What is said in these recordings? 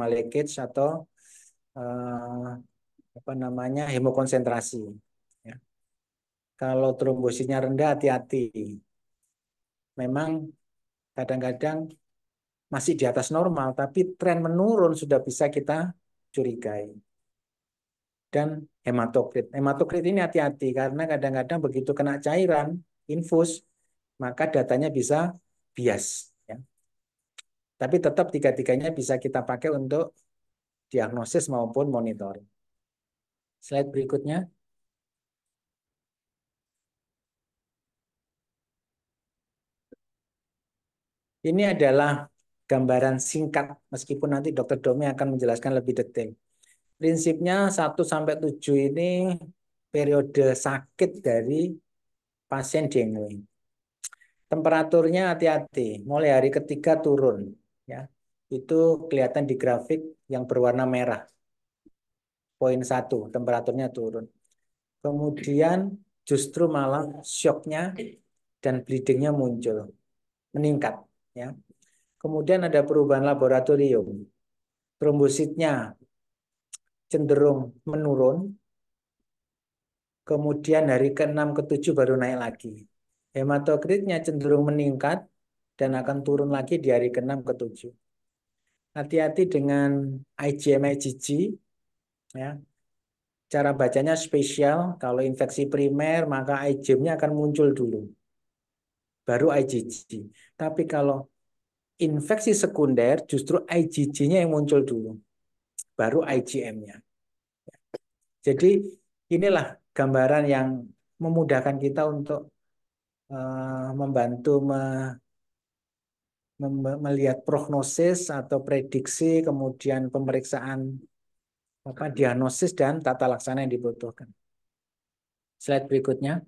leakage atau uh, apa namanya hemokonsentrasi. Ya. Kalau trombositnya rendah hati-hati. Memang kadang-kadang masih di atas normal, tapi tren menurun sudah bisa kita curigai. Dan hematokrit. Hematokrit ini hati-hati karena kadang-kadang begitu kena cairan, infus, maka datanya bisa bias. Tapi tetap tiga-tiganya bisa kita pakai untuk diagnosis maupun monitoring. Slide berikutnya. Ini adalah gambaran singkat, meskipun nanti dokter Domi akan menjelaskan lebih detail. Prinsipnya 1-7 ini periode sakit dari pasien dengue. Temperaturnya hati-hati, mulai hari ketiga turun ya itu kelihatan di grafik yang berwarna merah. Poin satu, temperaturnya turun. Kemudian justru malah shocknya dan bleedingnya muncul, meningkat. Ya. Kemudian ada perubahan laboratorium. Trombositnya cenderung menurun. Kemudian dari ke-6 ke-7 baru naik lagi. Hematokritnya cenderung meningkat dan akan turun lagi di hari ke-6 ke-7. Hati-hati dengan IgM IgG ya. Cara bacanya spesial, kalau infeksi primer maka IgM-nya akan muncul dulu. Baru IgG. Tapi kalau infeksi sekunder justru IgG-nya yang muncul dulu. Baru IgM-nya. Jadi inilah gambaran yang memudahkan kita untuk eh, membantu melihat prognosis atau prediksi, kemudian pemeriksaan apa diagnosis dan tata laksana yang dibutuhkan. Slide berikutnya.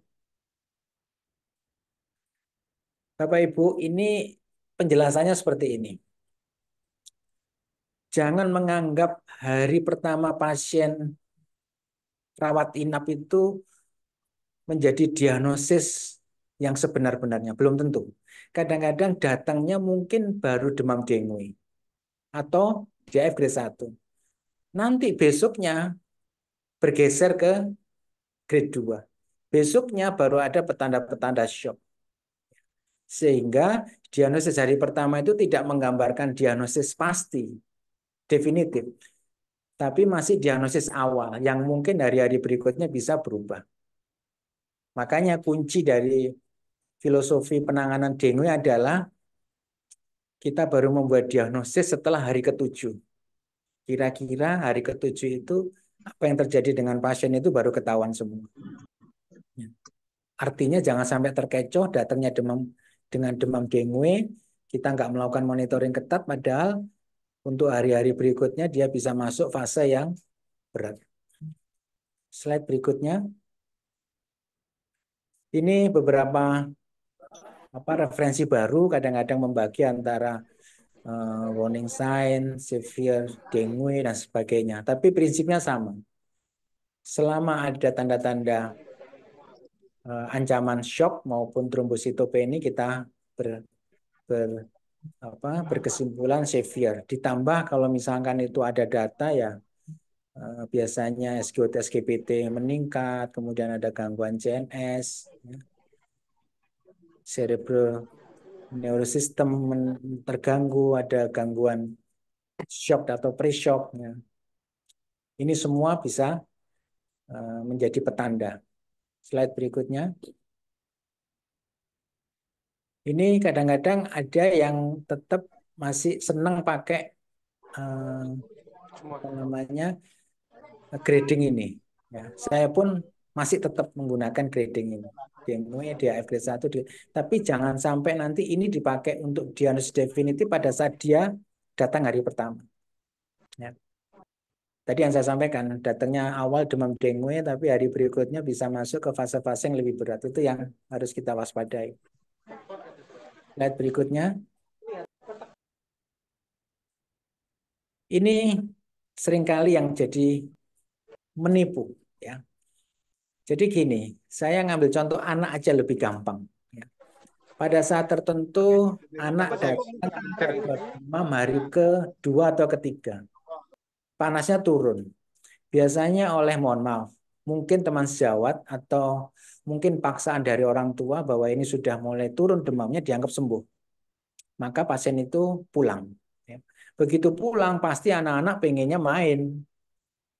Bapak Ibu, ini penjelasannya seperti ini. Jangan menganggap hari pertama pasien rawat inap itu menjadi diagnosis yang sebenar-benarnya. Belum tentu kadang-kadang datangnya mungkin baru demam dengue atau DF grade 1. Nanti besoknya bergeser ke grade 2. Besoknya baru ada petanda-petanda shock. Sehingga diagnosis hari pertama itu tidak menggambarkan diagnosis pasti, definitif. Tapi masih diagnosis awal yang mungkin hari-hari berikutnya bisa berubah. Makanya kunci dari filosofi penanganan dengue adalah kita baru membuat diagnosis setelah hari ketujuh. Kira-kira hari ketujuh itu apa yang terjadi dengan pasien itu baru ketahuan semua. Ya. Artinya jangan sampai terkecoh datangnya demam dengan demam dengue, kita nggak melakukan monitoring ketat, padahal untuk hari-hari berikutnya dia bisa masuk fase yang berat. Slide berikutnya. Ini beberapa apa referensi baru kadang-kadang membagi antara uh, warning sign, severe dengue dan sebagainya. Tapi prinsipnya sama. Selama ada tanda-tanda uh, ancaman shock maupun trombositopeni kita ber, ber apa berkesimpulan severe. Ditambah kalau misalkan itu ada data ya eh, biasanya SGOT SGPT meningkat, kemudian ada gangguan CNS, ya cerebral neurosistem terganggu, ada gangguan shock atau pre-shock. Ya. Ini semua bisa eh, menjadi petanda. Slide berikutnya. Ini kadang-kadang ada yang tetap masih senang pakai eh, apa namanya grading ini. Ya. saya pun masih tetap menggunakan grading ini dia f 1, satu, tapi jangan sampai nanti ini dipakai untuk diagnosis definitif pada saat dia datang hari pertama. Ya. Tadi yang saya sampaikan, datangnya awal demam dengue, tapi hari berikutnya bisa masuk ke fase-fase yang lebih berat. Itu yang harus kita waspadai. Lihat berikutnya. Ini seringkali yang jadi menipu. ya jadi gini, saya ngambil contoh anak aja lebih gampang. Ya. Pada saat tertentu, anak datang hari ke dua atau ketiga. Panasnya turun. Biasanya oleh, mohon maaf, mungkin teman sejawat atau mungkin paksaan dari orang tua bahwa ini sudah mulai turun demamnya dianggap sembuh. Maka pasien itu pulang. Ya. Begitu pulang, pasti anak-anak pengennya main.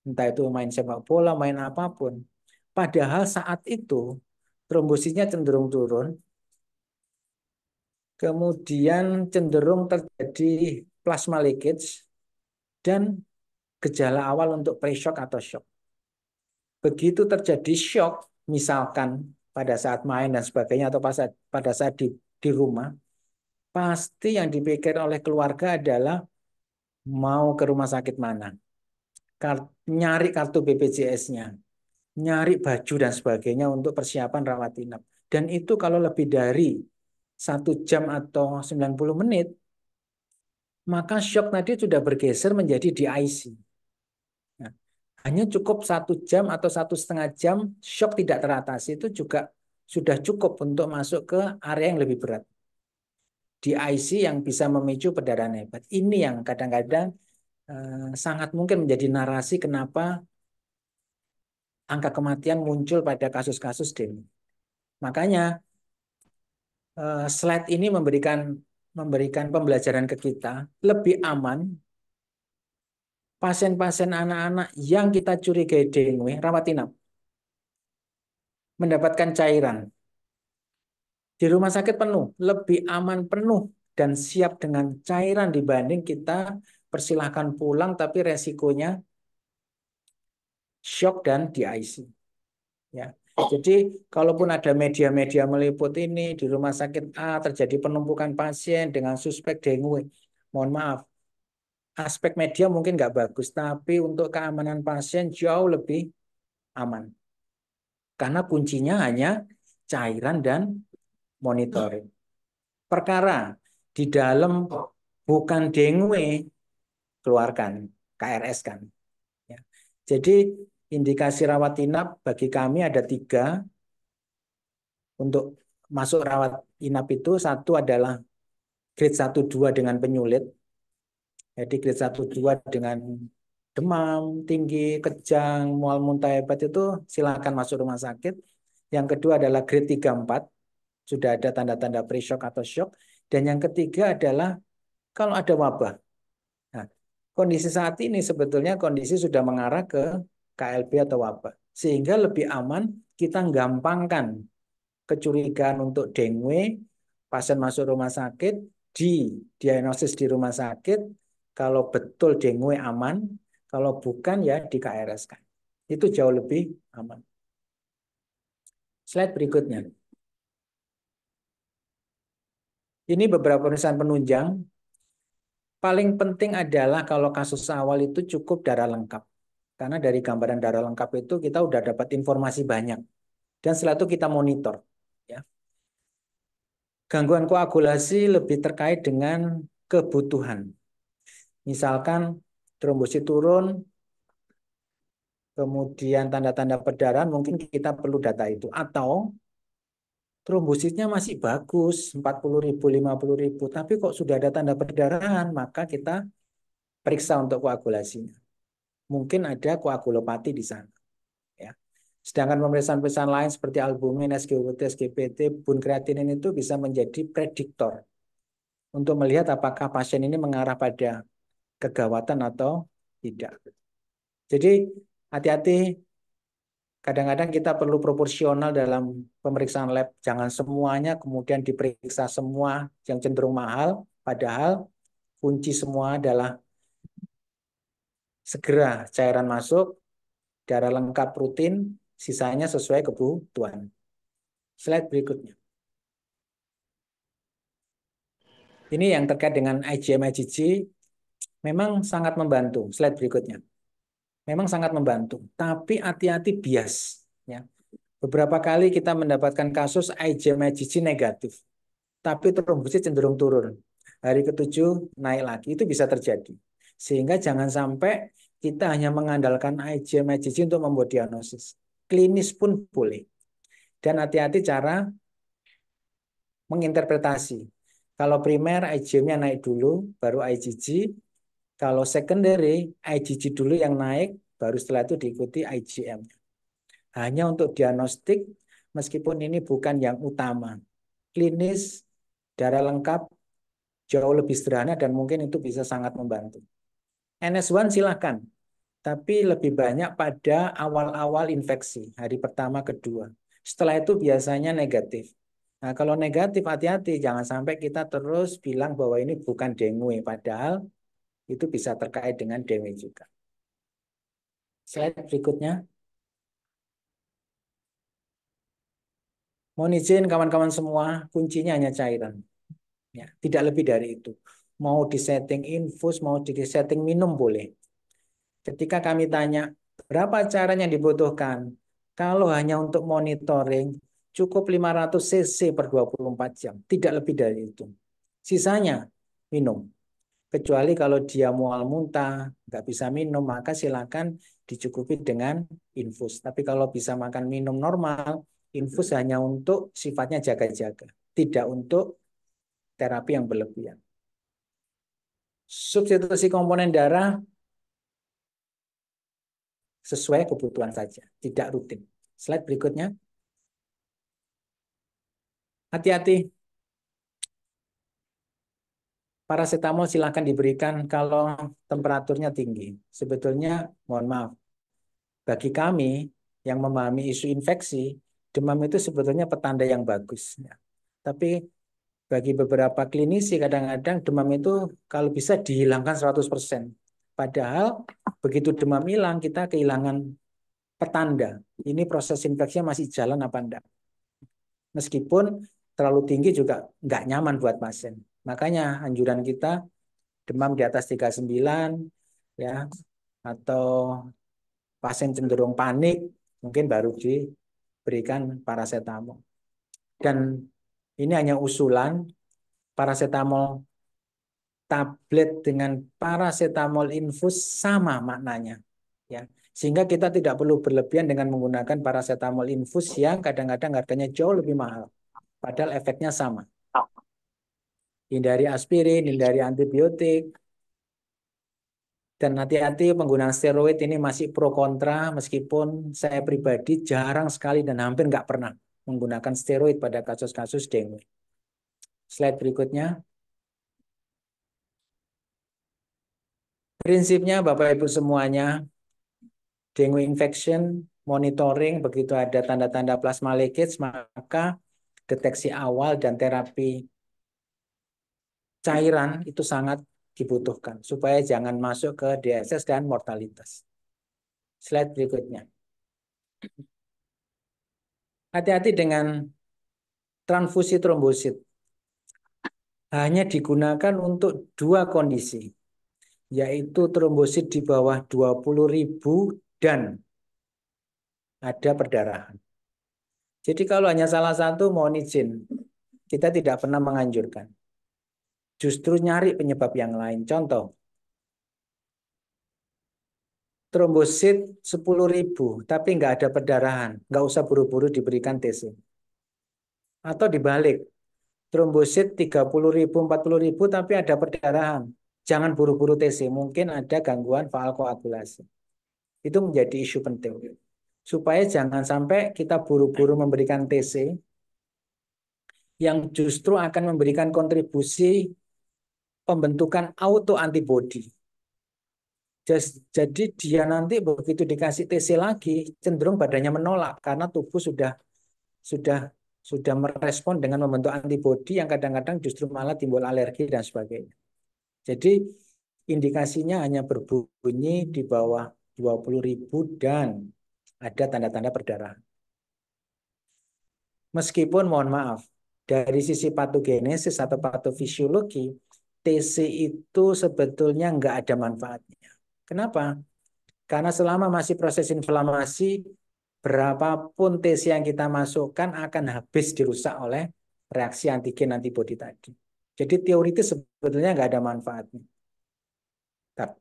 Entah itu main sepak bola, main apapun Padahal saat itu trombositnya cenderung turun, kemudian cenderung terjadi plasma leakage, dan gejala awal untuk pre-shock atau shock. Begitu terjadi shock, misalkan pada saat main dan sebagainya, atau pada saat di, di rumah, pasti yang dipikirkan oleh keluarga adalah mau ke rumah sakit mana, nyari kartu BPJS-nya, nyari baju dan sebagainya untuk persiapan rawat inap. Dan itu kalau lebih dari satu jam atau 90 menit, maka shock tadi sudah bergeser menjadi di IC. Ya. hanya cukup satu jam atau satu setengah jam, shock tidak teratasi itu juga sudah cukup untuk masuk ke area yang lebih berat. Di IC yang bisa memicu perdarahan hebat. Ini yang kadang-kadang eh, sangat mungkin menjadi narasi kenapa angka kematian muncul pada kasus-kasus demo. Makanya eh, slide ini memberikan memberikan pembelajaran ke kita lebih aman pasien-pasien anak-anak yang kita curigai dengue rawat inap mendapatkan cairan di rumah sakit penuh lebih aman penuh dan siap dengan cairan dibanding kita persilahkan pulang tapi resikonya shock dan DIC. Ya. Oh. Jadi kalaupun ada media-media meliput ini di rumah sakit A terjadi penumpukan pasien dengan suspek dengue, mohon maaf, aspek media mungkin nggak bagus, tapi untuk keamanan pasien jauh lebih aman. Karena kuncinya hanya cairan dan monitoring. Perkara di dalam bukan dengue, keluarkan, KRS kan. Ya. Jadi indikasi rawat inap bagi kami ada tiga untuk masuk rawat inap itu satu adalah grade 1-2 dengan penyulit. Jadi grade 1-2 dengan demam, tinggi, kejang, mual muntah hebat itu silakan masuk rumah sakit. Yang kedua adalah grade 3-4, sudah ada tanda-tanda pre-shock atau shock. Dan yang ketiga adalah kalau ada wabah. Nah, kondisi saat ini sebetulnya kondisi sudah mengarah ke KLB atau apa Sehingga lebih aman kita gampangkan kecurigaan untuk dengue, pasien masuk rumah sakit, di diagnosis di rumah sakit, kalau betul dengue aman, kalau bukan ya di KRS kan. Itu jauh lebih aman. Slide berikutnya. Ini beberapa urusan penunjang. Paling penting adalah kalau kasus awal itu cukup darah lengkap. Karena dari gambaran darah lengkap itu kita udah dapat informasi banyak. Dan setelah itu kita monitor. Ya. Gangguan koagulasi lebih terkait dengan kebutuhan. Misalkan trombosit turun, kemudian tanda-tanda perdarahan mungkin kita perlu data itu atau trombositnya masih bagus 40 ribu 50 ribu tapi kok sudah ada tanda perdarahan maka kita periksa untuk koagulasinya mungkin ada koagulopati di sana. Ya. Sedangkan pemeriksaan-pemeriksaan lain seperti albumin, SGOT, SGPT, bun kreatinin itu bisa menjadi prediktor untuk melihat apakah pasien ini mengarah pada kegawatan atau tidak. Jadi hati-hati kadang-kadang kita perlu proporsional dalam pemeriksaan lab. Jangan semuanya kemudian diperiksa semua yang cenderung mahal, padahal kunci semua adalah segera cairan masuk, darah lengkap rutin, sisanya sesuai kebutuhan. Slide berikutnya. Ini yang terkait dengan IgM-IgG memang sangat membantu. Slide berikutnya. Memang sangat membantu, tapi hati-hati bias. Ya. Beberapa kali kita mendapatkan kasus IgM-IgG negatif, tapi trombosit cenderung turun. Hari ketujuh naik lagi, itu bisa terjadi. Sehingga jangan sampai kita hanya mengandalkan IgM, IgG untuk membuat diagnosis. Klinis pun boleh. Dan hati-hati cara menginterpretasi. Kalau primer IgM-nya naik dulu, baru IgG. Kalau secondary, IgG dulu yang naik, baru setelah itu diikuti IgM. Hanya untuk diagnostik, meskipun ini bukan yang utama. Klinis, darah lengkap, jauh lebih sederhana dan mungkin itu bisa sangat membantu. NS1 silahkan, tapi lebih banyak pada awal-awal infeksi, hari pertama, kedua. Setelah itu biasanya negatif. Nah, kalau negatif hati-hati, jangan sampai kita terus bilang bahwa ini bukan dengue, padahal itu bisa terkait dengan dengue juga. Slide berikutnya. Mohon izin kawan-kawan semua, kuncinya hanya cairan. Ya, tidak lebih dari itu mau di setting infus, mau di setting minum boleh. Ketika kami tanya, berapa caranya dibutuhkan? Kalau hanya untuk monitoring, cukup 500 cc per 24 jam, tidak lebih dari itu. Sisanya minum. Kecuali kalau dia mual muntah, nggak bisa minum, maka silakan dicukupi dengan infus. Tapi kalau bisa makan minum normal, infus hanya untuk sifatnya jaga-jaga, tidak untuk terapi yang berlebihan substitusi komponen darah sesuai kebutuhan saja, tidak rutin. Slide berikutnya. Hati-hati. Parasetamol silahkan diberikan kalau temperaturnya tinggi. Sebetulnya, mohon maaf, bagi kami yang memahami isu infeksi, demam itu sebetulnya petanda yang bagus. Ya. Tapi bagi beberapa klinisi kadang-kadang demam itu kalau bisa dihilangkan 100%. Padahal begitu demam hilang kita kehilangan petanda. Ini proses infeksinya masih jalan apa enggak. Meskipun terlalu tinggi juga enggak nyaman buat pasien. Makanya anjuran kita demam di atas 39 ya atau pasien cenderung panik mungkin baru diberikan parasetamol. Dan ini hanya usulan paracetamol tablet dengan paracetamol infus sama maknanya ya. Sehingga kita tidak perlu berlebihan dengan menggunakan paracetamol infus yang kadang-kadang harganya jauh lebih mahal padahal efeknya sama. Hindari aspirin, hindari antibiotik. Dan hati-hati penggunaan steroid ini masih pro kontra meskipun saya pribadi jarang sekali dan hampir nggak pernah menggunakan steroid pada kasus-kasus dengue. Slide berikutnya. Prinsipnya Bapak Ibu semuanya, dengue infection, monitoring, begitu ada tanda-tanda plasma leakage, maka deteksi awal dan terapi cairan itu sangat dibutuhkan supaya jangan masuk ke DSS dan mortalitas. Slide berikutnya. Hati-hati dengan transfusi trombosit. Hanya digunakan untuk dua kondisi, yaitu trombosit di bawah ribu dan ada perdarahan. Jadi kalau hanya salah satu mohon izin, kita tidak pernah menganjurkan. Justru nyari penyebab yang lain. Contoh, trombosit 10.000 tapi nggak ada perdarahan, nggak usah buru-buru diberikan TC. Atau dibalik, trombosit 30.000, 40.000 tapi ada perdarahan. Jangan buru-buru TC, mungkin ada gangguan faal koagulasi. Itu menjadi isu penting. Supaya jangan sampai kita buru-buru memberikan TC yang justru akan memberikan kontribusi pembentukan autoantibodi jadi dia nanti begitu dikasih TC lagi cenderung badannya menolak karena tubuh sudah sudah sudah merespon dengan membentuk antibodi yang kadang-kadang justru malah timbul alergi dan sebagainya. Jadi indikasinya hanya berbunyi di bawah 20.000 dan ada tanda-tanda perdarahan. Meskipun mohon maaf, dari sisi patogenesis atau patofisiologi, TC itu sebetulnya nggak ada manfaatnya Kenapa? Karena selama masih proses inflamasi, berapapun tes yang kita masukkan akan habis dirusak oleh reaksi antigen antibodi tadi. Jadi teori itu sebetulnya nggak ada manfaatnya. Tapi,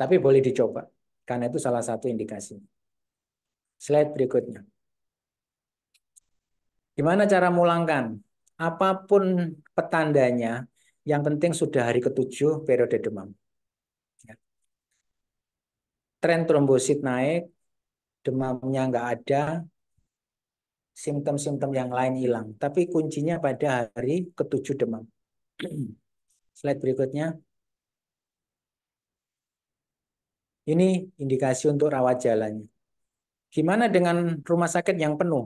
tapi boleh dicoba, karena itu salah satu indikasi. Slide berikutnya. Gimana cara mulangkan? Apapun petandanya, yang penting sudah hari ketujuh periode demam tren trombosit naik, demamnya nggak ada, simptom-simptom yang lain hilang. Tapi kuncinya pada hari ketujuh demam. Slide berikutnya. Ini indikasi untuk rawat jalannya. Gimana dengan rumah sakit yang penuh?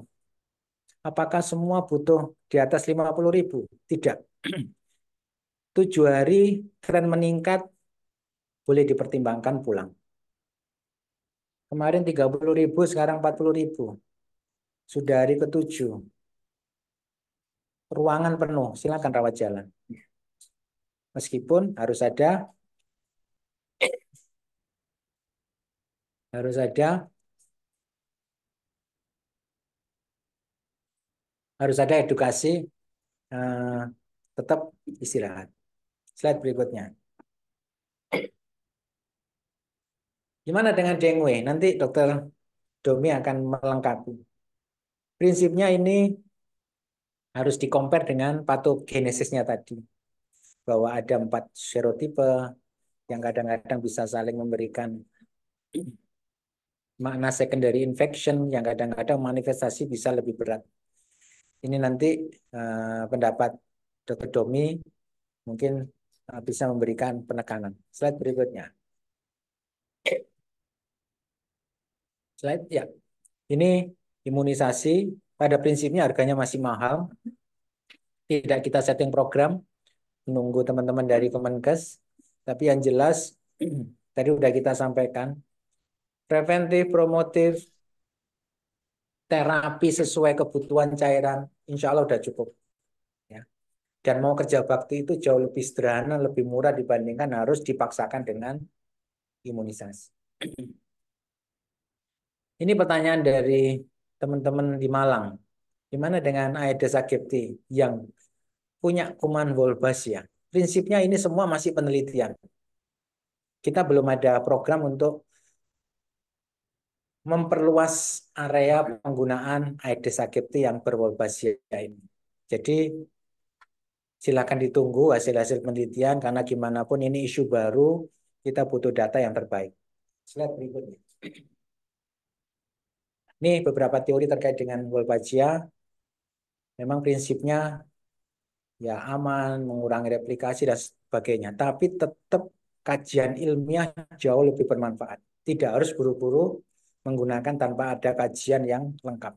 Apakah semua butuh di atas 50 ribu? Tidak. Tujuh hari tren meningkat, boleh dipertimbangkan pulang. Kemarin 30 ribu, sekarang 40 ribu. Sudah hari ketujuh. Ruangan penuh, silakan rawat jalan. Meskipun harus ada harus ada harus ada edukasi eh, tetap istirahat. Slide berikutnya. Gimana dengan dengue? Nanti dokter Domi akan melengkapi. Prinsipnya ini harus dikompar dengan patogenesisnya tadi. Bahwa ada empat serotipe yang kadang-kadang bisa saling memberikan makna secondary infection yang kadang-kadang manifestasi bisa lebih berat. Ini nanti uh, pendapat Dokter Domi mungkin uh, bisa memberikan penekanan. Slide berikutnya. Slide ya. Ini imunisasi pada prinsipnya harganya masih mahal. Tidak kita setting program, menunggu teman-teman dari Kemenkes. Tapi yang jelas tadi sudah kita sampaikan preventif promotif terapi sesuai kebutuhan cairan insya Allah udah cukup ya dan mau kerja bakti itu jauh lebih sederhana lebih murah dibandingkan harus dipaksakan dengan imunisasi Ini pertanyaan dari teman-teman di Malang. Gimana dengan Aedes aegypti yang punya kuman Wolbachia? Prinsipnya ini semua masih penelitian. Kita belum ada program untuk memperluas area penggunaan Aedes aegypti yang berwolbachia ini. Jadi silakan ditunggu hasil-hasil penelitian karena gimana pun ini isu baru, kita butuh data yang terbaik. Slide berikutnya. Ini beberapa teori terkait dengan Wolbachia. Memang prinsipnya ya aman, mengurangi replikasi dan sebagainya. Tapi tetap kajian ilmiah jauh lebih bermanfaat. Tidak harus buru-buru menggunakan tanpa ada kajian yang lengkap.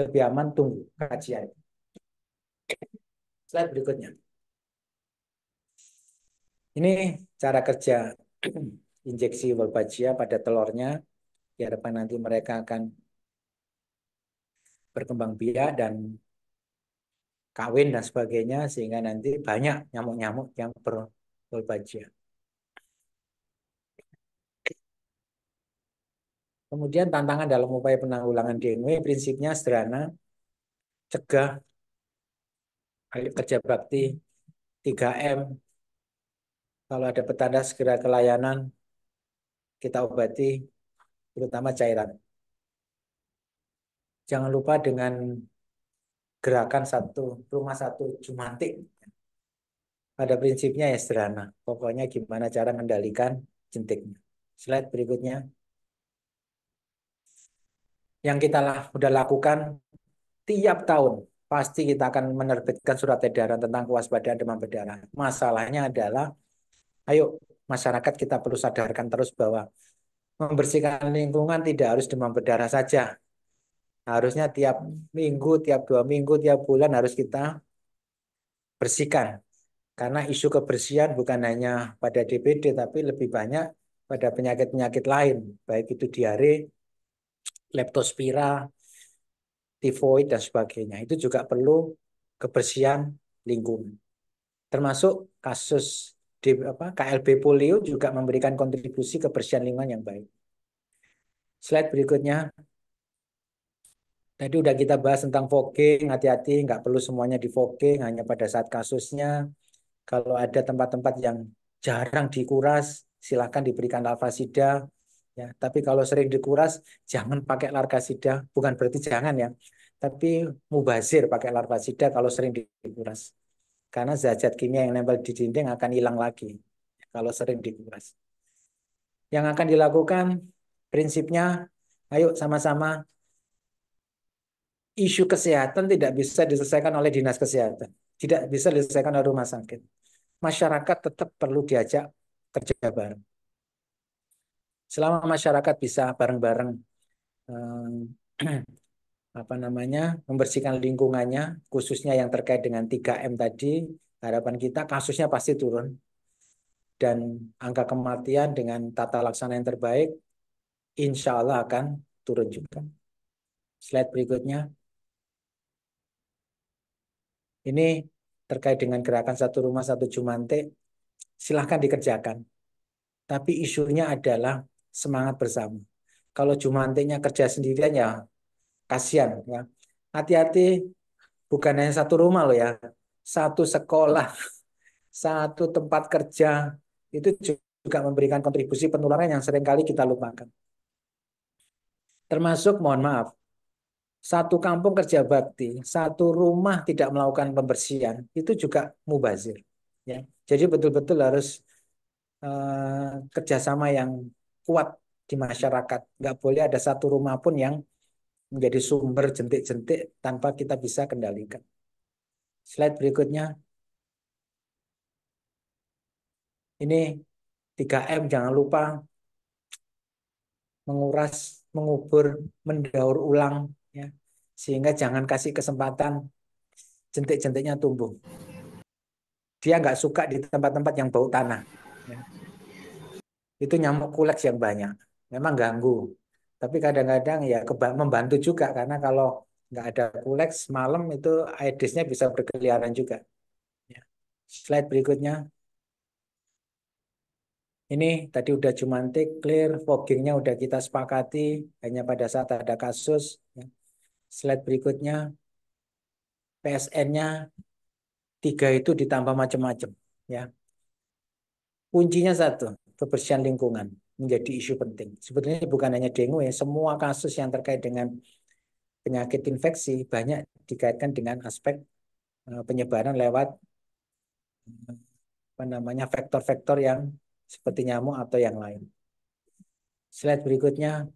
Lebih aman tunggu kajian. Slide berikutnya. Ini cara kerja injeksi wolbachia pada telurnya. Diharapkan nanti mereka akan berkembang biak dan kawin dan sebagainya sehingga nanti banyak nyamuk-nyamuk yang berbolbajia. Kemudian tantangan dalam upaya penanggulangan dengue prinsipnya sederhana, cegah, ayo kerja bakti, 3M, kalau ada petanda segera kelayanan, kita obati, terutama cairan. Jangan lupa dengan gerakan satu rumah satu jumantik. Pada prinsipnya ya sederhana. Pokoknya gimana cara mengendalikan jentiknya. Slide berikutnya. Yang kita lah, udah lakukan tiap tahun pasti kita akan menerbitkan surat edaran tentang kewaspadaan demam berdarah. Masalahnya adalah, ayo masyarakat kita perlu sadarkan terus bahwa membersihkan lingkungan tidak harus demam berdarah saja, harusnya tiap minggu, tiap dua minggu, tiap bulan harus kita bersihkan. Karena isu kebersihan bukan hanya pada DBD, tapi lebih banyak pada penyakit-penyakit lain, baik itu diare, leptospira, tifoid, dan sebagainya. Itu juga perlu kebersihan lingkungan. Termasuk kasus di, apa, KLB polio juga memberikan kontribusi kebersihan lingkungan yang baik. Slide berikutnya. Tadi udah kita bahas tentang fogging, hati-hati, nggak perlu semuanya di fogging, hanya pada saat kasusnya. Kalau ada tempat-tempat yang jarang dikuras, silahkan diberikan larvasida. Ya, tapi kalau sering dikuras, jangan pakai larvasida. Bukan berarti jangan ya, tapi mubazir pakai larvasida kalau sering dikuras. Karena zat-zat kimia yang nempel di dinding akan hilang lagi kalau sering dikuras. Yang akan dilakukan prinsipnya, ayo sama-sama isu kesehatan tidak bisa diselesaikan oleh dinas kesehatan, tidak bisa diselesaikan oleh rumah sakit. Masyarakat tetap perlu diajak kerja bareng. Selama masyarakat bisa bareng-bareng eh, apa namanya membersihkan lingkungannya, khususnya yang terkait dengan 3M tadi, harapan kita kasusnya pasti turun dan angka kematian dengan tata laksana yang terbaik insya Allah akan turun juga. Slide berikutnya. Ini terkait dengan gerakan satu rumah satu jumante, silahkan dikerjakan. Tapi isunya adalah semangat bersama. Kalau jumantenya kerja sendirian ya kasihan ya. Hati-hati bukan hanya satu rumah loh ya, satu sekolah, satu tempat kerja itu juga memberikan kontribusi penularan yang seringkali kita lupakan. Termasuk mohon maaf, satu kampung kerja bakti, satu rumah tidak melakukan pembersihan, itu juga mubazir. Ya. Jadi betul-betul harus uh, kerjasama yang kuat di masyarakat. Nggak boleh ada satu rumah pun yang menjadi sumber jentik-jentik tanpa kita bisa kendalikan. Slide berikutnya. Ini 3M jangan lupa menguras, mengubur, mendaur ulang, sehingga jangan kasih kesempatan jentik-jentiknya tumbuh. Dia nggak suka di tempat-tempat yang bau tanah. Ya. Itu nyamuk kuleks yang banyak. Memang ganggu. Tapi kadang-kadang ya membantu juga karena kalau nggak ada kuleks malam itu aedesnya bisa berkeliaran juga. Ya. Slide berikutnya. Ini tadi udah cumantik, clear, foggingnya udah kita sepakati, hanya pada saat ada kasus. Ya slide berikutnya PSN-nya tiga itu ditambah macam-macam ya. Kuncinya satu, kebersihan lingkungan menjadi isu penting. Sebetulnya bukan hanya dengue, ya. semua kasus yang terkait dengan penyakit infeksi banyak dikaitkan dengan aspek eh, penyebaran lewat eh, apa namanya faktor-faktor yang seperti nyamuk atau yang lain. Slide berikutnya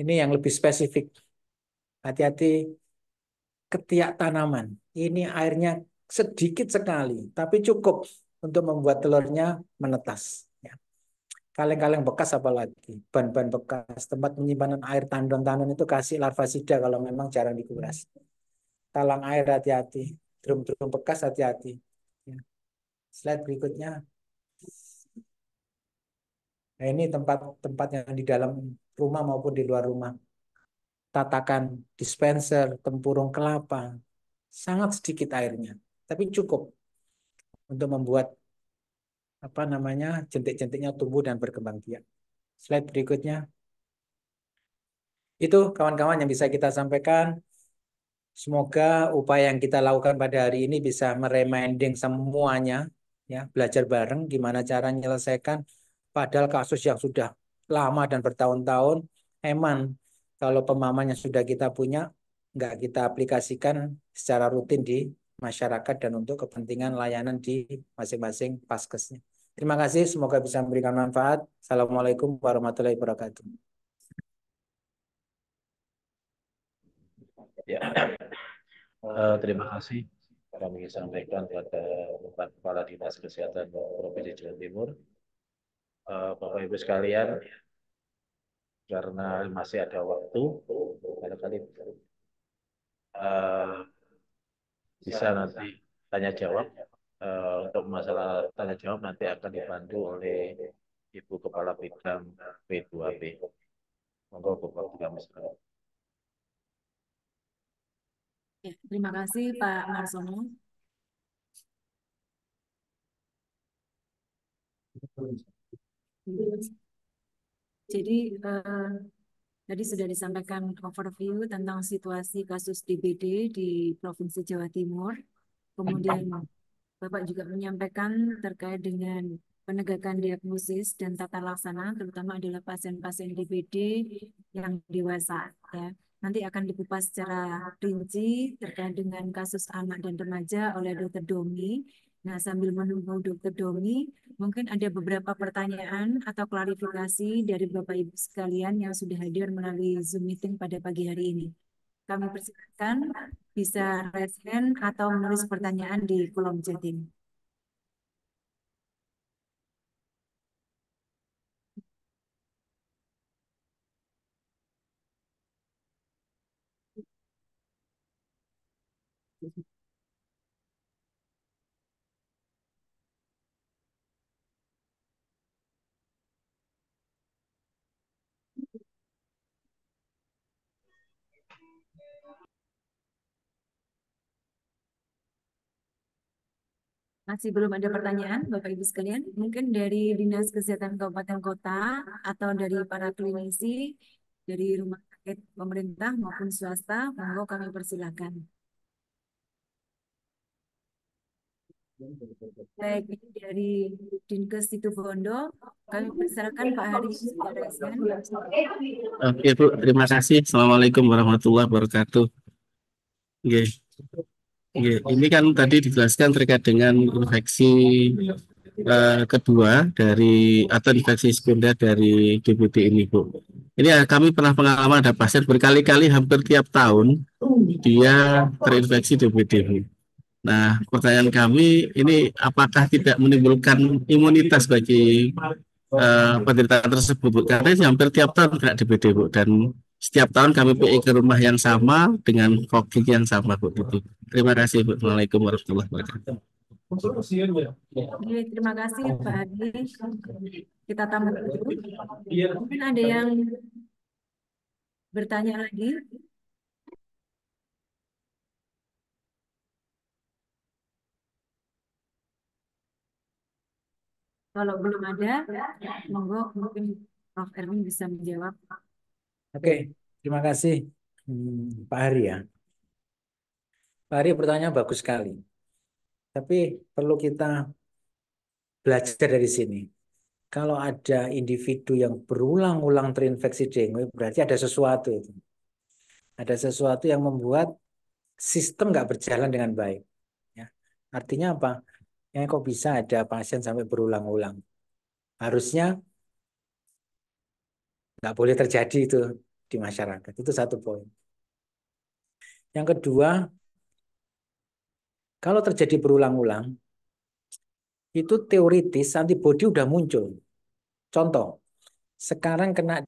ini yang lebih spesifik. Hati-hati ketiak tanaman. Ini airnya sedikit sekali, tapi cukup untuk membuat telurnya menetas. Ya. Kaleng-kaleng bekas apalagi, ban-ban bekas, tempat penyimpanan air tandon-tandon itu kasih larva sida kalau memang jarang dikuras. Talang air hati-hati, drum-drum bekas hati-hati. Ya. Slide berikutnya. Nah, ini tempat-tempat yang di dalam rumah maupun di luar rumah. Tatakan dispenser, tempurung kelapa, sangat sedikit airnya, tapi cukup untuk membuat apa namanya jentik-jentiknya tumbuh dan berkembang biak. Slide berikutnya. Itu kawan-kawan yang bisa kita sampaikan. Semoga upaya yang kita lakukan pada hari ini bisa mereminding semuanya ya belajar bareng gimana cara menyelesaikan padahal kasus yang sudah lama dan bertahun-tahun, eman kalau pemahaman yang sudah kita punya nggak kita aplikasikan secara rutin di masyarakat dan untuk kepentingan layanan di masing-masing paskesnya. Terima kasih, semoga bisa memberikan manfaat. Assalamualaikum warahmatullahi wabarakatuh. Ya. Uh, terima kasih kami sampaikan kepada Bapak Kepala Dinas Kesehatan Provinsi Jawa Timur. Eh, Bapak Ibu sekalian karena masih ada waktu barangkali uh, bisa nanti tanya jawab uh, untuk masalah tanya jawab nanti akan dibantu oleh Ibu Kepala Bidang P2B. Monggo Bapak Bidang Ya, terima kasih Pak Marsono. Jadi uh, tadi sudah disampaikan overview tentang situasi kasus DBD di Provinsi Jawa Timur. Kemudian Bapak juga menyampaikan terkait dengan penegakan diagnosis dan tata laksana, terutama adalah pasien-pasien DBD yang dewasa. Ya. Nanti akan dikupas secara rinci terkait dengan kasus anak dan remaja oleh Dr. Domi. Nah, sambil menunggu dokter Domi, mungkin ada beberapa pertanyaan atau klarifikasi dari Bapak-Ibu sekalian yang sudah hadir melalui Zoom meeting pada pagi hari ini. Kami persilakan bisa raise atau menulis pertanyaan di kolom chatting. Thank you. Masih belum ada pertanyaan, Bapak Ibu sekalian. Mungkin dari Dinas Kesehatan Kabupaten Kota atau dari para klinisi dari rumah sakit pemerintah maupun swasta, monggo kami persilakan. Baik, ini dari Dinkes Situ Bondo. Kami persilakan Pak Hari. Oke, Bu. Terima kasih. Assalamualaikum warahmatullahi wabarakatuh. Okay. Ya, ini kan tadi dijelaskan terkait dengan infeksi uh, kedua dari atau infeksi sekunder dari DBD ini, Bu. Ini uh, kami pernah pengalaman ada pasien berkali-kali hampir tiap tahun dia terinfeksi DBD. Nah, pertanyaan kami ini apakah tidak menimbulkan imunitas bagi uh, penderita tersebut, Bu? Karena hampir tiap tahun kena DBD, Bu, dan setiap tahun kami PI ke rumah yang sama dengan koki yang sama Bu Titi. Gitu. Terima kasih Bu. Assalamualaikum warahmatullahi wabarakatuh. Terima kasih Pak Adi. Kita tambah dulu. Iya. Mungkin ada yang bertanya lagi. Kalau belum ada, monggo mungkin Prof. Erwin bisa menjawab. Oke, terima kasih hmm, Pak Hari ya. Pak Hari pertanyaan bagus sekali. Tapi perlu kita belajar dari sini. Kalau ada individu yang berulang-ulang terinfeksi dengue, berarti ada sesuatu itu. Ada sesuatu yang membuat sistem nggak berjalan dengan baik. Ya. Artinya apa? Ya kok bisa ada pasien sampai berulang-ulang. Harusnya Nggak boleh terjadi itu di masyarakat. Itu satu poin. Yang kedua, kalau terjadi berulang-ulang, itu teoritis antibodi udah muncul. Contoh, sekarang kena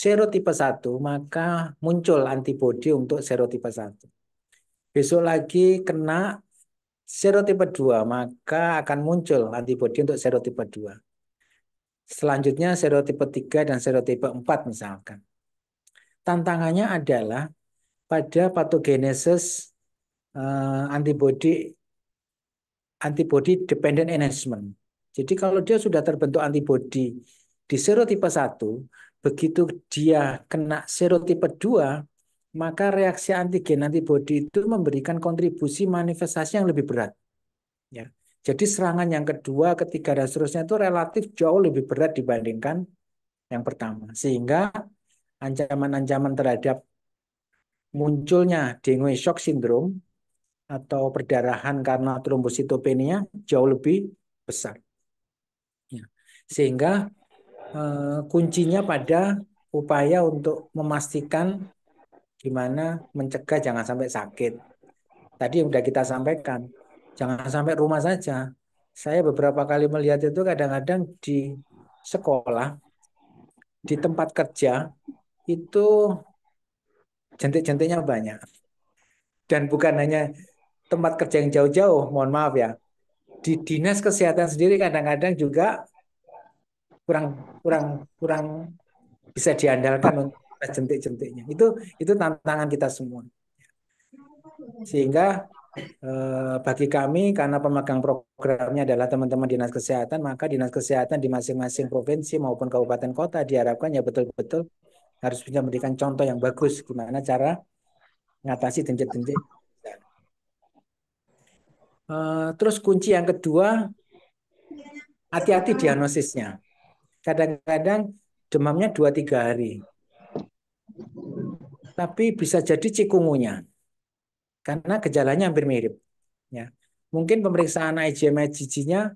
serotipe 1, maka muncul antibodi untuk serotipe 1. Besok lagi kena serotipe 2, maka akan muncul antibodi untuk serotipe 2. Selanjutnya serotipe 3 dan serotipe 4 misalkan. Tantangannya adalah pada patogenesis uh, eh, antibody antibody dependent enhancement. Jadi kalau dia sudah terbentuk antibody di serotipe 1, begitu dia kena serotipe 2, maka reaksi antigen antibody itu memberikan kontribusi manifestasi yang lebih berat. Jadi serangan yang kedua, ketiga, dan seterusnya itu relatif jauh lebih berat dibandingkan yang pertama. Sehingga ancaman-ancaman terhadap munculnya dengue shock syndrome atau perdarahan karena trombositopenia jauh lebih besar. Ya. Sehingga eh, kuncinya pada upaya untuk memastikan gimana mencegah jangan sampai sakit. Tadi yang sudah kita sampaikan, Jangan sampai rumah saja. Saya beberapa kali melihat itu kadang-kadang di sekolah, di tempat kerja, itu jentik-jentiknya banyak. Dan bukan hanya tempat kerja yang jauh-jauh, mohon maaf ya. Di dinas kesehatan sendiri kadang-kadang juga kurang kurang kurang bisa diandalkan untuk jentik-jentiknya. Itu itu tantangan kita semua. Sehingga Eh, bagi kami karena pemegang programnya adalah teman-teman dinas kesehatan, maka dinas kesehatan di masing-masing provinsi maupun kabupaten kota diharapkan ya betul-betul harus bisa memberikan contoh yang bagus gimana cara mengatasi jenjit-jenjit. Eh, terus kunci yang kedua hati-hati diagnosisnya. Kadang-kadang demamnya 2-3 hari. Tapi bisa jadi cikungunya karena gejalanya hampir mirip. Ya. Mungkin pemeriksaan IgM IgG-nya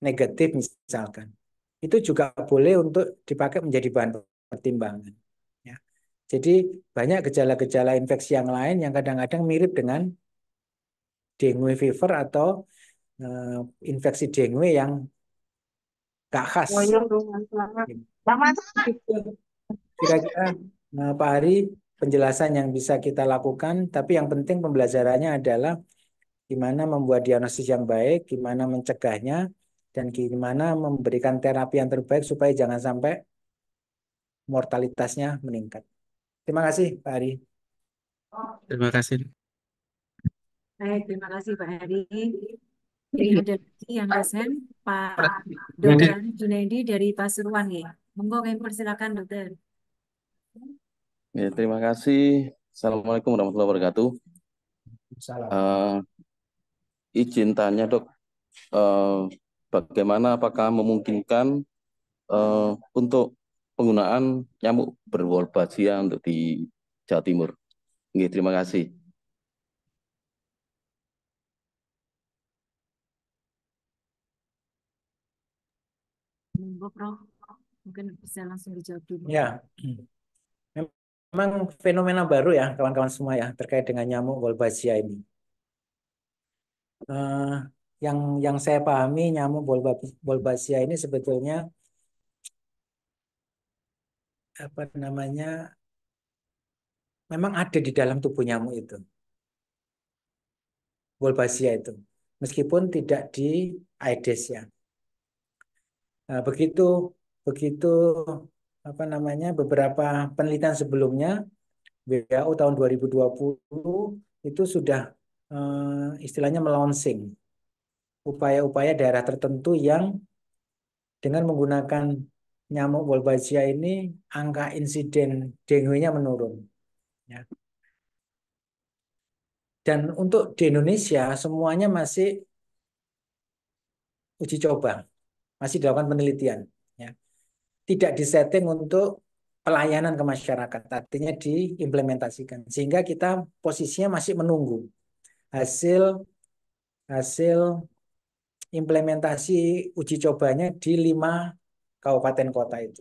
negatif misalkan. Itu juga boleh untuk dipakai menjadi bahan pertimbangan. Ya. Jadi banyak gejala-gejala infeksi yang lain yang kadang-kadang mirip dengan dengue fever atau uh, infeksi dengue yang gak khas. Oh, iya, iya, iya. Kira-kira eh, Pak Hari penjelasan yang bisa kita lakukan, tapi yang penting pembelajarannya adalah gimana membuat diagnosis yang baik, gimana mencegahnya, dan gimana memberikan terapi yang terbaik supaya jangan sampai mortalitasnya meningkat. Terima kasih, Pak Ari. Terima kasih. Baik, terima kasih Pak Hari. Jadi ada lagi yang dosen Pak Dokter Junedi dari Pasuruan ya. Monggo kami persilakan Dokter. Ya, terima kasih. Assalamualaikum warahmatullahi wabarakatuh. Salam. Uh, eh, izin tanya dok, uh, bagaimana apakah memungkinkan uh, untuk penggunaan nyamuk berwolbachia untuk di Jawa Timur? Ya, terima kasih. mungkin bisa langsung dijawab dulu. Ya. Hmm memang fenomena baru ya kawan-kawan semua ya terkait dengan nyamuk Wolbachia ini. Uh, yang yang saya pahami nyamuk Wolbachia ini sebetulnya apa namanya memang ada di dalam tubuh nyamuk itu. Wolbachia itu. Meskipun tidak di Aedes ya. Uh, begitu begitu apa namanya beberapa penelitian sebelumnya WHO tahun 2020 itu sudah uh, istilahnya melonsing upaya-upaya daerah tertentu yang dengan menggunakan nyamuk Wolbachia ini angka insiden dengue-nya menurun. Ya. Dan untuk di Indonesia semuanya masih uji coba, masih dilakukan penelitian tidak disetting untuk pelayanan ke masyarakat, artinya diimplementasikan. Sehingga kita posisinya masih menunggu hasil hasil implementasi uji cobanya di lima kabupaten kota itu.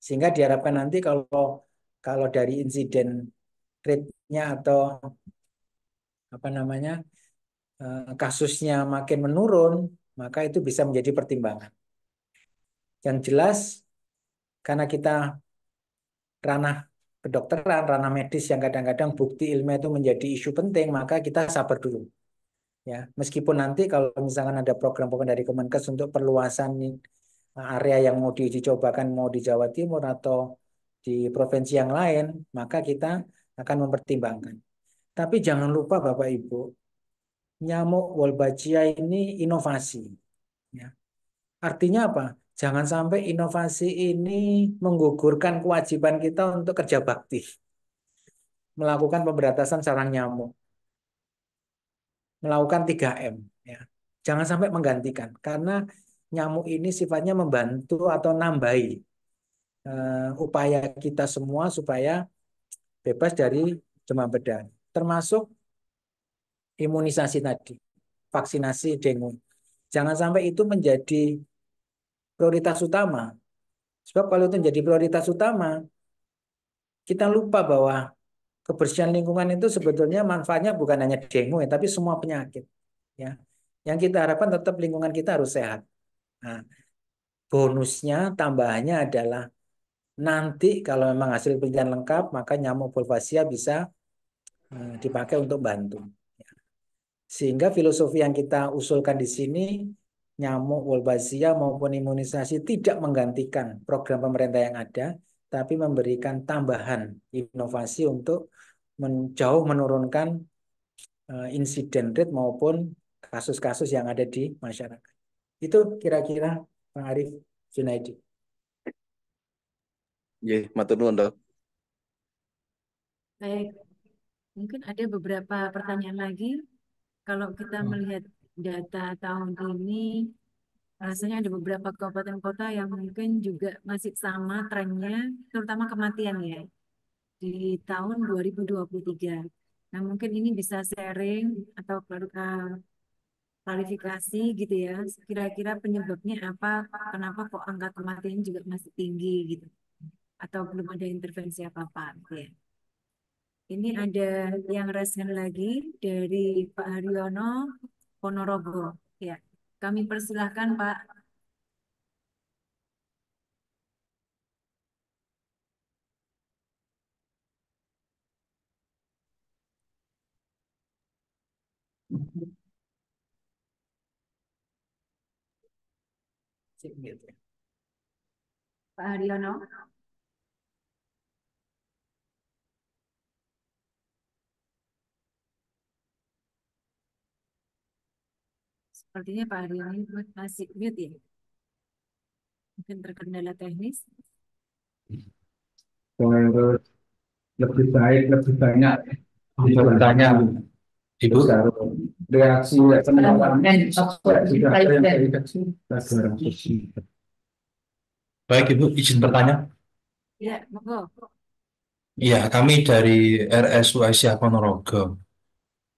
Sehingga diharapkan nanti kalau kalau dari insiden rate-nya atau apa namanya eh, kasusnya makin menurun, maka itu bisa menjadi pertimbangan. Yang jelas karena kita ranah kedokteran, ranah medis yang kadang-kadang bukti ilmiah itu menjadi isu penting, maka kita sabar dulu. Ya, meskipun nanti kalau misalkan ada program-program dari Kemenkes untuk perluasan area yang mau diuji cobakan mau di Jawa Timur atau di provinsi yang lain, maka kita akan mempertimbangkan. Tapi jangan lupa Bapak Ibu, nyamuk Wolbachia ini inovasi. Ya. Artinya apa? Jangan sampai inovasi ini menggugurkan kewajiban kita untuk kerja bakti. Melakukan pemberantasan sarang nyamuk. Melakukan 3M. Ya. Jangan sampai menggantikan. Karena nyamuk ini sifatnya membantu atau nambahi uh, upaya kita semua supaya bebas dari demam berdarah. Termasuk imunisasi tadi, vaksinasi dengue. Jangan sampai itu menjadi prioritas utama. Sebab kalau itu menjadi prioritas utama, kita lupa bahwa kebersihan lingkungan itu sebetulnya manfaatnya bukan hanya dengue, ya, tapi semua penyakit. Ya, yang kita harapkan tetap lingkungan kita harus sehat. Nah, bonusnya tambahannya adalah nanti kalau memang hasil penelitian lengkap, maka nyamuk vulvasia bisa eh, dipakai untuk bantu. Ya. Sehingga filosofi yang kita usulkan di sini nyamuk, wolbachia maupun imunisasi tidak menggantikan program pemerintah yang ada, tapi memberikan tambahan inovasi untuk menjauh menurunkan uh, eh, insiden rate maupun kasus-kasus yang ada di masyarakat. Itu kira-kira Pak Arif Junaidi. Ya, matur nuwun, Dok. Baik. Mungkin ada beberapa pertanyaan lagi. Kalau kita hmm. melihat data tahun ini rasanya ada beberapa kabupaten kota yang mungkin juga masih sama trennya, terutama kematian ya, di tahun 2023. Nah, mungkin ini bisa sharing atau eh, klarifikasi gitu ya, kira-kira penyebabnya apa, kenapa kok angka kematian juga masih tinggi gitu, atau belum ada intervensi apa-apa gitu ya. Ini ada yang resen lagi dari Pak Haryono, Ponorogo. Ya, kami persilahkan Pak. Gitu ya. Pak Haryono. Sepertinya Pak Hari ini masih mute ya. Mungkin terkendala teknis. Terus lebih baik lebih banyak bertanya. ibu reaksi ya, ya? baik ibu izin bertanya ya monggo Iya, kami dari RSUI Siak Ponorogo.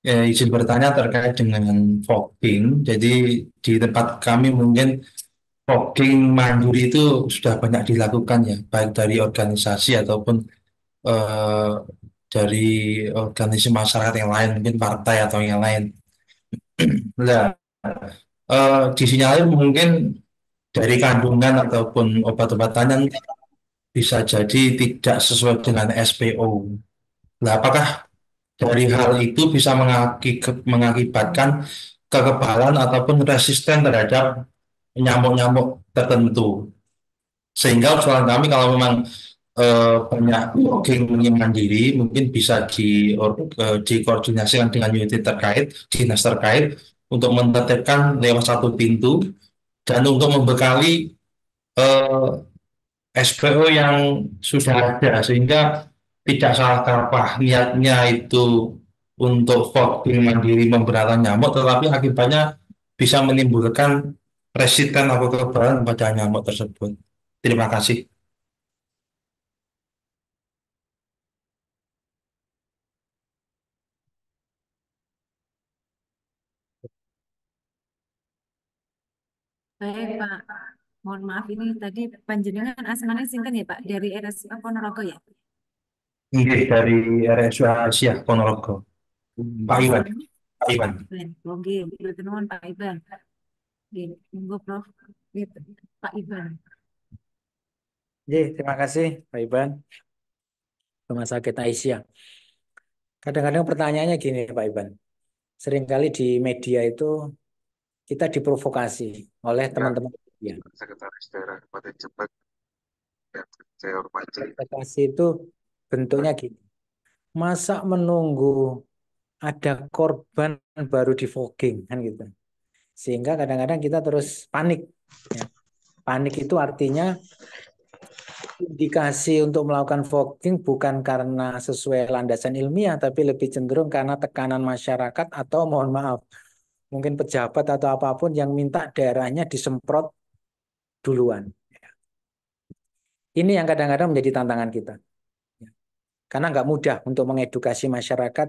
Ya, izin bertanya terkait dengan fogging. Jadi di tempat kami mungkin fogging mandiri itu sudah banyak dilakukan ya, baik dari organisasi ataupun eh, dari organisasi masyarakat yang lain, mungkin partai atau yang lain. Nah, eh, disinyalir mungkin dari kandungan ataupun obat-obatan bisa jadi tidak sesuai dengan SPO. Nah, apakah dari hal itu bisa mengakibatkan kekebalan ataupun resisten terhadap nyamuk-nyamuk tertentu. Sehingga usulan kami kalau memang eh, banyak fogging yang mandiri mungkin bisa di or, eh, dikoordinasikan dengan unit terkait, dinas terkait untuk menetapkan lewat satu pintu dan untuk membekali eh, SPO yang sudah ada sehingga tidak salah kaprah niatnya itu untuk voting mandiri memberantas nyamuk tetapi akibatnya bisa menimbulkan resisten atau kekebalan pada nyamuk tersebut. Terima kasih. Baik Pak, mohon maaf ini tadi panjenengan asmanya singkat ya Pak dari RSUA Ponorogo ya? Iya dari RSUA Asia Ponorogo. Hmm. Pak Iwan. Pak Iwan. Oke, betul Pak Iban. Monggo Prof. Pak Iban. Ya, terima kasih Pak Iban Rumah Sakit Aisyah. Kadang-kadang pertanyaannya gini Pak Iban. Seringkali di media itu kita diprovokasi oleh ya. teman-teman ya. Sekretaris Daerah Kabupaten Jember Ya, saya hormati. Provokasi itu Bentuknya gini. Masa menunggu ada korban baru di fogging kan gitu. Sehingga kadang-kadang kita terus panik. Ya. Panik itu artinya indikasi untuk melakukan fogging bukan karena sesuai landasan ilmiah, tapi lebih cenderung karena tekanan masyarakat atau mohon maaf, mungkin pejabat atau apapun yang minta daerahnya disemprot duluan. Ya. Ini yang kadang-kadang menjadi tantangan kita. Karena nggak mudah untuk mengedukasi masyarakat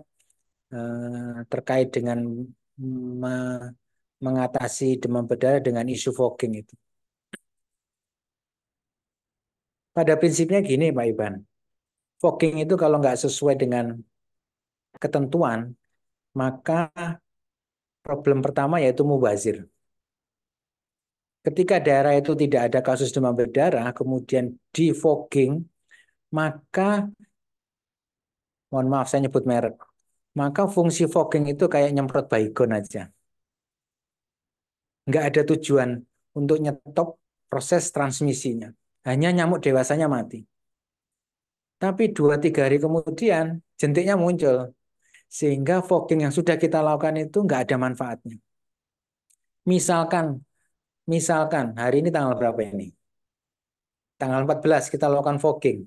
eh, terkait dengan mengatasi demam berdarah dengan isu fogging itu. Pada prinsipnya gini Pak Iban, fogging itu kalau nggak sesuai dengan ketentuan, maka problem pertama yaitu mubazir. Ketika daerah itu tidak ada kasus demam berdarah, kemudian di fogging, maka mohon maaf saya nyebut merek, maka fungsi fogging itu kayak nyemprot baygon aja. Nggak ada tujuan untuk nyetop proses transmisinya. Hanya nyamuk dewasanya mati. Tapi dua tiga hari kemudian jentiknya muncul. Sehingga fogging yang sudah kita lakukan itu nggak ada manfaatnya. Misalkan, misalkan hari ini tanggal berapa ini? Tanggal 14 kita lakukan fogging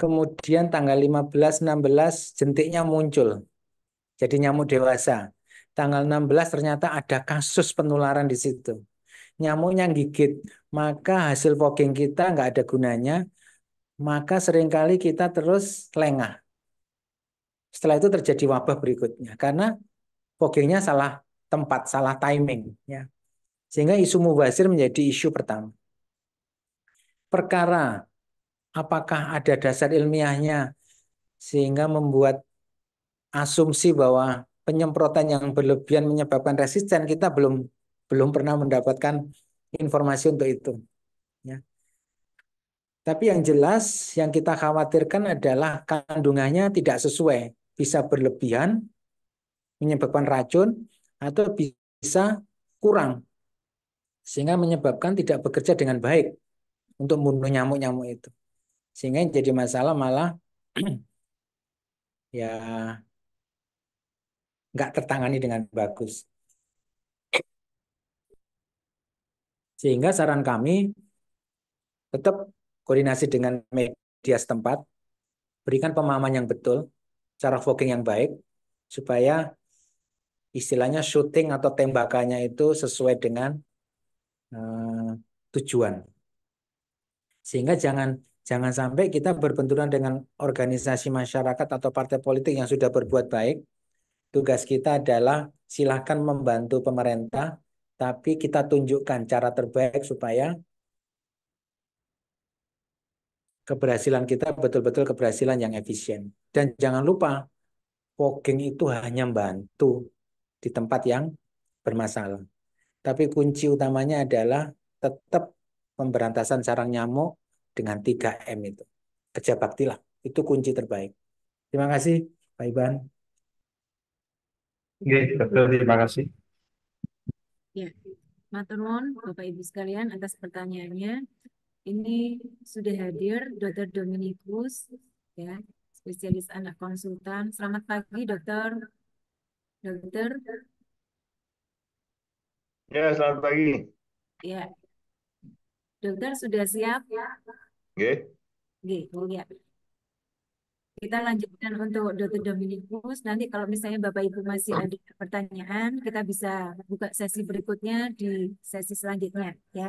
kemudian tanggal 15-16 jentiknya muncul. Jadi nyamuk dewasa. Tanggal 16 ternyata ada kasus penularan di situ. Nyamuknya gigit, maka hasil fogging kita nggak ada gunanya, maka seringkali kita terus lengah. Setelah itu terjadi wabah berikutnya karena foggingnya salah tempat, salah timing. Ya. Sehingga isu mubazir menjadi isu pertama. Perkara apakah ada dasar ilmiahnya sehingga membuat asumsi bahwa penyemprotan yang berlebihan menyebabkan resisten kita belum belum pernah mendapatkan informasi untuk itu ya tapi yang jelas yang kita khawatirkan adalah kandungannya tidak sesuai bisa berlebihan menyebabkan racun atau bisa kurang sehingga menyebabkan tidak bekerja dengan baik untuk membunuh nyamuk-nyamuk itu sehingga yang jadi masalah malah ya nggak tertangani dengan bagus. Sehingga saran kami tetap koordinasi dengan media setempat, berikan pemahaman yang betul, cara fogging yang baik, supaya istilahnya shooting atau tembakannya itu sesuai dengan uh, tujuan. Sehingga jangan Jangan sampai kita berbenturan dengan organisasi masyarakat atau partai politik yang sudah berbuat baik. Tugas kita adalah silahkan membantu pemerintah, tapi kita tunjukkan cara terbaik supaya keberhasilan kita betul-betul keberhasilan yang efisien. Dan jangan lupa, fogging itu hanya membantu di tempat yang bermasalah. Tapi kunci utamanya adalah tetap pemberantasan sarang nyamuk dengan 3M itu. Kerja baktilah, itu kunci terbaik. Terima kasih Pak Iban. Oke, dokter, terima kasih. Ya, Maturnuwun Bapak Ibu sekalian atas pertanyaannya. Ini sudah hadir Dr. Dominikus ya, spesialis anak konsultan. Selamat pagi, Dokter. Dokter. Ya, selamat pagi. Ya, Dokter sudah siap? Oke. Okay. Oke, ya. Kita lanjutkan untuk Dokter Dominikus. Nanti kalau misalnya Bapak Ibu masih ada pertanyaan, kita bisa buka sesi berikutnya di sesi selanjutnya, ya.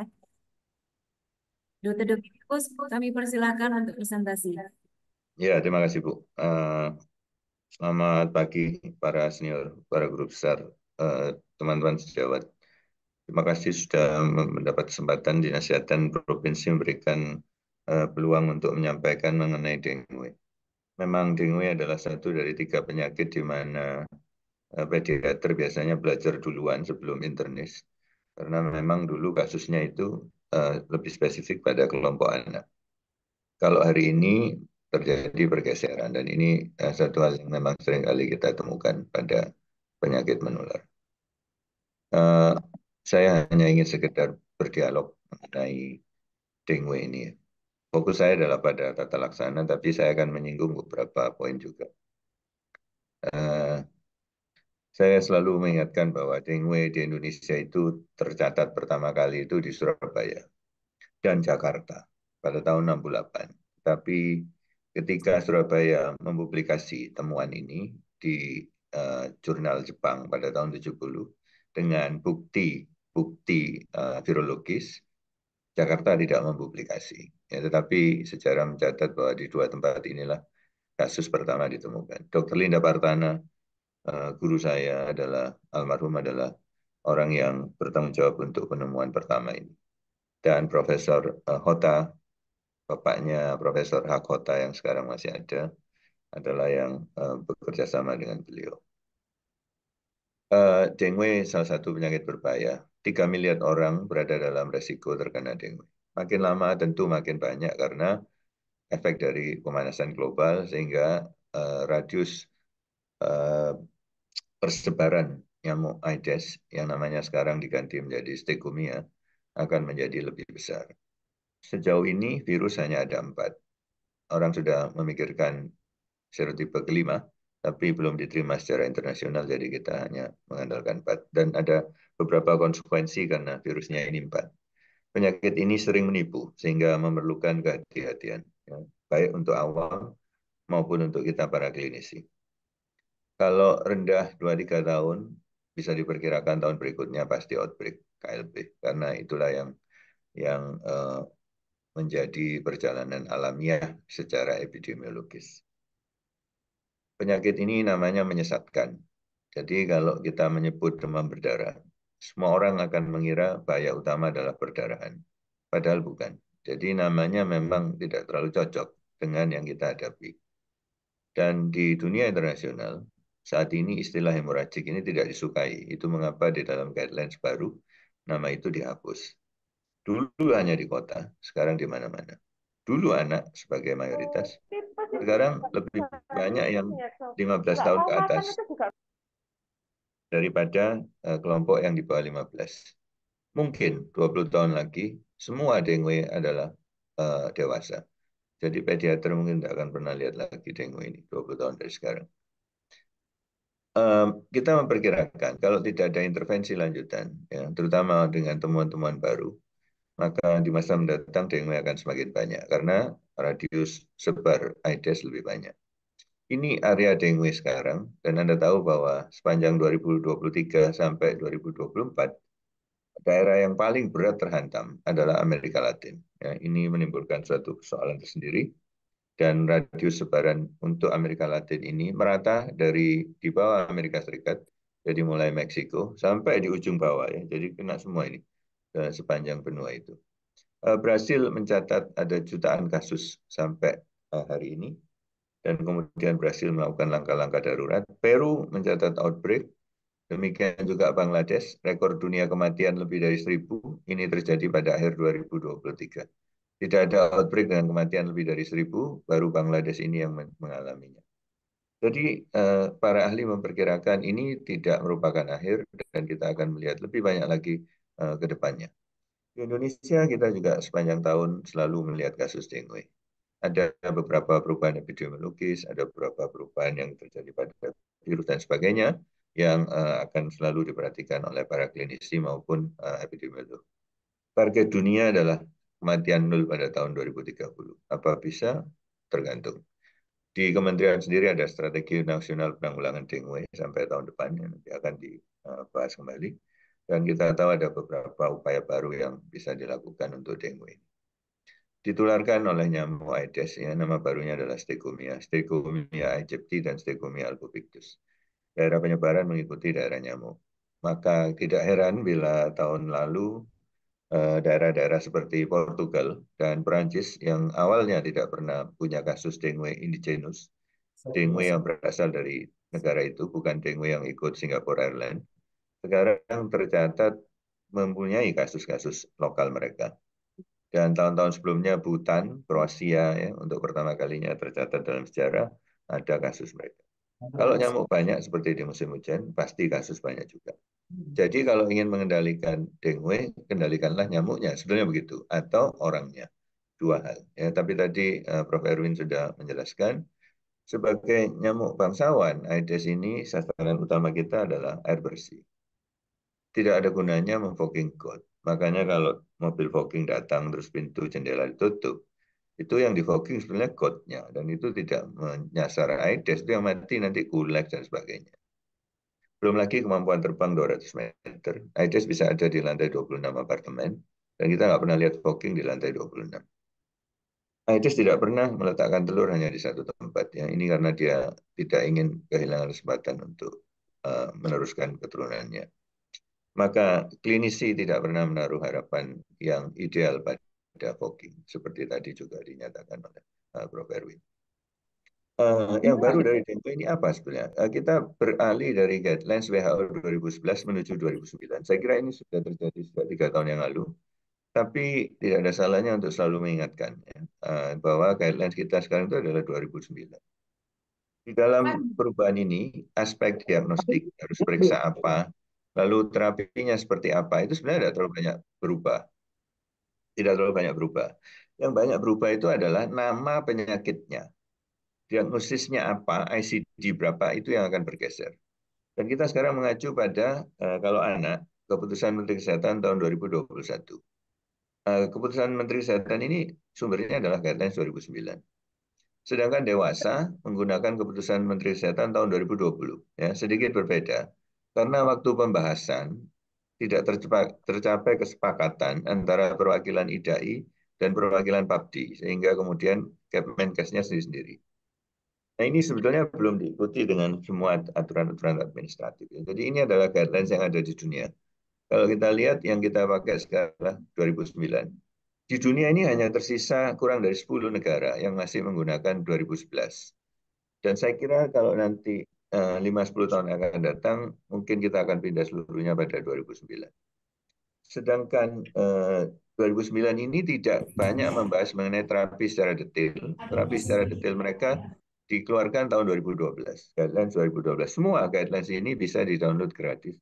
Dokter Dominikus, kami persilakan untuk presentasi. Ya, terima kasih Bu. Uh, selamat pagi para senior, para guru besar, eh, teman-teman uh, teman sejawat. Terima kasih sudah mendapat kesempatan Dinas Kesehatan Provinsi memberikan uh, peluang untuk menyampaikan mengenai dengue. Memang dengue adalah satu dari tiga penyakit di mana uh, pediater biasanya belajar duluan sebelum internis. Karena memang dulu kasusnya itu uh, lebih spesifik pada kelompok anak. Kalau hari ini terjadi pergeseran dan ini uh, satu hal yang memang sering kali kita temukan pada penyakit menular. Uh, saya hanya ingin sekedar berdialog mengenai dengue ini. Fokus saya adalah pada tata laksana, tapi saya akan menyinggung beberapa poin juga. Uh, saya selalu mengingatkan bahwa dengue di Indonesia itu tercatat pertama kali itu di Surabaya dan Jakarta pada tahun 68. Tapi ketika Surabaya mempublikasi temuan ini di uh, jurnal Jepang pada tahun 70 dengan bukti bukti uh, virologis, Jakarta tidak mempublikasi. Ya, tetapi sejarah mencatat bahwa di dua tempat inilah kasus pertama ditemukan. Dr. Linda Partana, uh, guru saya adalah almarhum adalah orang yang bertanggung jawab untuk penemuan pertama ini. Dan Profesor uh, Hota, bapaknya Profesor Hak Hota yang sekarang masih ada, adalah yang uh, bekerja sama dengan beliau. Uh, dengue salah satu penyakit berbahaya 3 miliar orang berada dalam resiko terkena dengue. Makin lama tentu makin banyak karena efek dari pemanasan global sehingga uh, radius uh, persebaran nyamuk Aedes yang namanya sekarang diganti menjadi stegomia akan menjadi lebih besar. Sejauh ini virus hanya ada empat. Orang sudah memikirkan serotipe kelima, tapi belum diterima secara internasional, jadi kita hanya mengandalkan empat. Dan ada beberapa konsekuensi karena virusnya ini empat. Penyakit ini sering menipu sehingga memerlukan kehati-hatian, ya, baik untuk awam maupun untuk kita para klinisi. Kalau rendah 2-3 tahun, bisa diperkirakan tahun berikutnya pasti outbreak KLB karena itulah yang yang uh, menjadi perjalanan alamiah secara epidemiologis. Penyakit ini namanya menyesatkan. Jadi kalau kita menyebut demam berdarah, semua orang akan mengira bahaya utama adalah perdarahan. Padahal bukan. Jadi namanya memang tidak terlalu cocok dengan yang kita hadapi. Dan di dunia internasional, saat ini istilah hemoragik ini tidak disukai. Itu mengapa di dalam guidelines baru, nama itu dihapus. Dulu hanya di kota, sekarang di mana-mana. Dulu anak sebagai mayoritas, sekarang lebih banyak yang 15 tahun ke atas daripada uh, kelompok yang di bawah 15. Mungkin 20 tahun lagi semua dengue adalah uh, dewasa. Jadi pediater mungkin tidak akan pernah lihat lagi dengue ini 20 tahun dari sekarang. Um, kita memperkirakan kalau tidak ada intervensi lanjutan, ya, terutama dengan temuan-temuan baru, maka di masa mendatang dengue akan semakin banyak karena radius sebar Aedes lebih banyak ini area dengue sekarang dan Anda tahu bahwa sepanjang 2023 sampai 2024 daerah yang paling berat terhantam adalah Amerika Latin. Ya, ini menimbulkan suatu persoalan tersendiri dan radius sebaran untuk Amerika Latin ini merata dari di bawah Amerika Serikat, jadi mulai Meksiko sampai di ujung bawah ya, jadi kena semua ini sepanjang benua itu. Eh, Brasil mencatat ada jutaan kasus sampai eh, hari ini dan kemudian berhasil melakukan langkah-langkah darurat. Peru mencatat outbreak, demikian juga Bangladesh, rekor dunia kematian lebih dari 1.000, ini terjadi pada akhir 2023. Tidak ada outbreak dengan kematian lebih dari 1.000, baru Bangladesh ini yang mengalaminya. Jadi eh, para ahli memperkirakan ini tidak merupakan akhir dan kita akan melihat lebih banyak lagi eh, ke depannya. Di Indonesia kita juga sepanjang tahun selalu melihat kasus dengue ada beberapa perubahan epidemiologis, ada beberapa perubahan yang terjadi pada virus dan sebagainya yang uh, akan selalu diperhatikan oleh para klinisi maupun uh, epidemiolog. Target dunia adalah kematian nol pada tahun 2030. Apa bisa? Tergantung. Di kementerian sendiri ada strategi nasional penanggulangan dengue sampai tahun depan yang nanti akan dibahas eh, kembali. Dan kita tahu ada beberapa upaya baru yang bisa dilakukan untuk dengue ini ditularkan oleh nyamuk Aedes ya nama barunya adalah Stegomia, Stegomia aegypti dan Stegomia albopictus. Daerah penyebaran mengikuti daerah nyamuk. Maka tidak heran bila tahun lalu eh, daerah-daerah seperti Portugal dan Perancis yang awalnya tidak pernah punya kasus dengue indigenus, dengue yang berasal dari negara itu bukan dengue yang ikut Singapore Airlines, sekarang tercatat mempunyai kasus-kasus lokal mereka dan tahun-tahun sebelumnya Bhutan, Kroasia ya untuk pertama kalinya tercatat dalam sejarah ada kasus mereka. Kalau nyamuk banyak seperti di musim hujan, pasti kasus banyak juga. Hmm. Jadi kalau ingin mengendalikan dengue, kendalikanlah nyamuknya, sebenarnya begitu, atau orangnya. Dua hal. Ya, tapi tadi uh, Prof. Erwin sudah menjelaskan, sebagai nyamuk bangsawan, Aedes ini sasaran utama kita adalah air bersih. Tidak ada gunanya memfogging code. Makanya kalau mobil fogging datang terus pintu jendela ditutup, itu yang di fogging sebenarnya code-nya. dan itu tidak menyasar Aedes itu yang mati nanti kulek dan sebagainya. Belum lagi kemampuan terbang 200 meter. Aedes bisa ada di lantai 26 apartemen dan kita nggak pernah lihat fogging di lantai 26. Aedes tidak pernah meletakkan telur hanya di satu tempat. Ya. Ini karena dia tidak ingin kehilangan kesempatan untuk uh, meneruskan keturunannya maka klinisi tidak pernah menaruh harapan yang ideal pada fogging, seperti tadi juga dinyatakan oleh eh, Prof. Erwin. Uh, yang baru iya. dari dengue ini apa sebenarnya? Uh, kita beralih dari guidelines WHO 2011 menuju 2009. Saya kira ini sudah terjadi sudah tiga tahun yang lalu. Tapi tidak ada salahnya untuk selalu mengingatkan ya, uh, bahwa guidelines kita sekarang itu adalah 2009. Di dalam kan perubahan ini, aspek diagnostik harus periksa apa, Lalu terapinya seperti apa? Itu sebenarnya tidak terlalu banyak berubah. Tidak terlalu banyak berubah. Yang banyak berubah itu adalah nama penyakitnya. Diagnosisnya apa, ICD berapa, itu yang akan bergeser. Dan kita sekarang mengacu pada eh, kalau anak, keputusan Menteri Kesehatan tahun 2021. Eh, keputusan Menteri Kesehatan ini sumbernya adalah guidelines 2009. Sedangkan dewasa menggunakan keputusan Menteri Kesehatan tahun 2020. Ya, sedikit berbeda karena waktu pembahasan tidak tercapai kesepakatan antara perwakilan IDAI dan perwakilan PABDI, sehingga kemudian Kemenkesnya sendiri-sendiri. Nah ini sebetulnya belum diikuti dengan semua aturan-aturan administratif. Jadi ini adalah guidelines yang ada di dunia. Kalau kita lihat yang kita pakai sekarang 2009. Di dunia ini hanya tersisa kurang dari 10 negara yang masih menggunakan 2011. Dan saya kira kalau nanti 5-10 eh, tahun yang akan datang, mungkin kita akan pindah seluruhnya pada 2009. Sedangkan eh, 2009 ini tidak banyak membahas mengenai terapi secara detail. Terapi secara detail mereka dikeluarkan tahun 2012, guidelines 2012. Semua guidelines ini bisa di-download gratis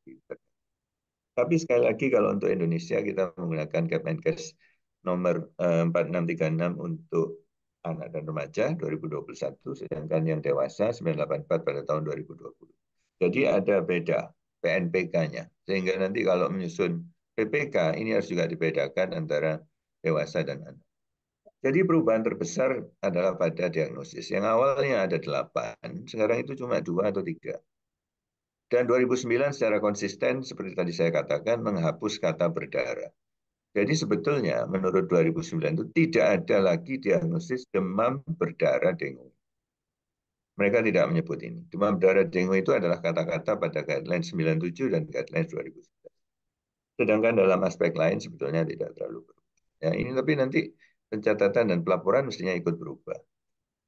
Tapi sekali lagi kalau untuk Indonesia kita menggunakan Kemenkes nomor 4636 eh, untuk anak dan remaja 2021, sedangkan yang dewasa 984 pada tahun 2020. Jadi ada beda PNPK-nya. Sehingga nanti kalau menyusun PPK, ini harus juga dibedakan antara dewasa dan anak. Jadi perubahan terbesar adalah pada diagnosis. Yang awalnya ada 8, sekarang itu cuma 2 atau 3. Dan 2009 secara konsisten, seperti tadi saya katakan, menghapus kata berdarah. Jadi sebetulnya menurut 2009 itu tidak ada lagi diagnosis demam berdarah dengue. Mereka tidak menyebut ini. Demam berdarah dengue itu adalah kata-kata pada guideline 97 dan guideline 2009. Sedangkan dalam aspek lain sebetulnya tidak terlalu berubah. Ya, ini tapi nanti pencatatan dan pelaporan mestinya ikut berubah.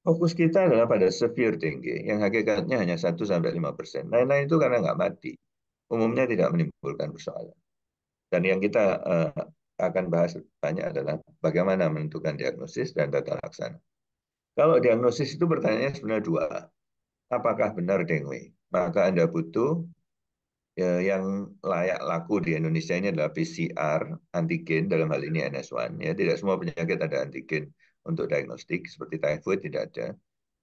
Fokus kita adalah pada severe dengue yang hakikatnya hanya 1 sampai 5%. Nah lain itu karena nggak mati. Umumnya tidak menimbulkan persoalan. Dan yang kita uh, akan bahas banyak adalah bagaimana menentukan diagnosis dan tata laksana. Kalau diagnosis itu pertanyaannya sebenarnya dua. Apakah benar dengue? Maka Anda butuh ya, yang layak laku di Indonesia ini adalah PCR, antigen, dalam hal ini NS1. Ya, tidak semua penyakit ada antigen untuk diagnostik, seperti typhoid tidak ada.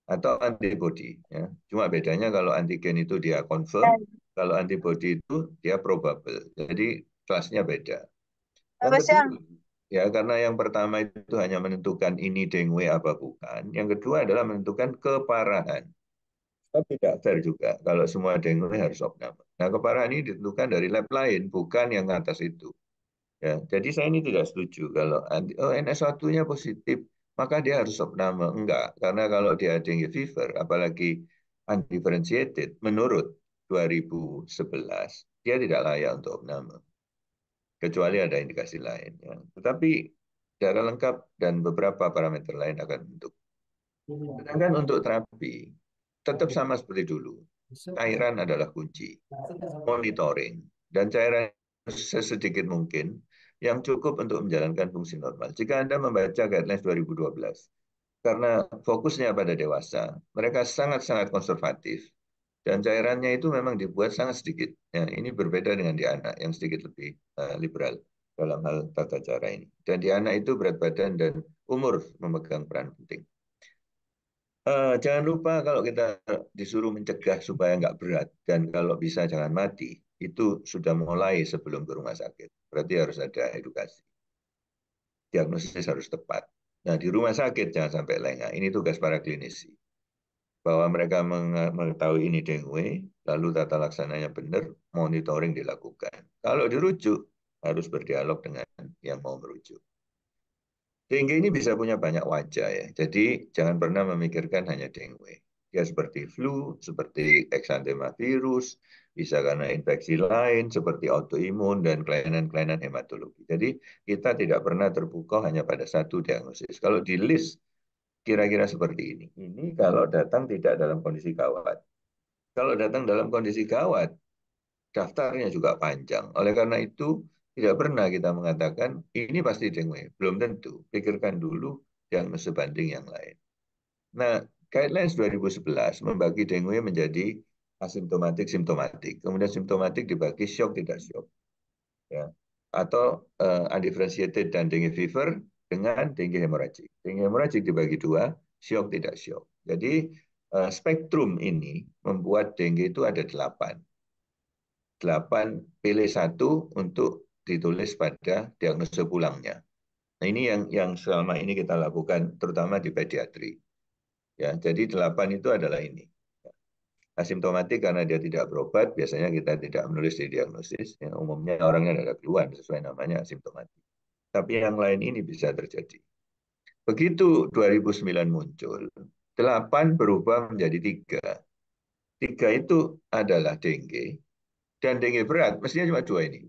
Atau antibody. Ya. Cuma bedanya kalau antigen itu dia confirm, kalau antibody itu dia probable. Jadi kelasnya beda. Yang kedua, ya karena yang pertama itu hanya menentukan ini dengue apa bukan. Yang kedua adalah menentukan keparahan. Tapi kan tidak fair juga kalau semua dengue harus opname. Nah keparahan ini ditentukan dari lab lain, bukan yang atas itu. Ya, jadi saya ini tidak setuju kalau anti, oh, NS1-nya positif, maka dia harus opname. Enggak, karena kalau dia dengue fever, apalagi undifferentiated, menurut 2011, dia tidak layak untuk opname kecuali ada indikasi lain. Ya. Tetapi darah lengkap dan beberapa parameter lain akan bentuk. Iya. Sedangkan untuk terapi, tetap sama seperti dulu. Cairan adalah kunci. Monitoring. Dan cairan sesedikit mungkin yang cukup untuk menjalankan fungsi normal. Jika Anda membaca guidelines 2012, karena fokusnya pada dewasa, mereka sangat-sangat konservatif dan cairannya itu memang dibuat sangat sedikit. Ya, ini berbeda dengan di anak yang sedikit lebih eh, liberal dalam hal tata cara ini. Dan di anak itu berat badan dan umur memegang peran penting. Uh, jangan lupa kalau kita disuruh mencegah supaya nggak berat dan kalau bisa jangan mati itu sudah mulai sebelum ke rumah sakit. Berarti harus ada edukasi. Diagnosis harus tepat. Nah di rumah sakit jangan sampai lengah. Ini tugas para klinisi bahwa mereka mengetahui ini dengue, lalu tata laksananya benar, monitoring dilakukan. Kalau dirujuk, harus berdialog dengan yang mau merujuk. Dengue ini bisa punya banyak wajah ya. Jadi jangan pernah memikirkan hanya dengue. Ya seperti flu, seperti eksantema virus, bisa karena infeksi lain seperti autoimun dan kelainan-kelainan hematologi. Jadi kita tidak pernah terbuka hanya pada satu diagnosis. Kalau di list Kira-kira seperti ini. Ini kalau datang tidak dalam kondisi gawat. Kalau datang dalam kondisi gawat, daftarnya juga panjang. Oleh karena itu, tidak pernah kita mengatakan ini pasti dengue. Belum tentu. Pikirkan dulu yang sebanding yang lain. Nah, guidelines 2011 membagi dengue menjadi asimptomatik, simptomatik. Kemudian simptomatik dibagi shock, tidak shock. Ya. Atau uh, undifferentiated dan dengue fever, dengan dengue hemoragik. Dengue hemoragik dibagi dua, siok tidak siok. Jadi eh, spektrum ini membuat dengue itu ada delapan. Delapan pilih satu untuk ditulis pada diagnosis pulangnya. Nah, ini yang yang selama ini kita lakukan terutama di pediatri. Ya, jadi delapan itu adalah ini. Asimptomatik karena dia tidak berobat, biasanya kita tidak menulis di diagnosis. Ya, umumnya orangnya ada keluhan sesuai namanya asimptomatik tapi yang lain ini bisa terjadi. Begitu 2009 muncul, 8 berubah menjadi 3. 3 itu adalah dengue, dan dengue berat, mestinya cuma dua ini.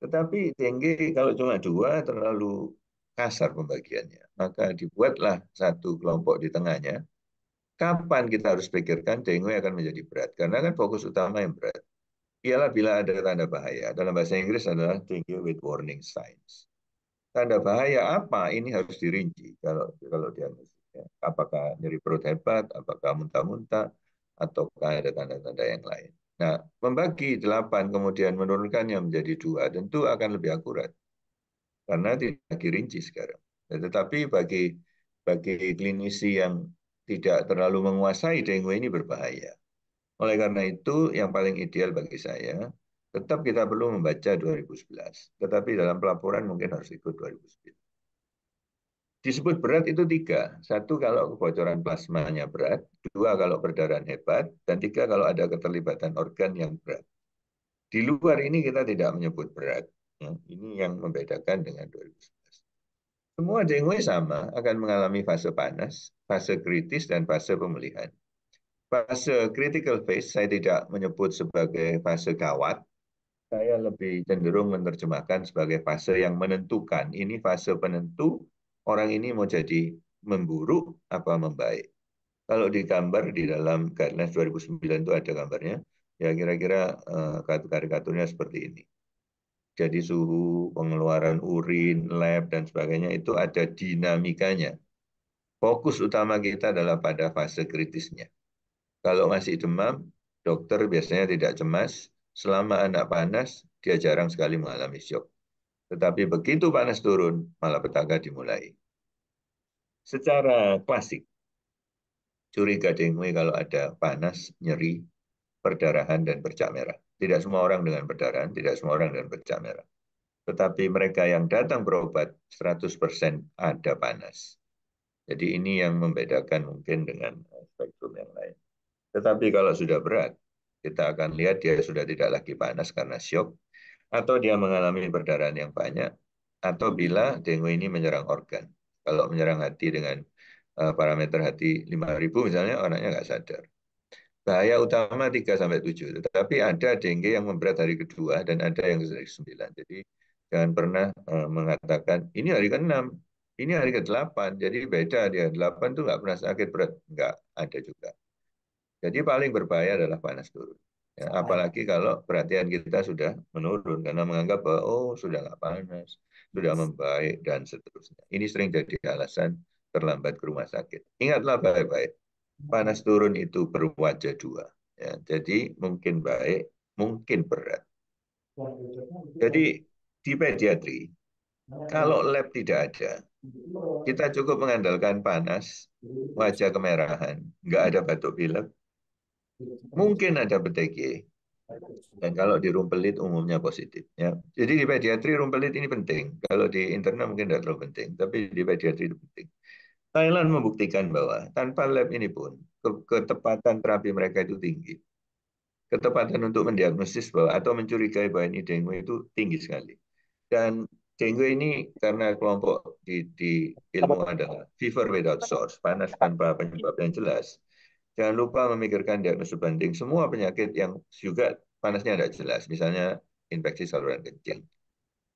Tetapi dengue kalau cuma dua terlalu kasar pembagiannya. Maka dibuatlah satu kelompok di tengahnya. Kapan kita harus pikirkan dengue akan menjadi berat? Karena kan fokus utama yang berat. Ialah bila ada tanda bahaya. Dalam bahasa Inggris adalah dengue with warning signs tanda bahaya apa ini harus dirinci kalau kalau dia ya. apakah nyeri perut hebat apakah muntah-muntah ataukah ada tanda-tanda yang lain nah membagi delapan kemudian menurunkannya menjadi dua tentu akan lebih akurat karena tidak dirinci sekarang ya, tetapi bagi bagi klinisi yang tidak terlalu menguasai dengue ini berbahaya oleh karena itu yang paling ideal bagi saya Tetap kita perlu membaca 2011, tetapi dalam pelaporan mungkin harus ikut 2009. Disebut berat itu tiga. Satu kalau kebocoran plasmanya berat, dua kalau perdarahan hebat, dan tiga kalau ada keterlibatan organ yang berat. Di luar ini kita tidak menyebut berat. Ya, ini yang membedakan dengan 2011. Semua dengue sama akan mengalami fase panas, fase kritis, dan fase pemulihan. Fase critical phase saya tidak menyebut sebagai fase gawat, saya lebih cenderung menerjemahkan sebagai fase yang menentukan. Ini fase penentu orang ini mau jadi memburuk apa membaik. Kalau digambar di dalam Guidelines 2009 itu ada gambarnya, ya kira-kira uh, karikaturnya seperti ini. Jadi suhu, pengeluaran urin, lab, dan sebagainya itu ada dinamikanya. Fokus utama kita adalah pada fase kritisnya. Kalau masih demam, dokter biasanya tidak cemas, Selama anak panas, dia jarang sekali mengalami syok. Tetapi begitu panas turun, malapetaka dimulai. Secara klasik, curiga dengue kalau ada panas, nyeri, perdarahan, dan bercak merah. Tidak semua orang dengan perdarahan, tidak semua orang dengan bercak merah. Tetapi mereka yang datang berobat, 100% ada panas. Jadi ini yang membedakan mungkin dengan spektrum yang lain. Tetapi kalau sudah berat, kita akan lihat dia sudah tidak lagi panas karena syok, atau dia mengalami perdarahan yang banyak, atau bila dengue ini menyerang organ. Kalau menyerang hati dengan eh, parameter hati 5000 misalnya, orangnya nggak sadar. Bahaya utama 3-7, sampai tetapi ada dengue yang memberat hari kedua dan ada yang dari 9. Jadi jangan pernah eh, mengatakan, ini hari ke-6, ini hari ke-8, jadi beda dia. 8 itu nggak pernah sakit berat, nggak ada juga. Jadi paling berbahaya adalah panas turun. Ya, apalagi kalau perhatian kita sudah menurun karena menganggap bahwa oh sudah nggak panas, sudah membaik dan seterusnya. Ini sering jadi alasan terlambat ke rumah sakit. Ingatlah baik-baik, panas turun itu berwajah dua. Ya, jadi mungkin baik, mungkin berat. Jadi di pediatri, kalau lab tidak ada, kita cukup mengandalkan panas, wajah kemerahan, nggak ada batuk pilek, Mungkin ada BTG. Iya. Dan kalau di rumpelit umumnya positif. Ya. Jadi di pediatri rumpelit ini penting. Kalau di interna mungkin tidak terlalu penting. Tapi di pediatri itu penting. Thailand membuktikan bahwa tanpa lab ini pun ketepatan terapi mereka itu tinggi. Ketepatan untuk mendiagnosis bahwa atau mencurigai bahwa ini dengue itu tinggi sekali. Dan dengue ini karena kelompok di, di ilmu adalah fever without source, panas tanpa penyebab yang jelas Jangan lupa memikirkan diagnosis banding semua penyakit yang juga panasnya tidak jelas. Misalnya infeksi saluran kencing,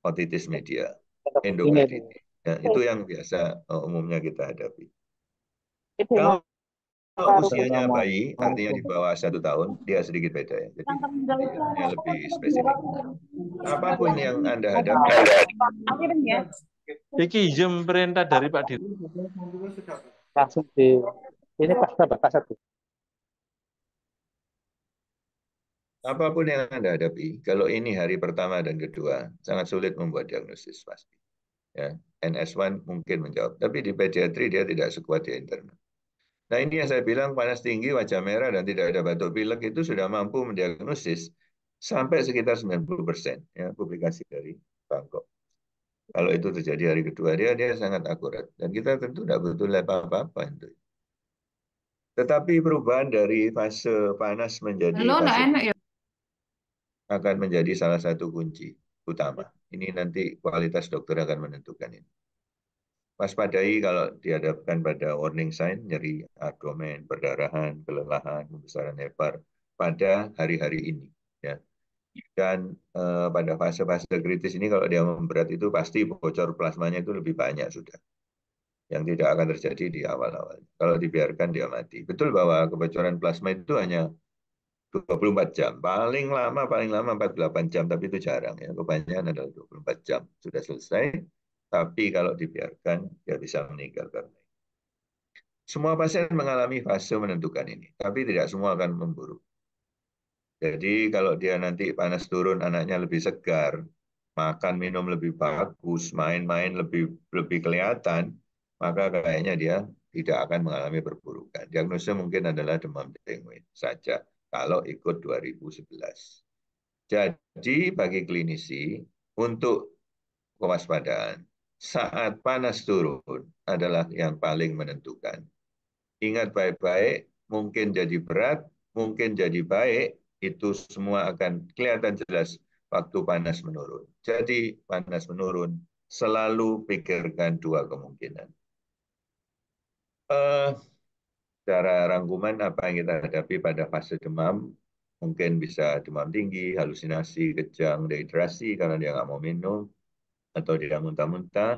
otitis media, endokarditis. Ya, iya. nah, itu yang biasa eh, umumnya kita hadapi. Kalau usianya bayi, artinya di bawah satu tahun, dia sedikit beda ya. Jadi dia lebih spesifik. Apapun yang Anda hadapi. Ya. Iki izin perintah dari Pak Dir. Langsung di ini pas Bapak satu. Apapun yang Anda hadapi, kalau ini hari pertama dan kedua, sangat sulit membuat diagnosis pasti. Ya, NS1 mungkin menjawab, tapi di pediatri dia tidak sekuat di internal. Nah ini yang saya bilang panas tinggi, wajah merah, dan tidak ada batuk pilek itu sudah mampu mendiagnosis sampai sekitar 90 persen. Ya, publikasi dari Bangkok. Kalau itu terjadi hari kedua dia, dia sangat akurat. Dan kita tentu tidak butuh lab apa-apa itu. Tetapi perubahan dari fase panas menjadi Halo, fase ya, akan menjadi salah satu kunci utama. Ini nanti kualitas dokter akan menentukan ini. Waspadai kalau dihadapkan pada warning sign, nyeri abdomen, perdarahan, kelelahan, pembesaran lebar pada hari-hari ini. Ya. Dan eh, pada fase-fase kritis ini kalau dia memberat itu pasti bocor plasmanya itu lebih banyak sudah. Yang tidak akan terjadi di awal-awal. Kalau dibiarkan dia mati. Betul bahwa kebocoran plasma itu hanya 24 jam. Paling lama, paling lama 48 jam, tapi itu jarang ya. Kebanyakan adalah 24 jam. Sudah selesai, tapi kalau dibiarkan, dia bisa meninggal karena Semua pasien mengalami fase menentukan ini, tapi tidak semua akan memburuk. Jadi kalau dia nanti panas turun, anaknya lebih segar, makan minum lebih bagus, main-main lebih lebih kelihatan, maka kayaknya dia tidak akan mengalami perburukan. Diagnosisnya mungkin adalah demam dengue saja kalau ikut 2011. Jadi bagi klinisi untuk kewaspadaan saat panas turun adalah yang paling menentukan. Ingat baik-baik, mungkin jadi berat, mungkin jadi baik, itu semua akan kelihatan jelas waktu panas menurun. Jadi panas menurun selalu pikirkan dua kemungkinan. Uh, secara rangkuman apa yang kita hadapi pada fase demam mungkin bisa demam tinggi, halusinasi, kejang, dehidrasi karena dia nggak mau minum atau dia muntah-muntah.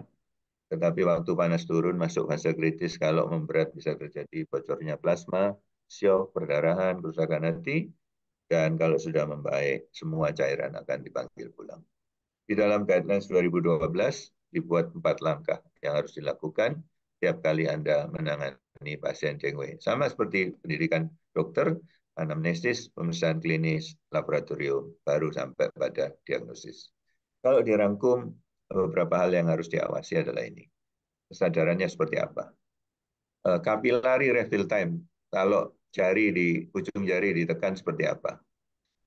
Tetapi waktu panas turun masuk fase kritis kalau memberat bisa terjadi bocornya plasma, syok, perdarahan, kerusakan hati, dan kalau sudah membaik, semua cairan akan dipanggil pulang. Di dalam guidelines 2012, dibuat empat langkah yang harus dilakukan tiap kali Anda menangani ini pasien dengue. Sama seperti pendidikan dokter, anamnesis, pemeriksaan klinis, laboratorium, baru sampai pada diagnosis. Kalau dirangkum, beberapa hal yang harus diawasi adalah ini. Kesadarannya seperti apa? Eh, Kapilari refill time, kalau jari di ujung jari ditekan seperti apa?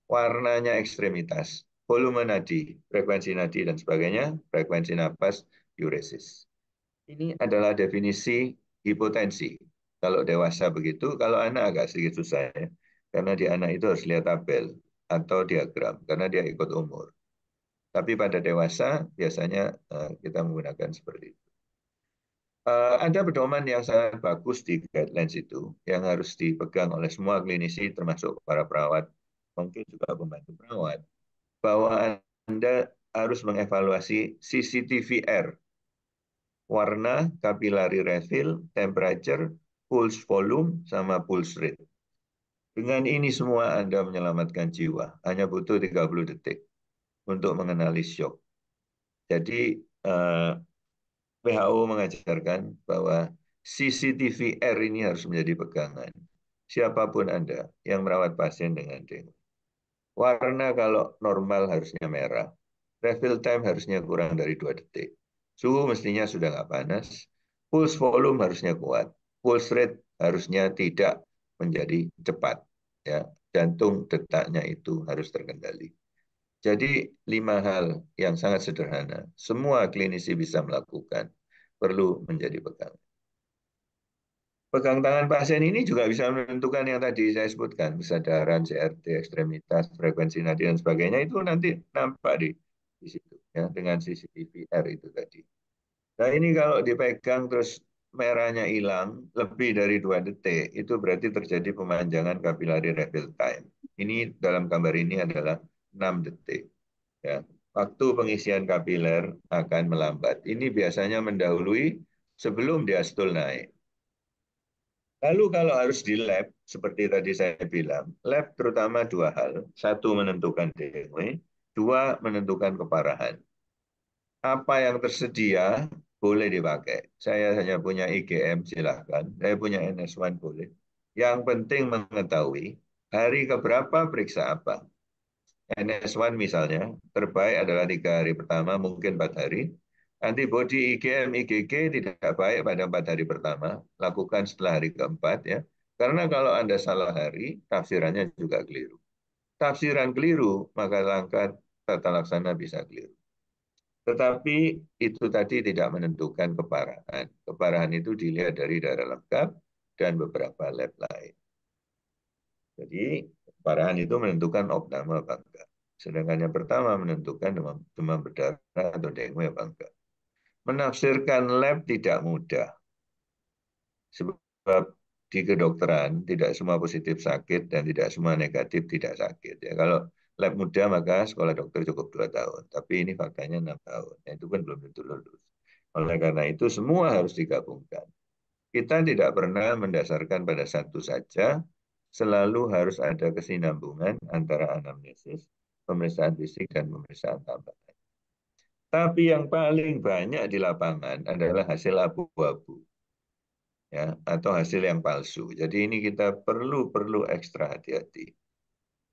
Warnanya ekstremitas, volume nadi, frekuensi nadi, dan sebagainya, frekuensi nafas diuresis. Ini adalah definisi hipotensi. Kalau dewasa begitu, kalau anak agak sedikit susah ya. Karena di anak itu harus lihat tabel atau diagram, karena dia ikut umur. Tapi pada dewasa biasanya eh, kita menggunakan seperti itu. Eh, ada pedoman yang sangat bagus di guidelines itu, yang harus dipegang oleh semua klinisi termasuk para perawat, mungkin juga pembantu perawat, bahwa Anda harus mengevaluasi CCTVR warna, capillary refill, temperature, pulse volume, sama pulse rate. Dengan ini semua Anda menyelamatkan jiwa. Hanya butuh 30 detik untuk mengenali shock. Jadi eh, WHO mengajarkan bahwa cctv CCTVR ini harus menjadi pegangan. Siapapun Anda yang merawat pasien dengan dengue. Warna kalau normal harusnya merah. Refill time harusnya kurang dari 2 detik Suhu mestinya sudah nggak panas. Pulse volume harusnya kuat. Pulse rate harusnya tidak menjadi cepat. Ya, jantung detaknya itu harus terkendali. Jadi lima hal yang sangat sederhana, semua klinisi bisa melakukan, perlu menjadi pegang. Pegang tangan pasien ini juga bisa menentukan yang tadi saya sebutkan, kesadaran, CRT, ekstremitas, frekuensi nadi, dan sebagainya, itu nanti nampak di di situ ya dengan R itu tadi. Nah ini kalau dipegang terus merahnya hilang lebih dari dua detik itu berarti terjadi pemanjangan kapilari refill time. Ini dalam gambar ini adalah 6 detik. Ya. Waktu pengisian kapiler akan melambat. Ini biasanya mendahului sebelum diastol naik. Lalu kalau harus di lab, seperti tadi saya bilang, lab terutama dua hal. Satu menentukan DNW, Dua, menentukan keparahan. Apa yang tersedia boleh dipakai. Saya hanya punya IGM, silahkan. Saya punya NS1, boleh. Yang penting mengetahui hari keberapa periksa apa. NS1 misalnya, terbaik adalah tiga hari pertama, mungkin empat hari. Antibody IgM, IgG tidak baik pada empat hari pertama. Lakukan setelah hari keempat ya. Karena kalau Anda salah hari, tafsirannya juga keliru tafsiran keliru, maka langkah tata laksana bisa keliru. Tetapi itu tadi tidak menentukan keparahan. Keparahan itu dilihat dari darah lengkap dan beberapa lab lain. Jadi keparahan itu menentukan opname apa Sedangkan yang pertama menentukan demam, demam berdarah atau dengue apa Menafsirkan lab tidak mudah. Sebab di kedokteran tidak semua positif sakit dan tidak semua negatif tidak sakit ya kalau lab muda maka sekolah dokter cukup dua tahun tapi ini faktanya enam tahun ya, itu pun belum tentu lulus oleh karena itu semua harus digabungkan kita tidak pernah mendasarkan pada satu saja selalu harus ada kesinambungan antara anamnesis pemeriksaan fisik dan pemeriksaan tambahan tapi yang paling banyak di lapangan adalah hasil abu-abu ya atau hasil yang palsu. Jadi ini kita perlu perlu ekstra hati-hati.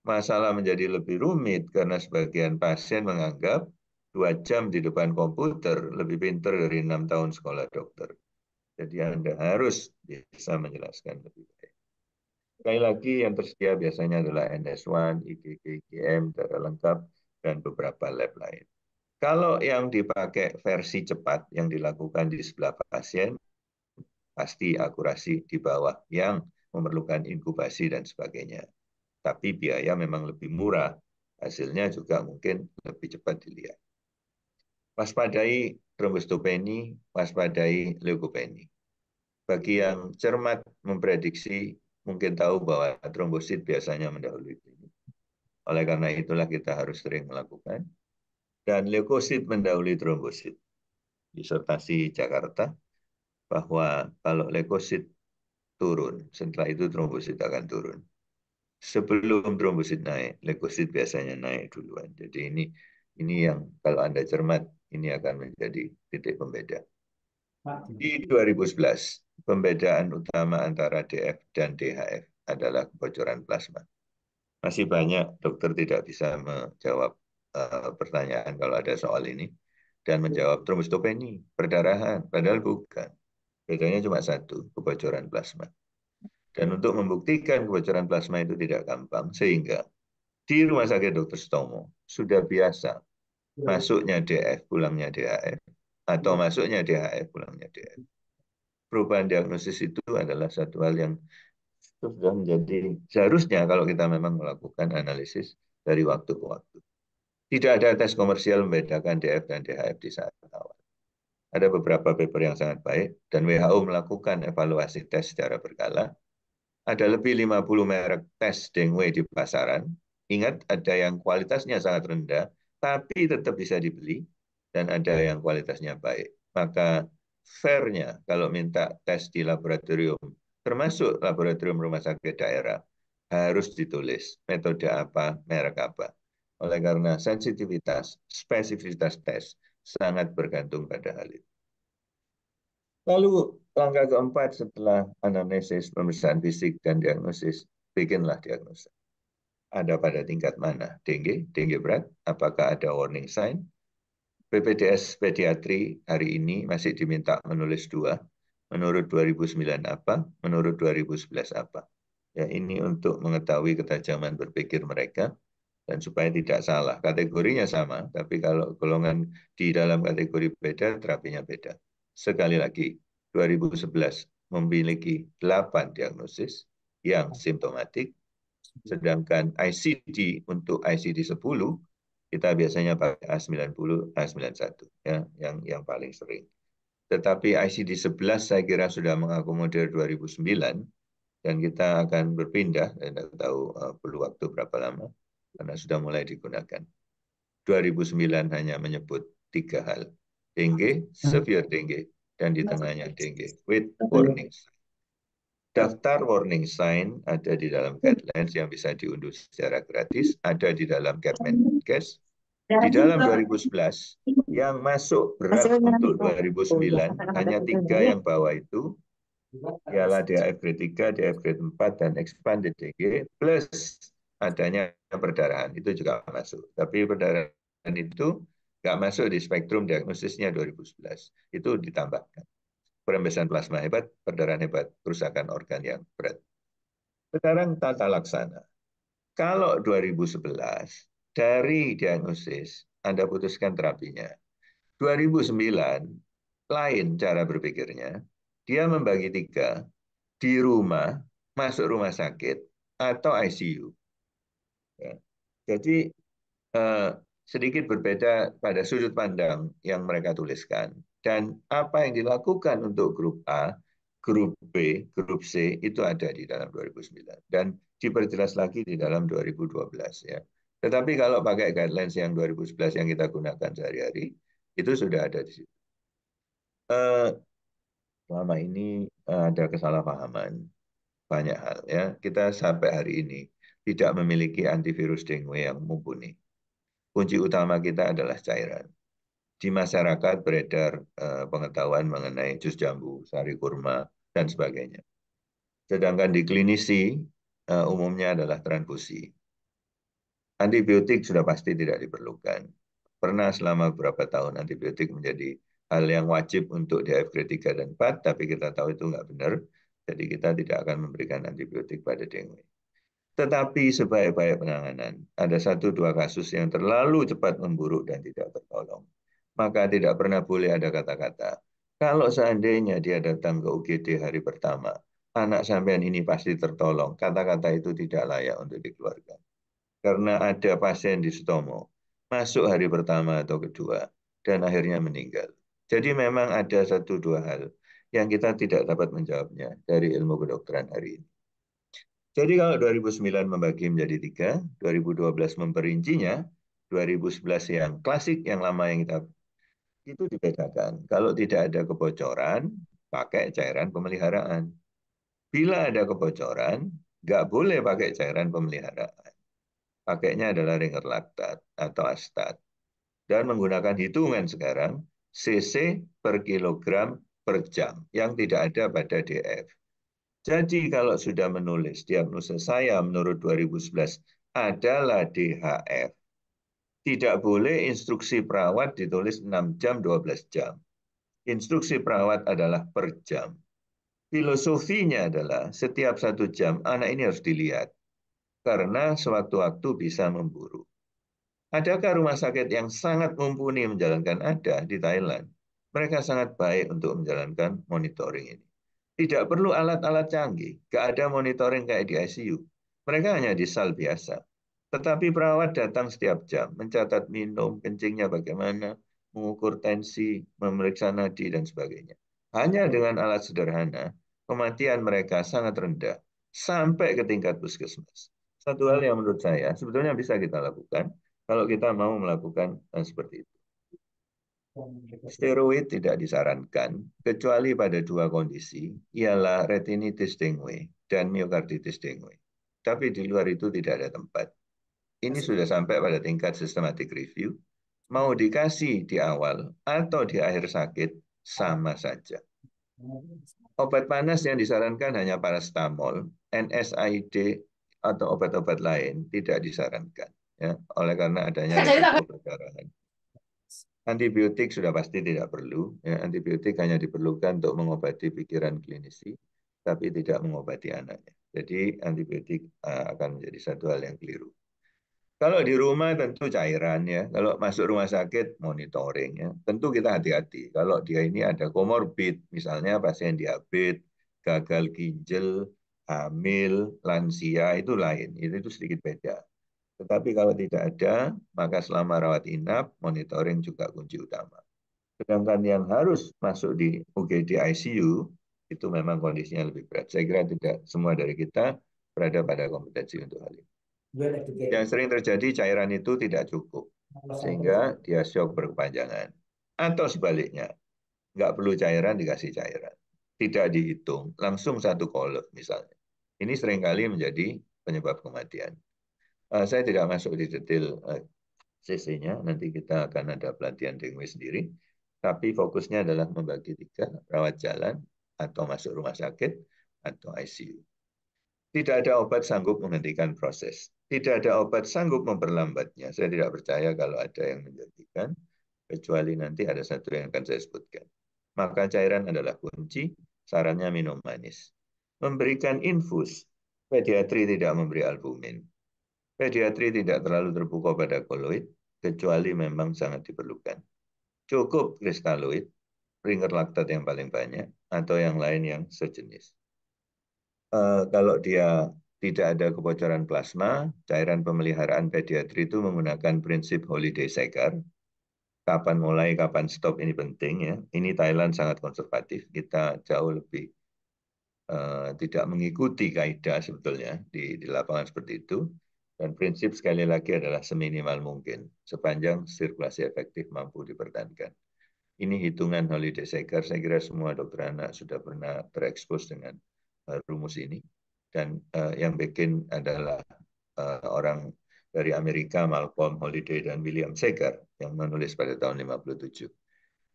Masalah menjadi lebih rumit karena sebagian pasien menganggap dua jam di depan komputer lebih pinter dari enam tahun sekolah dokter. Jadi Anda harus bisa menjelaskan lebih baik. Sekali lagi yang tersedia biasanya adalah NS1, IgG, IgM, darah lengkap, dan beberapa lab lain. Kalau yang dipakai versi cepat yang dilakukan di sebelah pasien, pasti akurasi di bawah yang memerlukan inkubasi dan sebagainya. Tapi biaya memang lebih murah, hasilnya juga mungkin lebih cepat dilihat. Waspadai trombostopeni, waspadai leukopeni. Bagi yang cermat memprediksi, mungkin tahu bahwa trombosit biasanya mendahului klinik. Oleh karena itulah kita harus sering melakukan. Dan leukosit mendahului trombosit. Disertasi Jakarta, bahwa kalau leukosit turun, setelah itu trombosit akan turun. Sebelum trombosit naik, leukosit biasanya naik duluan. Jadi ini ini yang kalau Anda cermat, ini akan menjadi titik pembeda. Di 2011, pembedaan utama antara DF dan DHF adalah kebocoran plasma. Masih banyak dokter tidak bisa menjawab uh, pertanyaan kalau ada soal ini dan menjawab trombositopeni, perdarahan, padahal bukan. Bedanya cuma satu, kebocoran plasma. Dan hmm. untuk membuktikan kebocoran plasma itu tidak gampang, sehingga di Rumah Sakit Dokter Stomo sudah biasa hmm. masuknya DF, pulangnya DAF, atau hmm. masuknya DHF, pulangnya DF. Perubahan diagnosis itu adalah satu hal yang sudah menjadi seharusnya kalau kita memang melakukan analisis dari waktu ke waktu. Tidak ada tes komersial membedakan DF dan DHF di saat awal ada beberapa paper yang sangat baik, dan WHO melakukan evaluasi tes secara berkala. Ada lebih 50 merek tes dengue di pasaran. Ingat, ada yang kualitasnya sangat rendah, tapi tetap bisa dibeli, dan ada ya. yang kualitasnya baik. Maka fairnya kalau minta tes di laboratorium, termasuk laboratorium rumah sakit daerah, harus ditulis metode apa, merek apa. Oleh karena sensitivitas, spesifitas tes, sangat bergantung pada hal itu. Lalu langkah keempat setelah anamnesis, pemeriksaan fisik dan diagnosis, bikinlah diagnosa. Ada pada tingkat mana? Dengue, dengue berat, apakah ada warning sign? PPDS Pediatri hari ini masih diminta menulis dua, menurut 2009 apa, menurut 2011 apa. Ya, ini untuk mengetahui ketajaman berpikir mereka, dan supaya tidak salah. Kategorinya sama, tapi kalau golongan di dalam kategori beda, terapinya beda. Sekali lagi, 2011 memiliki 8 diagnosis yang simptomatik, sedangkan ICD untuk ICD 10 kita biasanya pakai A90, A91 ya yang yang paling sering. Tetapi ICD 11 saya kira sudah mengakomodir 2009 dan kita akan berpindah, dan tidak tahu eh, perlu waktu berapa lama karena sudah mulai digunakan. 2009 hanya menyebut tiga hal, dengue, hmm. severe dengue, dan di tengahnya dengue, with warning sign. Daftar warning sign ada di dalam hmm. guidelines yang bisa diunduh secara gratis, ada di dalam Kemenkes. Hmm. Di dalam 2011, yang masuk berat untuk 2009, hanya tiga yang bawah itu, ialah DAF grade 3, DAF grade 4, dan expanded dengue, plus adanya perdarahan itu juga masuk. Tapi perdarahan itu nggak masuk di spektrum diagnosisnya 2011. Itu ditambahkan. Perembesan plasma hebat, perdarahan hebat, kerusakan organ yang berat. Sekarang tata laksana. Kalau 2011 dari diagnosis Anda putuskan terapinya. 2009 lain cara berpikirnya. Dia membagi tiga di rumah, masuk rumah sakit, atau ICU. Ya. Jadi eh, sedikit berbeda pada sudut pandang yang mereka tuliskan. Dan apa yang dilakukan untuk grup A, grup B, grup C itu ada di dalam 2009 dan diperjelas lagi di dalam 2012 ya. Tetapi kalau pakai guidelines yang 2011 yang kita gunakan sehari-hari itu sudah ada di situ. Eh, selama ini eh, ada kesalahpahaman banyak hal ya. Kita sampai hari ini tidak memiliki antivirus dengue yang mumpuni. Kunci utama kita adalah cairan. Di masyarakat beredar eh, pengetahuan mengenai jus jambu, sari kurma, dan sebagainya. Sedangkan di klinisi eh, umumnya adalah transfusi. Antibiotik sudah pasti tidak diperlukan. Pernah selama beberapa tahun antibiotik menjadi hal yang wajib untuk di AFG 3 dan 4, tapi kita tahu itu nggak benar. Jadi kita tidak akan memberikan antibiotik pada dengue. Tetapi sebaik-baik penanganan, ada satu dua kasus yang terlalu cepat memburuk dan tidak tertolong. Maka tidak pernah boleh ada kata-kata, kalau seandainya dia datang ke UGD hari pertama, anak sampean ini pasti tertolong. Kata-kata itu tidak layak untuk dikeluarkan. Karena ada pasien di Sutomo, masuk hari pertama atau kedua, dan akhirnya meninggal. Jadi memang ada satu dua hal yang kita tidak dapat menjawabnya dari ilmu kedokteran hari ini. Jadi kalau 2009 membagi menjadi tiga, 2012 memperincinya, 2011 yang klasik, yang lama yang kita itu dibedakan. Kalau tidak ada kebocoran, pakai cairan pemeliharaan. Bila ada kebocoran, nggak boleh pakai cairan pemeliharaan. Pakainya adalah ringer laktat atau astat. Dan menggunakan hitungan sekarang, cc per kilogram per jam yang tidak ada pada DF. Jadi kalau sudah menulis diagnosa saya menurut 2011 adalah DHF, tidak boleh instruksi perawat ditulis 6 jam, 12 jam. Instruksi perawat adalah per jam. Filosofinya adalah setiap satu jam anak ini harus dilihat karena sewaktu-waktu bisa memburu. Adakah rumah sakit yang sangat mumpuni menjalankan ada di Thailand? Mereka sangat baik untuk menjalankan monitoring ini. Tidak perlu alat-alat canggih, gak ada monitoring kayak di ICU. Mereka hanya di sal biasa. Tetapi perawat datang setiap jam, mencatat minum, kencingnya bagaimana, mengukur tensi, memeriksa nadi, dan sebagainya. Hanya dengan alat sederhana, kematian mereka sangat rendah, sampai ke tingkat puskesmas. Satu hal yang menurut saya sebetulnya bisa kita lakukan kalau kita mau melakukan seperti itu. Steroid tidak disarankan kecuali pada dua kondisi, ialah retinitis dengue dan myokarditis dengue. Tapi di luar itu tidak ada tempat. Ini sudah sampai pada tingkat systematic review. Mau dikasih di awal atau di akhir sakit, sama saja. Obat panas yang disarankan hanya paracetamol, NSAID, atau obat-obat lain tidak disarankan. Ya, oleh karena adanya perdarahan Antibiotik sudah pasti tidak perlu. Ya, antibiotik hanya diperlukan untuk mengobati pikiran klinisi, tapi tidak mengobati anaknya. Jadi antibiotik eh, akan menjadi satu hal yang keliru. Kalau di rumah tentu cairan ya. Kalau masuk rumah sakit monitoring ya. Tentu kita hati-hati. Kalau dia ini ada komorbid, misalnya pasien diabetes, gagal ginjal, hamil, lansia itu lain. Itu, itu sedikit beda. Tetapi kalau tidak ada, maka selama rawat inap, monitoring juga kunci utama. Sedangkan yang harus masuk di UGD ICU, itu memang kondisinya lebih berat. Saya kira tidak semua dari kita berada pada kompetensi untuk hal ini. Yang sering terjadi, cairan itu tidak cukup. Sehingga dia shock berkepanjangan. Atau sebaliknya, nggak perlu cairan, dikasih cairan. Tidak dihitung, langsung satu kolom misalnya. Ini seringkali menjadi penyebab kematian. Uh, saya tidak masuk di detail uh, eh, CC-nya, nanti kita akan ada pelatihan dengue sendiri. Tapi fokusnya adalah membagi tiga, rawat jalan, atau masuk rumah sakit, atau ICU. Tidak ada obat sanggup menghentikan proses. Tidak ada obat sanggup memperlambatnya. Saya tidak percaya kalau ada yang menjadikan, kecuali nanti ada satu yang akan saya sebutkan. Maka cairan adalah kunci, sarannya minum manis. Memberikan infus, pediatri tidak memberi albumin Pediatri tidak terlalu terbuka pada koloid, kecuali memang sangat diperlukan. Cukup kristaloid, ringer laktat yang paling banyak, atau yang lain yang sejenis. Uh, kalau dia tidak ada kebocoran plasma, cairan pemeliharaan pediatri itu menggunakan prinsip holiday seker. Kapan mulai, kapan stop ini penting ya. Ini Thailand sangat konservatif, kita jauh lebih uh, tidak mengikuti kaidah sebetulnya di, di lapangan seperti itu. Dan prinsip sekali lagi adalah seminimal mungkin, sepanjang sirkulasi efektif mampu dipertahankan. Ini hitungan holiday seeker, saya kira semua dokter anak sudah pernah terekspos dengan eh, rumus ini. Dan uh, yang bikin adalah uh, orang dari Amerika, Malcolm Holiday dan William Seeker yang menulis pada tahun 57.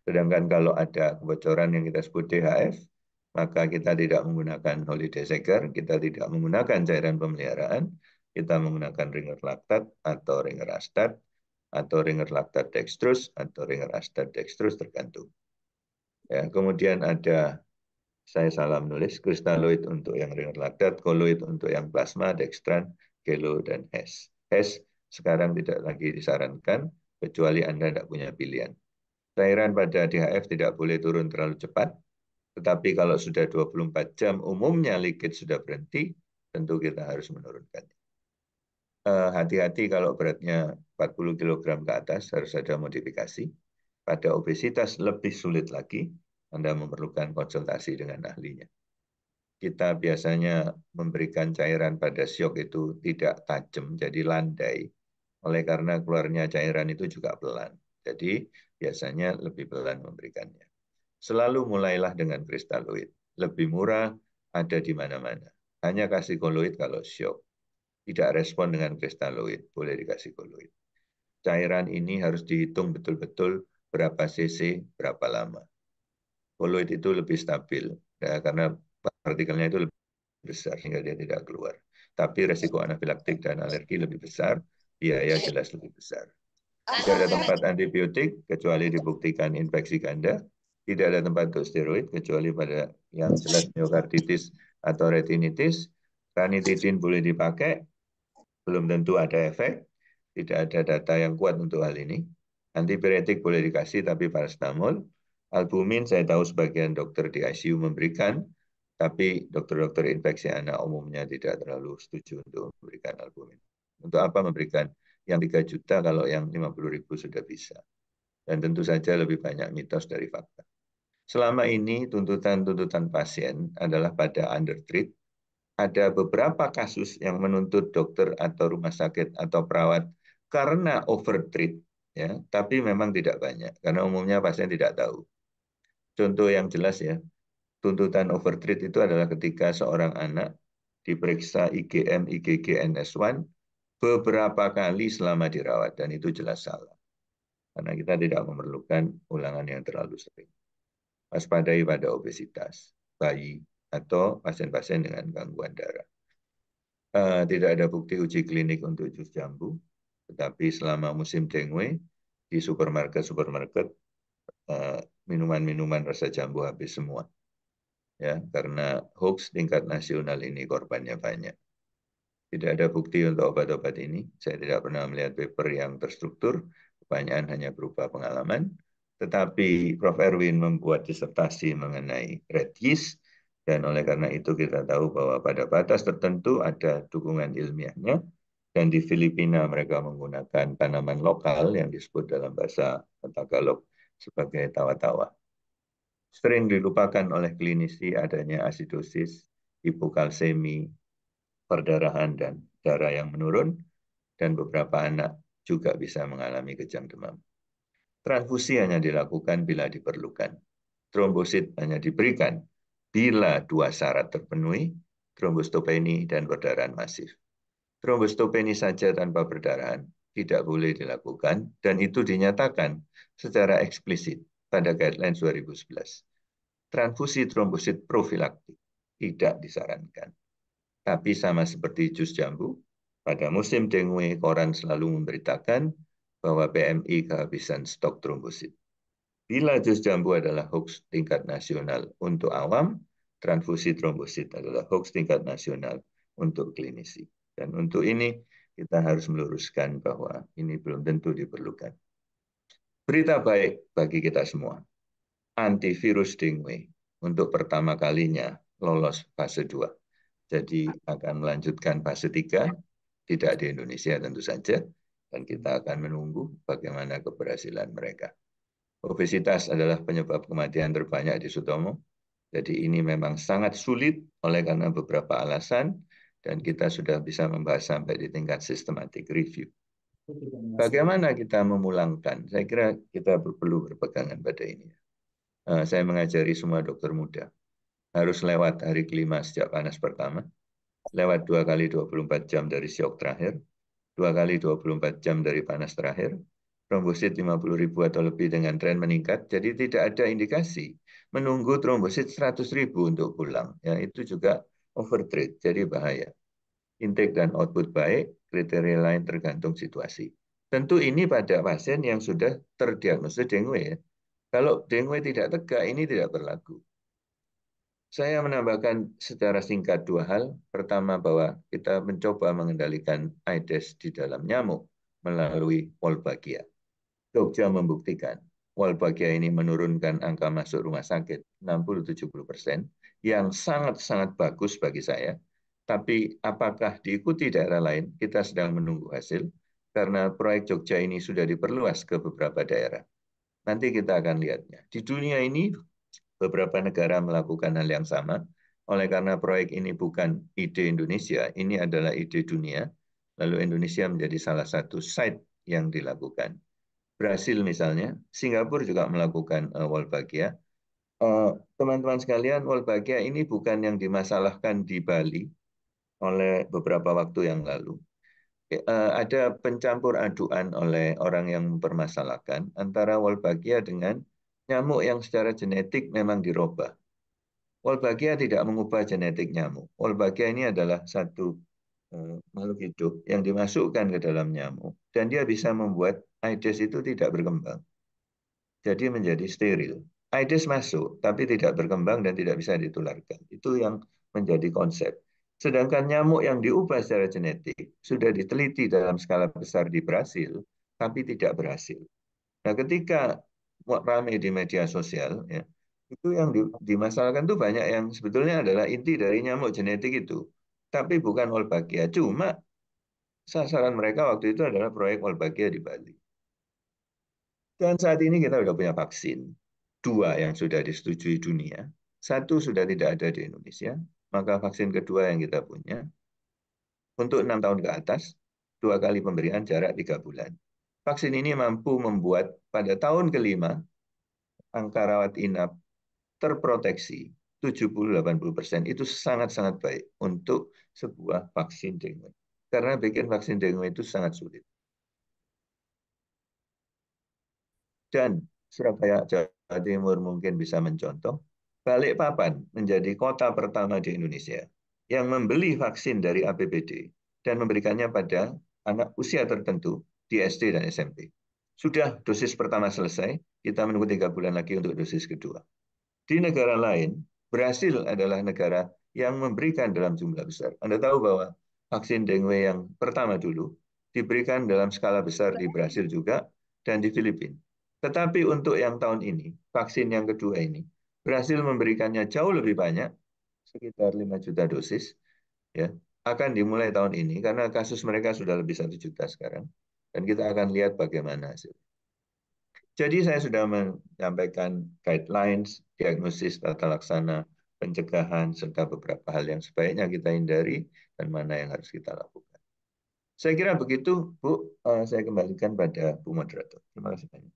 Sedangkan kalau ada kebocoran yang kita sebut DHF, maka kita tidak menggunakan holiday seeker, kita tidak menggunakan cairan pemeliharaan, kita menggunakan ringer laktat atau ringer astat atau ringer laktat dextrus atau ringer astat dextrus tergantung. Ya, kemudian ada saya salah menulis kristaloid untuk yang ringer laktat, koloid untuk yang plasma, dextran, gelo dan S. S sekarang tidak lagi disarankan kecuali Anda tidak punya pilihan. Cairan pada DHF tidak boleh turun terlalu cepat, tetapi kalau sudah 24 jam umumnya leakage sudah berhenti, tentu kita harus menurunkannya. Eh, hati-hati kalau beratnya 40 kg ke atas harus ada modifikasi. Pada obesitas lebih sulit lagi, Anda memerlukan konsultasi dengan ahlinya. Kita biasanya memberikan cairan pada siok itu tidak tajam, jadi landai. Oleh karena keluarnya cairan itu juga pelan. Jadi biasanya lebih pelan memberikannya. Selalu mulailah dengan kristaloid. Lebih murah, ada di mana-mana. Hanya kasih koloid kalau siok tidak respon dengan kristaloid, boleh dikasih koloid. Cairan ini harus dihitung betul-betul berapa cc, berapa lama. Koloid itu lebih stabil, ya, karena partikelnya itu lebih besar sehingga dia tidak keluar. Tapi resiko anafilaktik dan alergi lebih besar, biaya jelas lebih besar. Tidak ada tempat antibiotik kecuali dibuktikan infeksi ganda. Tidak ada tempat untuk steroid kecuali pada yang jelas miokarditis atau retinitis. Ranitidin boleh dipakai, belum tentu ada efek, tidak ada data yang kuat untuk hal ini. Antipiretik boleh dikasih tapi paracetamol. Albumin saya tahu sebagian dokter di ICU memberikan, tapi dokter-dokter infeksi anak umumnya tidak terlalu setuju untuk memberikan albumin. Untuk apa memberikan yang 3 juta kalau yang 50 ribu sudah bisa? Dan tentu saja lebih banyak mitos dari fakta. Selama ini tuntutan-tuntutan pasien adalah pada undertreat, ada beberapa kasus yang menuntut dokter atau rumah sakit atau perawat karena overtreat ya tapi memang tidak banyak karena umumnya pasien tidak tahu contoh yang jelas ya tuntutan overtreat itu adalah ketika seorang anak diperiksa IgM IgG NS1 beberapa kali selama dirawat dan itu jelas salah karena kita tidak memerlukan ulangan yang terlalu sering waspadai pada obesitas bayi atau pasien-pasien dengan gangguan darah. Uh, tidak ada bukti uji klinik untuk jus jambu, tetapi selama musim dengue di supermarket-supermarket minuman eh, minuman-minuman rasa jambu habis semua. Ya, karena hoax tingkat nasional ini korbannya banyak. Tidak ada bukti untuk obat-obat ini. Saya tidak pernah melihat paper yang terstruktur, kebanyakan hanya berupa pengalaman. Tetapi Prof. Erwin membuat disertasi mengenai red yeast, dan oleh karena itu kita tahu bahwa pada batas tertentu ada dukungan ilmiahnya. Dan di Filipina mereka menggunakan tanaman lokal yang disebut dalam bahasa Tagalog sebagai tawa-tawa. Sering dilupakan oleh klinisi adanya asidosis, hipokalsemi, perdarahan, dan darah yang menurun. Dan beberapa anak juga bisa mengalami kejang demam. Transfusi hanya dilakukan bila diperlukan. Trombosit hanya diberikan bila dua syarat terpenuhi, trombostopeni dan perdarahan masif. Trombostopeni saja tanpa perdarahan tidak boleh dilakukan dan itu dinyatakan secara eksplisit pada guidelines 2011. Transfusi trombosit profilaktik tidak disarankan. Tapi sama seperti jus jambu, pada musim dengue koran selalu memberitakan bahwa PMI kehabisan stok trombosit. Bila jus jambu adalah hoax tingkat nasional untuk awam, transfusi trombosit adalah hoax tingkat nasional untuk klinisi. Dan untuk ini kita harus meluruskan bahwa ini belum tentu diperlukan. Berita baik bagi kita semua. Antivirus dengue untuk pertama kalinya lolos fase 2. Jadi akan melanjutkan fase 3, tidak di Indonesia tentu saja, dan kita akan menunggu bagaimana keberhasilan mereka. Obesitas adalah penyebab kematian terbanyak di Sutomo. Jadi ini memang sangat sulit oleh karena beberapa alasan dan kita sudah bisa membahas sampai di tingkat systematic review. Bagaimana kita memulangkan? Saya kira kita perlu berpegangan pada ini. Eh, saya mengajari semua dokter muda harus lewat hari kelima sejak panas pertama, lewat dua kali 24 jam dari siok terakhir, dua kali 24 jam dari panas terakhir, trombosit 50 ribu atau lebih dengan tren meningkat. Jadi tidak ada indikasi menunggu trombosit 100 ribu untuk pulang. Ya, itu juga overtreat, jadi bahaya. Intake dan output baik, kriteria lain tergantung situasi. Tentu ini pada pasien yang sudah terdiagnosis dengue. Ya. Kalau dengue tidak tegak, ini tidak berlaku. Saya menambahkan secara singkat dua hal. Pertama, bahwa kita mencoba mengendalikan AIDS di dalam nyamuk melalui Wolbachia. Jogja membuktikan Walbagia ini menurunkan angka masuk rumah sakit 60-70 persen yang sangat-sangat bagus bagi saya. Tapi apakah diikuti daerah lain? Kita sedang menunggu hasil karena proyek Jogja ini sudah diperluas ke beberapa daerah. Nanti kita akan lihatnya. Di dunia ini beberapa negara melakukan hal yang sama. Oleh karena proyek ini bukan ide Indonesia, ini adalah ide dunia. Lalu Indonesia menjadi salah satu site yang dilakukan. Brasil misalnya, Singapura juga melakukan uh, Wolbachia. teman eh, teman-teman sekalian, Wolbachia ini bukan yang dimasalahkan di Bali oleh beberapa waktu yang lalu. Uh, ada pencampur aduan oleh orang yang mempermasalahkan antara Wolbachia dengan nyamuk yang secara genetik memang dirubah. Wolbachia tidak mengubah genetik nyamuk. Wolbachia ini adalah satu Eh, makhluk hidup yang dimasukkan ke dalam nyamuk dan dia bisa membuat Aedes itu tidak berkembang. Jadi menjadi steril. Aedes masuk tapi tidak berkembang dan tidak bisa ditularkan. Itu yang menjadi konsep. Sedangkan nyamuk yang diubah secara genetik sudah diteliti dalam skala besar di Brasil tapi tidak berhasil. Nah, ketika ramai di media sosial ya, itu yang dimasalahkan tuh banyak yang sebetulnya adalah inti dari nyamuk genetik itu tapi bukan Wolbakia. Cuma sasaran mereka waktu itu adalah proyek Wolbakia di Bali. Dan saat ini kita sudah punya vaksin. Dua yang sudah disetujui dunia. Satu sudah tidak ada di Indonesia. Maka vaksin kedua yang kita punya untuk enam tahun ke atas, dua kali pemberian jarak tiga bulan. Vaksin ini mampu membuat pada tahun kelima angka rawat inap terproteksi 70-80% itu sangat-sangat baik untuk sebuah vaksin dengue. Karena bikin vaksin dengue itu sangat sulit. Dan Surabaya, Jawa Timur mungkin bisa mencontoh, Balikpapan menjadi kota pertama di Indonesia yang membeli vaksin dari APBD dan memberikannya pada anak usia tertentu di SD dan SMP. Sudah dosis pertama selesai, kita menunggu tiga bulan lagi untuk dosis kedua. Di negara lain, Brasil adalah negara yang memberikan dalam jumlah besar. Anda tahu bahwa vaksin dengue yang pertama dulu diberikan dalam skala besar di Brasil juga dan di Filipina. Tetapi untuk yang tahun ini, vaksin yang kedua ini, Brasil memberikannya jauh lebih banyak, sekitar 5 juta dosis, ya akan dimulai tahun ini karena kasus mereka sudah lebih satu juta sekarang, dan kita akan lihat bagaimana hasilnya. Jadi saya sudah menyampaikan guidelines, diagnosis, tata laksana, pencegahan, serta beberapa hal yang sebaiknya kita hindari dan mana yang harus kita lakukan. Saya kira begitu, Bu. Eh, saya kembalikan pada Bu Moderator. Terima kasih banyak.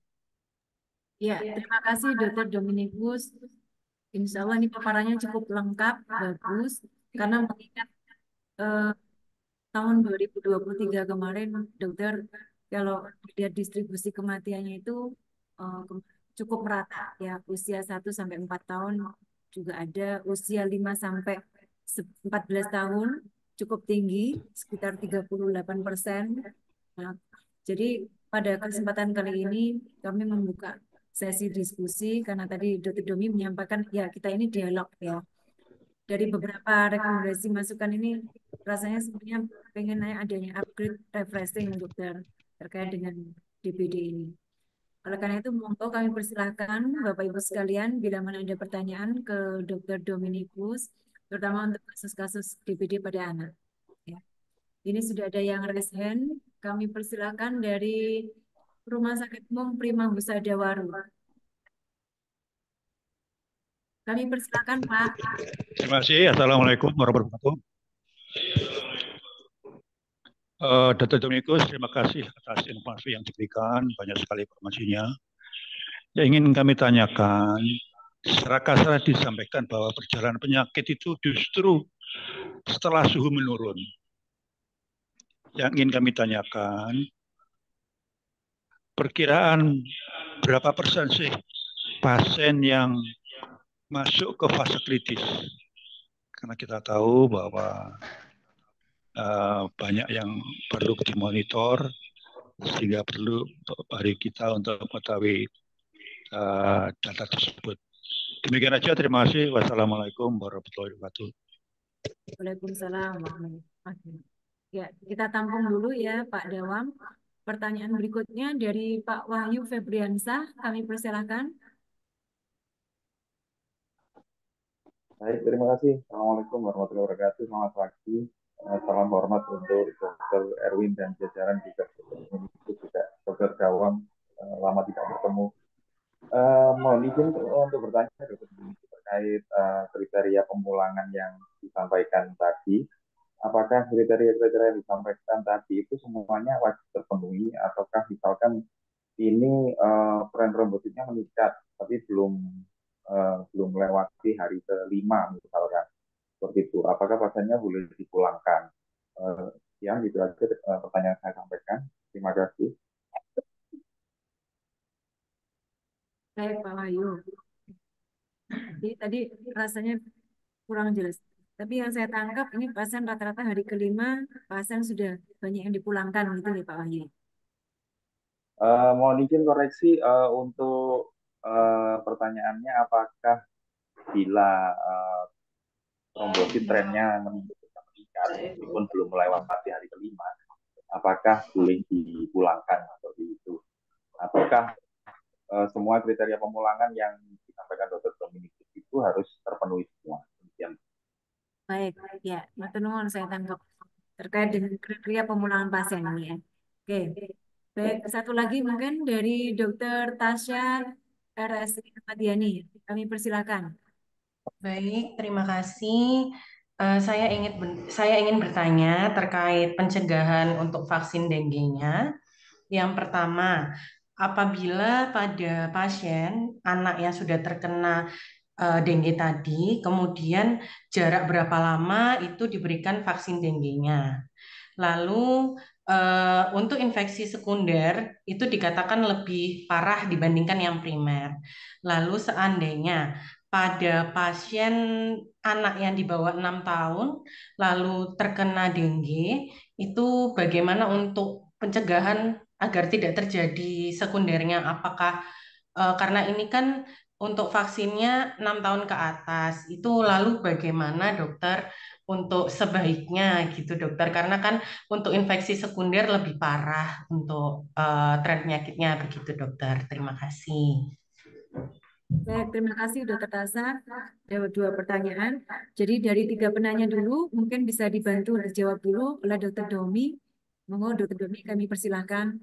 Ya, terima kasih Dr. Dominikus. Insya Allah ini paparannya cukup lengkap, bagus, karena mengingat eh, tahun 2023 kemarin, dokter, kalau dia distribusi kematiannya itu Eh, cukup merata ya usia 1 sampai 4 tahun juga ada usia 5 sampai 14 tahun cukup tinggi sekitar 38 persen. Nah, jadi pada kesempatan kali ini kami membuka sesi diskusi karena tadi Dr. Domi menyampaikan ya kita ini dialog ya. Dari beberapa rekomendasi masukan ini rasanya sebenarnya pengen adanya upgrade refreshing dokter terkait dengan DPD ini. Oleh karena itu, monggo kami persilahkan Bapak Ibu sekalian bila mana ada pertanyaan ke Dr. Dominikus, terutama untuk kasus-kasus DPD pada anak. Ya. Ini sudah ada yang raise hand. Kami persilahkan dari Rumah Sakit Umum Prima Husada Waru. Kami persilahkan Pak. Terima kasih. Assalamualaikum warahmatullahi wabarakatuh. Uh, eh, Dr. Dominikus, terima kasih atas informasi yang diberikan, banyak sekali informasinya. Yang ingin kami tanyakan, secara kasar disampaikan bahwa perjalanan penyakit itu justru setelah suhu menurun. Yang ingin kami tanyakan, perkiraan berapa persen sih pasien yang masuk ke fase kritis? Karena kita tahu bahwa Eh, banyak yang perlu dimonitor sehingga perlu dari kita untuk mengetahui uh, data tersebut. Demikian saja terima kasih. Wassalamualaikum warahmatullahi wabarakatuh. Waalaikumsalam Ya, kita tampung dulu ya Pak Dewam. Pertanyaan berikutnya dari Pak Wahyu Febriansah, kami persilahkan. Baik, terima kasih. Assalamualaikum warahmatullahi wabarakatuh. Selamat pagi. Eh, salam hormat untuk Dr. Erwin dan jajaran juga ini juga Dr. Gawang eh, lama tidak bertemu. Uh, izin untuk bertanya terkait uh, kriteria pemulangan yang disampaikan tadi. Apakah kriteria-kriteria yang disampaikan tadi itu semuanya wajib terpenuhi ataukah misalkan ini uh, tren trombositnya meningkat tapi belum uh, belum melewati hari kelima misalkan seperti itu apakah pasiennya boleh dipulangkan uh, eh, yang gitu aja eh, pertanyaan saya sampaikan terima kasih baik Pak Wahyu jadi tadi rasanya kurang jelas tapi yang saya tangkap ini pasien rata-rata hari kelima pasien sudah banyak yang dipulangkan gitu nih ya, Pak Wahyu Uh, mohon izin koreksi uh, untuk uh, pertanyaannya apakah bila uh, trombosit hmm. trennya meningkat iya. meskipun belum melewati hari kelima apakah boleh dipulangkan atau itu ataukah e, semua kriteria pemulangan yang disampaikan dokter Dominik itu harus terpenuhi semua demikian baik ya matur saya tanggap terkait dengan kriteria pemulangan pasien ini ya oke baik satu lagi mungkin dari dokter Tasya RSI Kepadiani kami persilakan Baik, terima kasih. Uh, saya ingin saya ingin bertanya terkait pencegahan untuk vaksin dengue-nya. Yang pertama, apabila pada pasien anak yang sudah terkena uh, dengue tadi, kemudian jarak berapa lama itu diberikan vaksin dengue-nya. Lalu uh, untuk infeksi sekunder itu dikatakan lebih parah dibandingkan yang primer. Lalu seandainya pada pasien anak yang di bawah 6 tahun lalu terkena dengue itu bagaimana untuk pencegahan agar tidak terjadi sekundernya apakah e, karena ini kan untuk vaksinnya 6 tahun ke atas itu lalu bagaimana dokter untuk sebaiknya gitu dokter karena kan untuk infeksi sekunder lebih parah untuk e, tren penyakitnya begitu dokter terima kasih Baik, terima kasih Dr. Tasa. Ada dua pertanyaan. Jadi dari tiga penanya dulu, mungkin bisa dibantu jawab dulu oleh Dr. Domi. Monggo Dr. Domi kami persilahkan.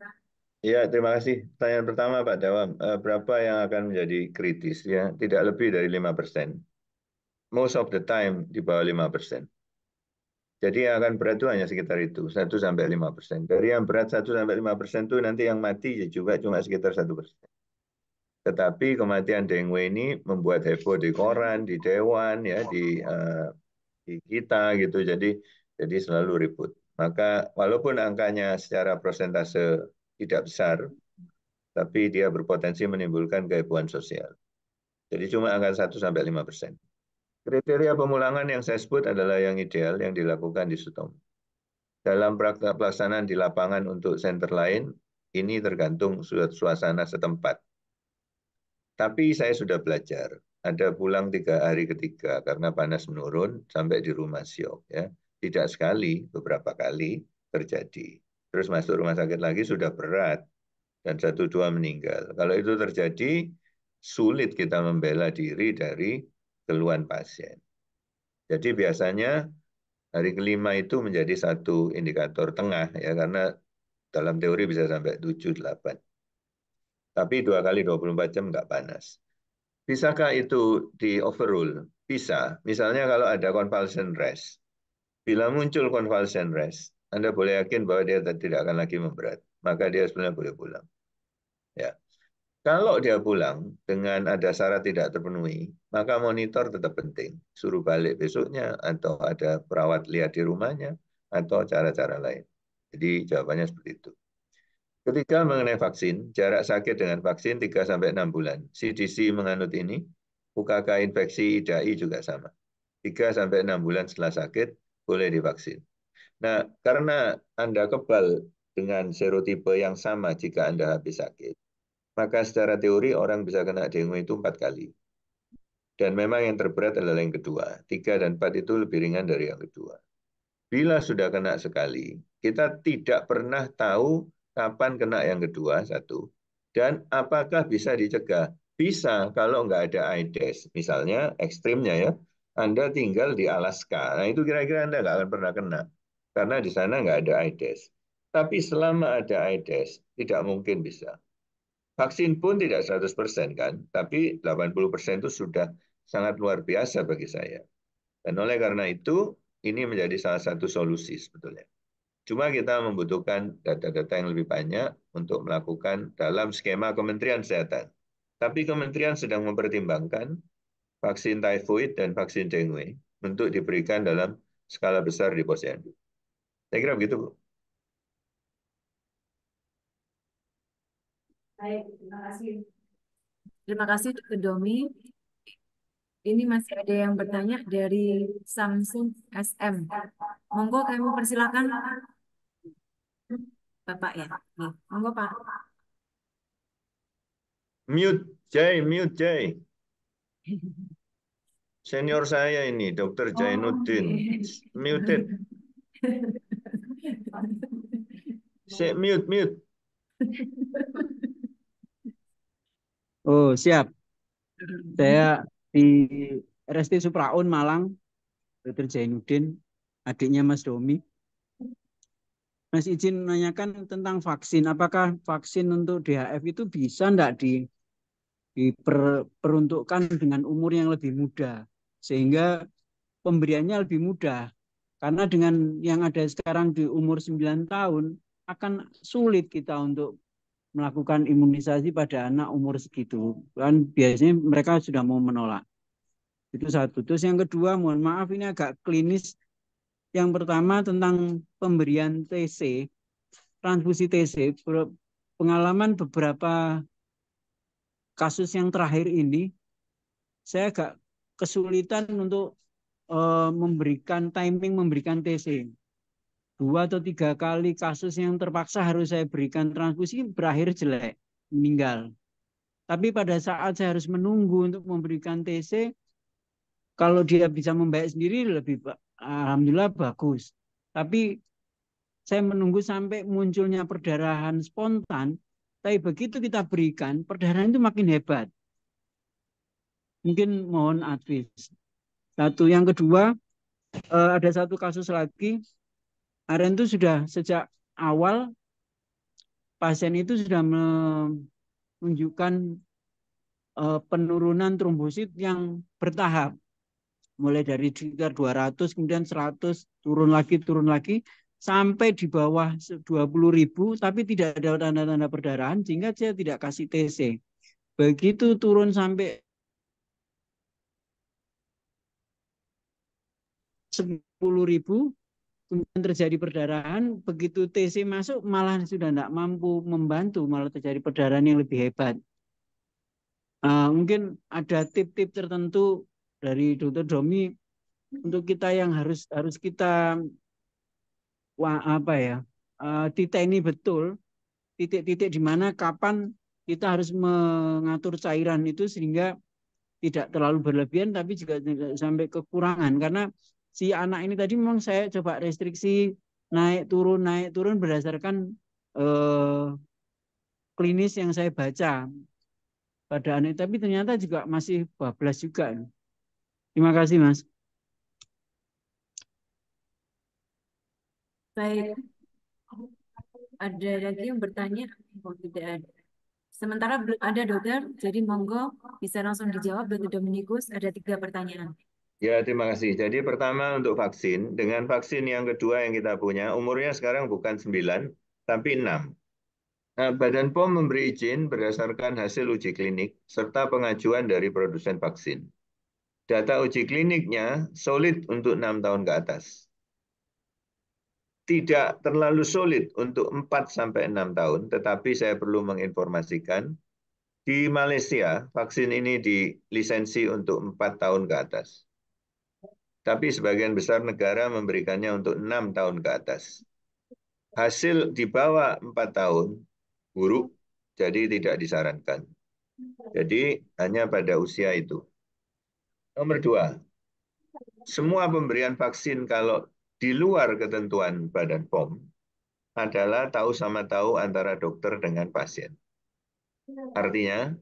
Ya, terima kasih. Pertanyaan pertama Pak Dawam, eh, berapa yang akan menjadi kritis? ya Tidak lebih dari 5%. Most of the time di bawah 5%. Jadi yang akan berat itu hanya sekitar itu, 1 sampai 5%. Dari yang berat 1 sampai 5% itu nanti yang mati ya juga cuma sekitar 1%. Tetapi kematian dengue ini membuat heboh di koran, di dewan, ya di, uh, di kita gitu. Jadi jadi selalu ribut. Maka walaupun angkanya secara persentase tidak besar, tapi dia berpotensi menimbulkan kehebohan sosial. Jadi cuma angka 1 sampai 5 persen. Kriteria pemulangan yang saya sebut adalah yang ideal yang dilakukan di Sutomo. Dalam praktek pelaksanaan di lapangan untuk center lain, ini tergantung suasana setempat tapi saya sudah belajar. Ada pulang tiga hari ketiga karena panas menurun sampai di rumah siok. Ya. Tidak sekali, beberapa kali terjadi. Terus masuk rumah sakit lagi sudah berat. Dan satu dua meninggal. Kalau itu terjadi, sulit kita membela diri dari keluhan pasien. Jadi biasanya hari kelima itu menjadi satu indikator tengah ya karena dalam teori bisa sampai tujuh delapan. Tapi dua kali 24 jam nggak panas. Bisakah itu di overrule? Bisa. Misalnya kalau ada convulsion rest. Bila muncul convulsion rest, Anda boleh yakin bahwa dia tidak akan lagi memberat. Maka dia sebenarnya boleh pulang. Ya. Kalau dia pulang dengan ada syarat tidak terpenuhi, maka monitor tetap penting. Suruh balik besoknya, atau ada perawat lihat di rumahnya, atau cara-cara lain. Jadi jawabannya seperti itu. Ketiga mengenai vaksin, jarak sakit dengan vaksin 3 sampai 6 bulan. CDC menganut ini, UKK infeksi IDAI juga sama. 3 sampai 6 bulan setelah sakit boleh divaksin. Nah, karena Anda kebal dengan serotipe yang sama jika Anda habis sakit, maka secara teori orang bisa kena dengue itu empat kali. Dan memang yang terberat adalah yang kedua. Tiga dan empat itu lebih ringan dari yang kedua. Bila sudah kena sekali, kita tidak pernah tahu kapan kena yang kedua satu dan apakah bisa dicegah? Bisa kalau nggak ada AIDS. Misalnya ekstrimnya ya, Anda tinggal di Alaska. Nah itu kira-kira Anda nggak akan pernah kena karena di sana nggak ada AIDS. Tapi selama ada AIDS, tidak mungkin bisa. Vaksin pun tidak 100% kan, tapi 80% itu sudah sangat luar biasa bagi saya. Dan oleh karena itu, ini menjadi salah satu solusi sebetulnya. Cuma kita membutuhkan data-data yang lebih banyak untuk melakukan dalam skema Kementerian Kesehatan. Tapi Kementerian sedang mempertimbangkan vaksin typhoid dan vaksin dengue untuk diberikan dalam skala besar di posyandu. Saya kira begitu, Bu. Baik, terima kasih. Terima kasih, Dr. Domi. Ini masih ada yang bertanya dari Samsung SM. Monggo kami persilakan. Bapak ya. Monggo Pak. Mute Jay, mute Jay. Senior saya ini, Dokter Jainuddin. Oh, okay. Iya. Muted. mute, mute. Oh, siap. Saya di Resti Supraun Malang, Dr. Jainuddin, adiknya Mas Domi. Mas izin menanyakan tentang vaksin. Apakah vaksin untuk DHF itu bisa enggak di diperuntukkan dengan umur yang lebih muda sehingga pemberiannya lebih mudah karena dengan yang ada sekarang di umur 9 tahun akan sulit kita untuk melakukan imunisasi pada anak umur segitu kan biasanya mereka sudah mau menolak itu satu terus yang kedua mohon maaf ini agak klinis yang pertama tentang pemberian TC, transfusi TC, pengalaman beberapa kasus yang terakhir ini, saya agak kesulitan untuk uh, memberikan timing memberikan TC. Dua atau tiga kali kasus yang terpaksa harus saya berikan transfusi berakhir jelek, meninggal. Tapi pada saat saya harus menunggu untuk memberikan TC, kalau dia bisa membaik sendiri lebih alhamdulillah bagus. Tapi saya menunggu sampai munculnya perdarahan spontan, tapi begitu kita berikan, perdarahan itu makin hebat. Mungkin mohon advis. Satu, yang kedua, eh, ada satu kasus lagi, Aren itu sudah sejak awal pasien itu sudah menunjukkan eh, penurunan trombosit yang bertahap mulai dari sekitar 200 kemudian 100 turun lagi turun lagi sampai di bawah 20 ribu tapi tidak ada tanda-tanda perdarahan sehingga saya tidak kasih TC. Begitu turun sampai 10 ribu kemudian terjadi perdarahan begitu TC masuk malah sudah tidak mampu membantu malah terjadi perdarahan yang lebih hebat. Uh, mungkin ada tip-tip tertentu dari Dr. Domi untuk kita yang harus harus kita wah, apa ya uh, eh, titik ini betul titik-titik di mana kapan kita harus mengatur cairan itu sehingga tidak terlalu berlebihan tapi juga tidak sampai kekurangan karena si anak ini tadi memang saya coba restriksi naik turun naik turun berdasarkan uh, klinis yang saya baca pada anak tapi ternyata juga masih bablas juga Terima kasih, Mas. Baik. Ada lagi yang bertanya? Oh, tidak ada. Sementara belum ada dokter, jadi monggo bisa langsung dijawab Dokter Dominikus. Ada tiga pertanyaan. Ya, terima kasih. Jadi pertama untuk vaksin, dengan vaksin yang kedua yang kita punya, umurnya sekarang bukan 9, tapi 6. Nah, Badan POM memberi izin berdasarkan hasil uji klinik serta pengajuan dari produsen vaksin data uji kliniknya solid untuk enam tahun ke atas. Tidak terlalu solid untuk 4 sampai 6 tahun, tetapi saya perlu menginformasikan di Malaysia vaksin ini dilisensi untuk 4 tahun ke atas. Tapi sebagian besar negara memberikannya untuk 6 tahun ke atas. Hasil di bawah 4 tahun buruk, jadi tidak disarankan. Jadi hanya pada usia itu. Nomor dua, semua pemberian vaksin kalau di luar ketentuan Badan POM adalah tahu sama tahu antara dokter dengan pasien. Artinya,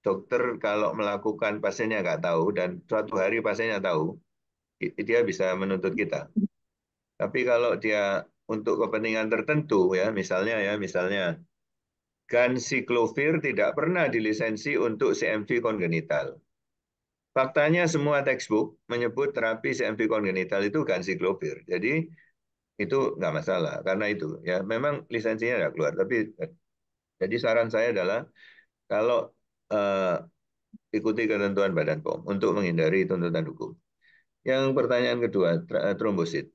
dokter kalau melakukan pasiennya nggak tahu dan suatu hari pasiennya tahu, dia bisa menuntut kita. Tapi kalau dia untuk kepentingan tertentu ya, misalnya ya, misalnya gansiklofir tidak pernah dilisensi untuk CMV kongenital faktanya semua textbook menyebut terapi CMV kongenital itu gansiklopir. Jadi itu nggak masalah karena itu ya memang lisensinya nggak keluar tapi jadi saran saya adalah kalau eh, ikuti ketentuan Badan POM untuk menghindari tuntutan hukum. Yang pertanyaan kedua trombosit.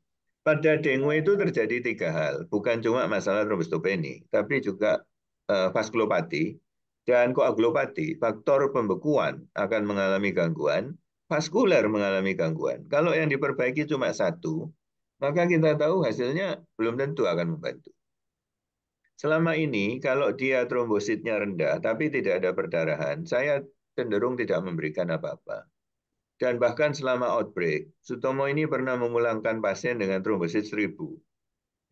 Pada dengue itu terjadi tiga hal, bukan cuma masalah trombositopeni, tapi juga eh, vaskulopati dan koagulopati, faktor pembekuan akan mengalami gangguan, vaskuler mengalami gangguan. Kalau yang diperbaiki cuma satu, maka kita tahu hasilnya belum tentu akan membantu. Selama ini kalau dia trombositnya rendah tapi tidak ada perdarahan, saya cenderung tidak memberikan apa-apa. Dan bahkan selama outbreak, Sutomo ini pernah memulangkan pasien dengan trombosit seribu,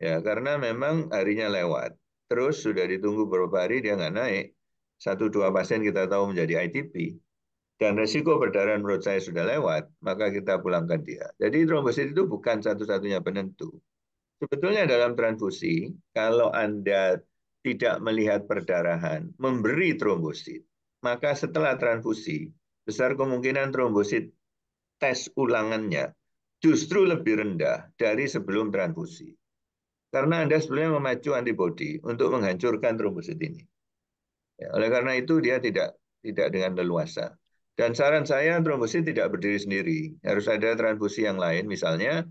Ya, karena memang harinya lewat. Terus sudah ditunggu beberapa hari dia nggak naik satu dua pasien kita tahu menjadi ITP dan resiko berdarah menurut saya sudah lewat, maka kita pulangkan dia. Jadi trombosit itu bukan satu-satunya penentu. Sebetulnya dalam transfusi, kalau Anda tidak melihat perdarahan, memberi trombosit, maka setelah transfusi, besar kemungkinan trombosit tes ulangannya justru lebih rendah dari sebelum transfusi. Karena Anda sebelumnya memacu antibodi untuk menghancurkan trombosit ini. Ya, oleh karena itu dia tidak tidak dengan leluasa. Dan saran saya trombosit tidak berdiri sendiri, harus ada transfusi yang lain, misalnya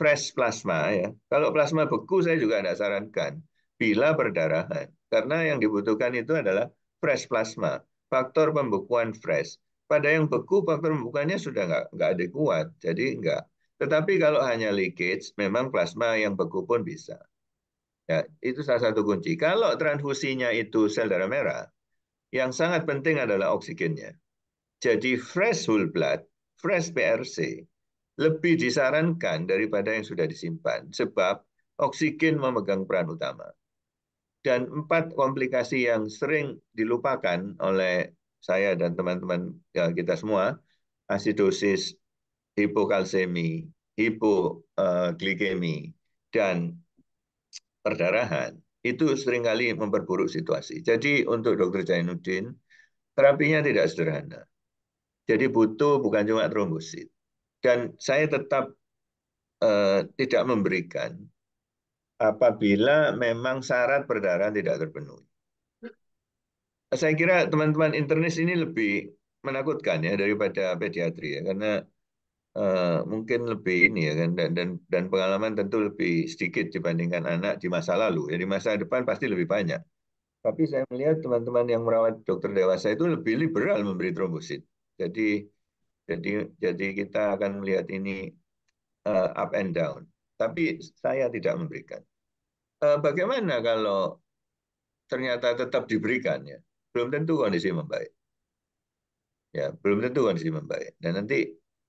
fresh plasma ya. Kalau plasma beku saya juga tidak sarankan bila perdarahan, karena yang dibutuhkan itu adalah fresh plasma, faktor pembekuan fresh. Pada yang beku faktor pembekuannya sudah nggak nggak ada kuat, jadi nggak. Tetapi kalau hanya leakage, memang plasma yang beku pun bisa. Ya, itu salah satu kunci. Kalau transfusinya itu sel darah merah, yang sangat penting adalah oksigennya. Jadi fresh whole blood, fresh PRC, lebih disarankan daripada yang sudah disimpan. Sebab oksigen memegang peran utama. Dan empat komplikasi yang sering dilupakan oleh saya dan teman-teman ya, kita semua, asidosis, hipokalsemi, hipoglikemi, eh, dan perdarahan itu seringkali memperburuk situasi. Jadi untuk dokter Jainuddin, terapinya tidak sederhana. Jadi butuh bukan cuma trombosit. Dan saya tetap uh, tidak memberikan apabila memang syarat perdarahan tidak terpenuhi. Saya kira teman-teman internis ini lebih menakutkan ya daripada pediatri ya karena Eh, mungkin lebih ini ya kan dan, dan dan pengalaman tentu lebih sedikit dibandingkan anak di masa lalu. Jadi ya, masa depan pasti lebih banyak. Tapi saya melihat teman-teman yang merawat dokter dewasa itu lebih liberal memberi trombosit. Jadi jadi jadi kita akan melihat ini uh, up and down. Tapi saya tidak memberikan. Uh, bagaimana kalau ternyata tetap diberikan ya? Belum tentu kondisi membaik. Ya, belum tentu kondisi membaik. Dan nanti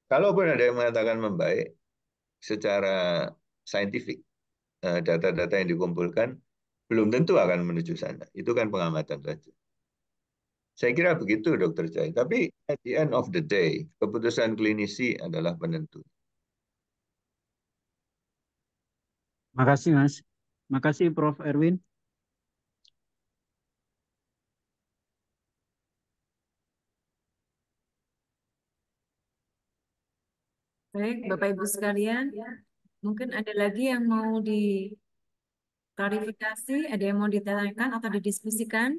Kalaupun ada yang mengatakan membaik, secara saintifik, eh, data-data yang dikumpulkan belum tentu akan menuju sana. Itu kan pengamatan saja. Saya kira begitu, Dokter Jai. Tapi at the end of the day, keputusan klinisi adalah penentu. Terima kasih Mas. terima kasih Prof. Erwin. Baik, Bapak Ibu sekalian, mungkin ada lagi yang mau diklarifikasi, ada yang mau ditanyakan atau didiskusikan?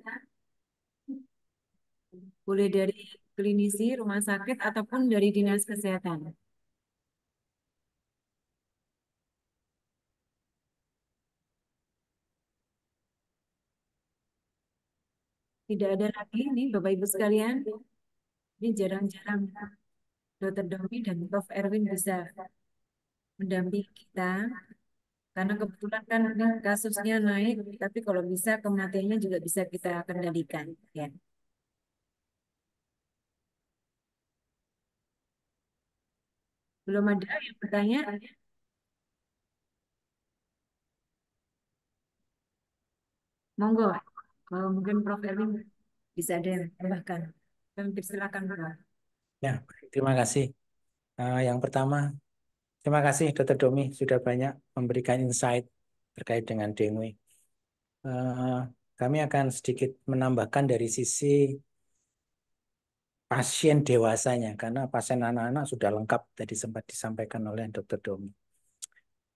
Boleh dari klinisi, rumah sakit, ataupun dari dinas kesehatan. Tidak ada lagi nih Bapak Ibu sekalian. Ini jarang-jarang. Dr. Domi dan Prof. Erwin bisa mendampingi kita karena kebetulan kan ini kasusnya naik tapi kalau bisa kematiannya juga bisa kita kendalikan ya. Belum ada yang bertanya? Monggo, kalau mungkin Prof. Erwin bisa ada yang tambahkan. Kami persilakan, Prof. Ya, terima kasih. Uh, yang pertama, terima kasih Dr. Domi sudah banyak memberikan insight terkait dengan dengue. Uh, kami akan sedikit menambahkan dari sisi pasien dewasanya, karena pasien anak-anak sudah lengkap tadi sempat disampaikan oleh Dr. Domi.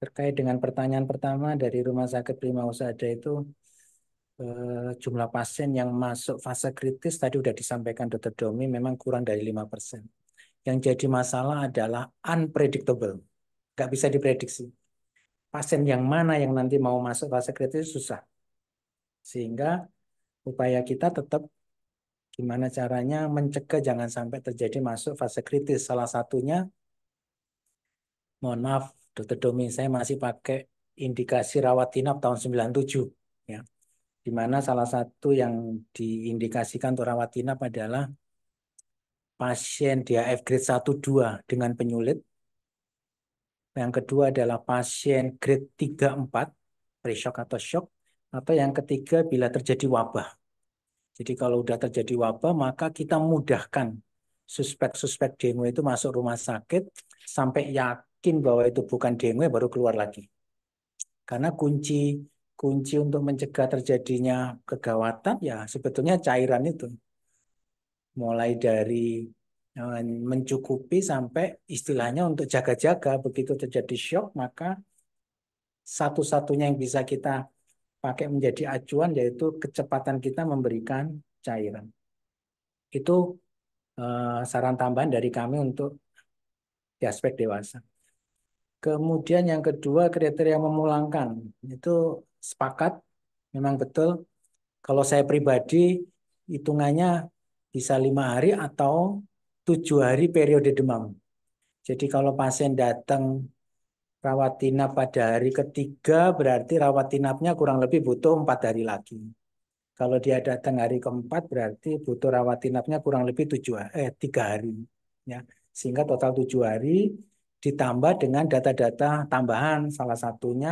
Terkait dengan pertanyaan pertama dari Rumah Sakit Prima Usada itu, Eh, jumlah pasien yang masuk fase kritis tadi sudah disampaikan Dr. Domi memang kurang dari 5%. Yang jadi masalah adalah unpredictable. Nggak bisa diprediksi. Pasien yang mana yang nanti mau masuk fase kritis susah. Sehingga upaya kita tetap gimana caranya mencegah jangan sampai terjadi masuk fase kritis. Salah satunya, mohon maaf Dokter Domi, saya masih pakai indikasi rawat inap tahun 97. Ya di mana salah satu yang diindikasikan untuk rawat inap adalah pasien DHF grade 1 2 dengan penyulit. Yang kedua adalah pasien grade 3 4 pre-shock atau shock atau yang ketiga bila terjadi wabah. Jadi kalau sudah terjadi wabah maka kita mudahkan suspek-suspek dengue itu masuk rumah sakit sampai yakin bahwa itu bukan dengue baru keluar lagi. Karena kunci kunci untuk mencegah terjadinya kegawatan ya sebetulnya cairan itu. Mulai dari e, mencukupi sampai istilahnya untuk jaga-jaga begitu terjadi shock maka satu-satunya yang bisa kita pakai menjadi acuan yaitu kecepatan kita memberikan cairan. Itu e, saran tambahan dari kami untuk di aspek dewasa. Kemudian yang kedua kriteria memulangkan itu sepakat memang betul kalau saya pribadi hitungannya bisa lima hari atau tujuh hari periode demam. Jadi kalau pasien datang rawat inap pada hari ketiga berarti rawat inapnya kurang lebih butuh empat hari lagi. Kalau dia datang hari keempat berarti butuh rawat inapnya kurang lebih tujuh eh tiga hari ya sehingga total tujuh hari ditambah dengan data-data tambahan salah satunya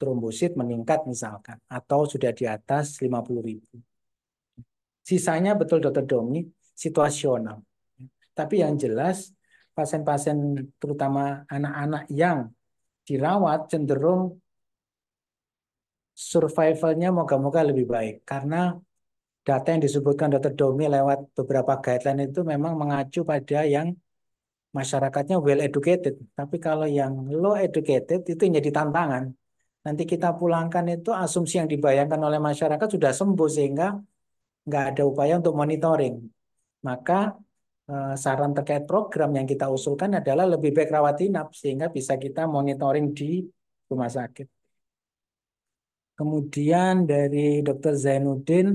trombosit meningkat misalkan atau sudah di atas 50.000. Sisanya betul dokter Domi situasional. Tapi yang jelas pasien-pasien terutama anak-anak yang dirawat cenderung survivalnya moga-moga lebih baik karena data yang disebutkan dokter Domi lewat beberapa guideline itu memang mengacu pada yang masyarakatnya well educated tapi kalau yang low educated itu jadi tantangan nanti kita pulangkan itu asumsi yang dibayangkan oleh masyarakat sudah sembuh sehingga nggak ada upaya untuk monitoring. Maka eh, saran terkait program yang kita usulkan adalah lebih baik rawat inap sehingga bisa kita monitoring di rumah sakit. Kemudian dari Dr. Zainuddin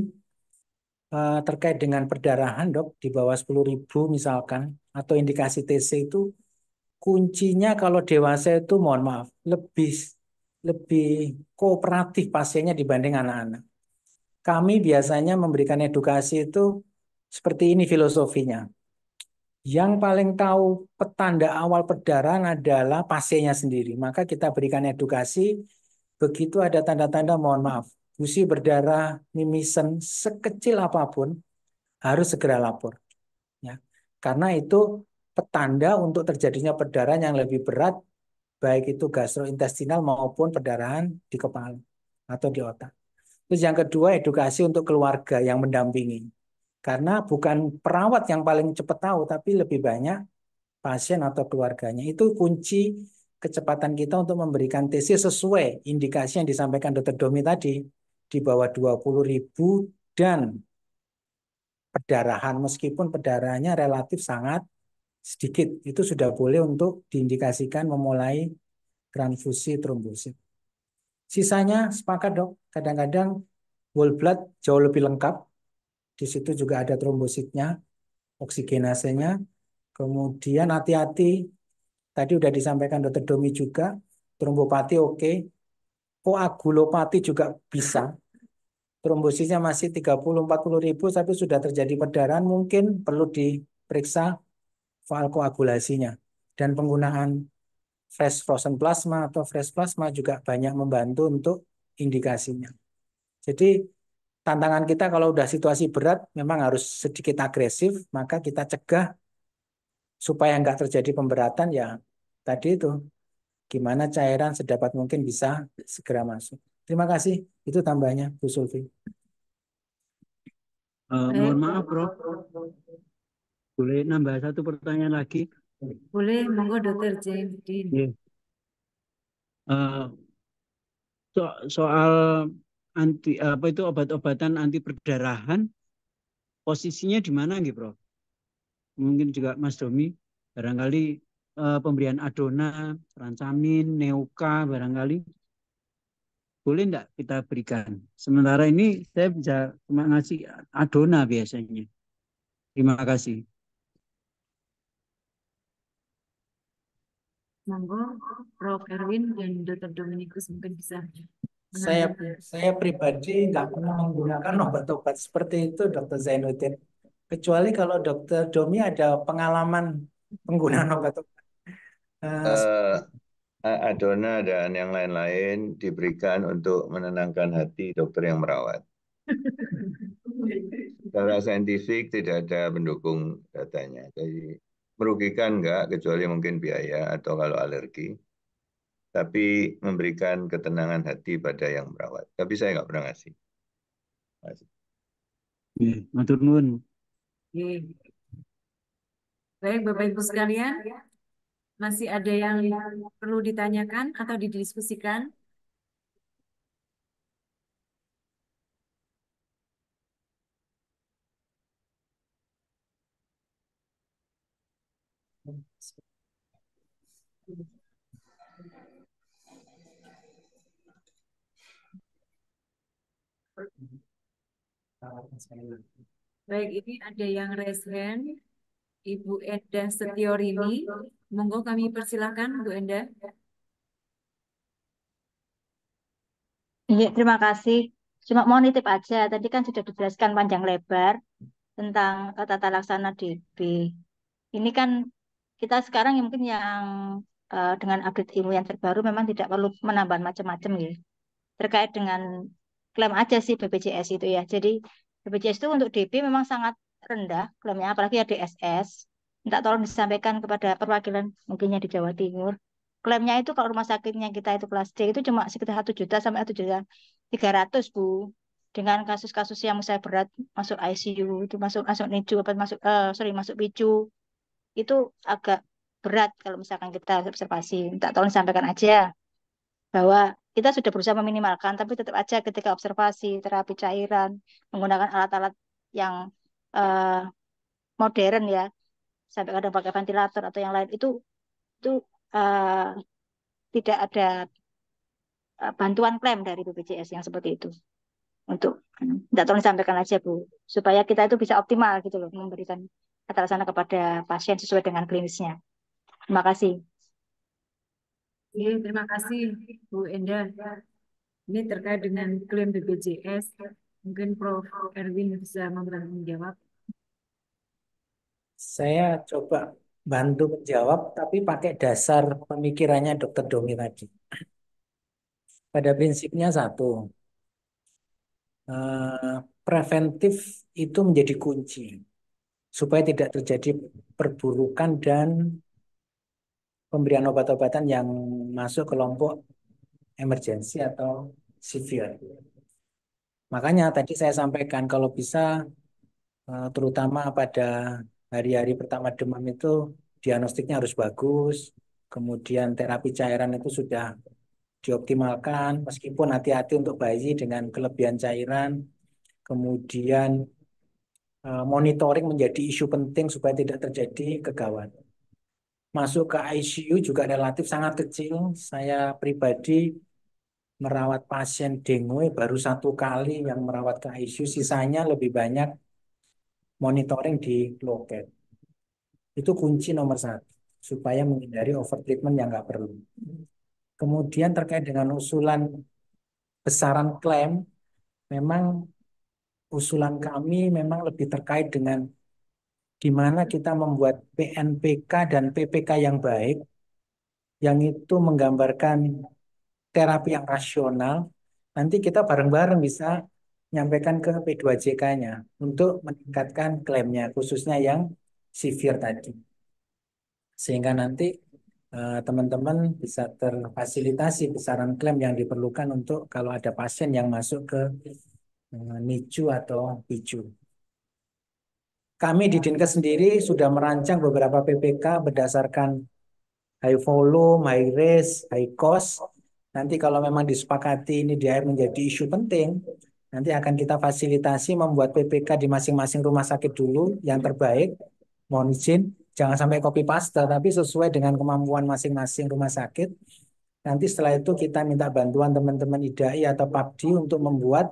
eh, terkait dengan perdarahan dok di bawah ribu misalkan atau indikasi TC itu kuncinya kalau dewasa itu mohon maaf lebih lebih kooperatif pasiennya dibanding anak-anak. Kami biasanya memberikan edukasi itu seperti ini filosofinya. Yang paling tahu petanda awal perdarahan adalah pasiennya sendiri. Maka kita berikan edukasi, begitu ada tanda-tanda mohon maaf, gusi berdarah, mimisen, sekecil apapun, harus segera lapor. Ya. Karena itu petanda untuk terjadinya perdarahan yang lebih berat baik itu gastrointestinal maupun perdarahan di kepala atau di otak. Terus yang kedua edukasi untuk keluarga yang mendampingi. Karena bukan perawat yang paling cepat tahu, tapi lebih banyak pasien atau keluarganya. Itu kunci kecepatan kita untuk memberikan tesis sesuai indikasi yang disampaikan dokter Domi tadi di bawah 20.000 dan perdarahan meskipun perdarahannya relatif sangat sedikit itu sudah boleh untuk diindikasikan memulai transfusi trombosit. Sisanya sepakat dok, kadang-kadang whole blood jauh lebih lengkap. Di situ juga ada trombositnya, oksigenasenya. Kemudian hati-hati, tadi sudah disampaikan dokter Domi juga, trombopati oke, okay. koagulopati juga bisa. trombositnya masih 30-40 ribu, tapi sudah terjadi perdarahan, mungkin perlu diperiksa soal koagulasinya. Dan penggunaan fresh frozen plasma atau fresh plasma juga banyak membantu untuk indikasinya. Jadi tantangan kita kalau udah situasi berat memang harus sedikit agresif, maka kita cegah supaya nggak terjadi pemberatan ya tadi itu gimana cairan sedapat mungkin bisa segera masuk. Terima kasih. Itu tambahnya Bu Sulfi. Uh, mohon maaf, Bro. Boleh nambah satu pertanyaan lagi? Boleh, monggo Dokter James Yeah. Uh, so soal anti apa itu obat-obatan anti perdarahan posisinya di mana nggih, Prof? Mungkin juga Mas Domi barangkali uh, pemberian adona, rancamin, neuka barangkali boleh enggak kita berikan? Sementara ini saya bisa cuma ngasih adona biasanya. Terima kasih. Monggo, Prof. Erwin dan Dr. Dominikus mungkin bisa. Saya saya pribadi nggak pernah menggunakan obat-obat seperti itu, Dr. Zainuddin. Kecuali kalau Dr. Domi ada pengalaman penggunaan obat-obat. Uh, Adona dan yang lain-lain diberikan untuk menenangkan hati dokter yang merawat. Secara saintifik tidak ada pendukung datanya. Jadi merugikan enggak, kecuali mungkin biaya atau kalau alergi. Tapi memberikan ketenangan hati pada yang merawat. Tapi saya nggak pernah ngasih. ngasih. Baik, Bapak Ibu sekalian, masih ada yang perlu ditanyakan atau didiskusikan? Baik, ini ada yang raise hand. Ibu Enda Setiorini. Monggo kami persilahkan, Bu Enda. Iya, terima kasih. Cuma mau nitip aja, tadi kan sudah dijelaskan panjang lebar tentang tata laksana DB. Ini kan kita sekarang yang mungkin yang uh, dengan update ilmu yang terbaru memang tidak perlu menambah macam-macam ya. Terkait dengan klaim aja sih BPJS itu ya. Jadi BPJS itu untuk DP memang sangat rendah klaimnya, apalagi ya DSS. Minta tolong disampaikan kepada perwakilan mungkinnya di Jawa Timur. Klaimnya itu kalau rumah sakitnya kita itu kelas D itu cuma sekitar 1 juta sampai 1 juta 300, Bu. Dengan kasus-kasus yang saya berat masuk ICU, itu masuk masuk NICU apa masuk eh, sorry masuk PICU. Itu agak berat kalau misalkan kita observasi. Minta tolong disampaikan aja bahwa kita sudah berusaha meminimalkan, tapi tetap aja ketika observasi, terapi cairan, menggunakan alat-alat yang uh, modern ya, sampai kadang pakai ventilator atau yang lain itu itu uh, tidak ada eh, bantuan klaim dari BPJS yang seperti itu untuk tidak tolong disampaikan aja bu supaya kita itu bisa optimal gitu loh memberikan kata kepada pasien sesuai dengan klinisnya. Terima kasih. Oke, terima kasih Bu Enda. Ini terkait dengan klaim BPJS, mungkin Prof. Erwin bisa memberikan menjawab. Saya coba bantu menjawab, tapi pakai dasar pemikirannya Dr. Domi tadi. Pada prinsipnya satu, eh, preventif itu menjadi kunci supaya tidak terjadi perburukan dan pemberian obat-obatan yang masuk kelompok emergensi atau severe. Makanya tadi saya sampaikan kalau bisa eh, terutama pada hari-hari pertama demam itu diagnostiknya harus bagus, kemudian terapi cairan itu sudah dioptimalkan meskipun hati-hati untuk bayi dengan kelebihan cairan, kemudian eh, monitoring menjadi isu penting supaya tidak terjadi kegawat masuk ke ICU juga relatif sangat kecil. Saya pribadi merawat pasien dengue baru satu kali yang merawat ke ICU, sisanya lebih banyak monitoring di loket. Itu kunci nomor satu, supaya menghindari over treatment yang nggak perlu. Kemudian terkait dengan usulan besaran klaim, memang usulan kami memang lebih terkait dengan Gimana kita membuat PNPK dan PPK yang baik, yang itu menggambarkan terapi yang rasional, nanti kita bareng-bareng bisa nyampaikan ke P2JK-nya untuk meningkatkan klaimnya, khususnya yang severe tadi. Sehingga nanti eh, teman-teman bisa terfasilitasi besaran klaim yang diperlukan untuk kalau ada pasien yang masuk ke eh, NICU atau PICU kami di Dinkes sendiri sudah merancang beberapa PPK berdasarkan high volume, high risk, high cost. Nanti kalau memang disepakati ini dia menjadi isu penting, nanti akan kita fasilitasi membuat PPK di masing-masing rumah sakit dulu yang terbaik. Mohon izin, jangan sampai copy paste, tapi sesuai dengan kemampuan masing-masing rumah sakit. Nanti setelah itu kita minta bantuan teman-teman IDAI atau PABDI untuk membuat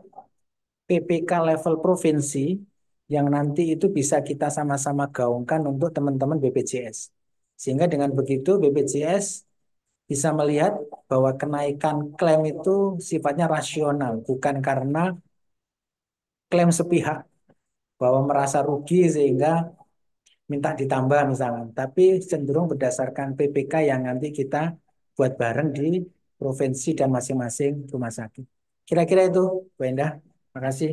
PPK level provinsi yang nanti itu bisa kita sama-sama gaungkan untuk teman-teman BPJS. Sehingga dengan begitu BPJS bisa melihat bahwa kenaikan klaim itu sifatnya rasional, bukan karena klaim sepihak bahwa merasa rugi sehingga minta ditambah misalnya, tapi cenderung berdasarkan PPK yang nanti kita buat bareng di provinsi dan masing-masing rumah sakit. Kira-kira itu, Bu Endah. Terima kasih.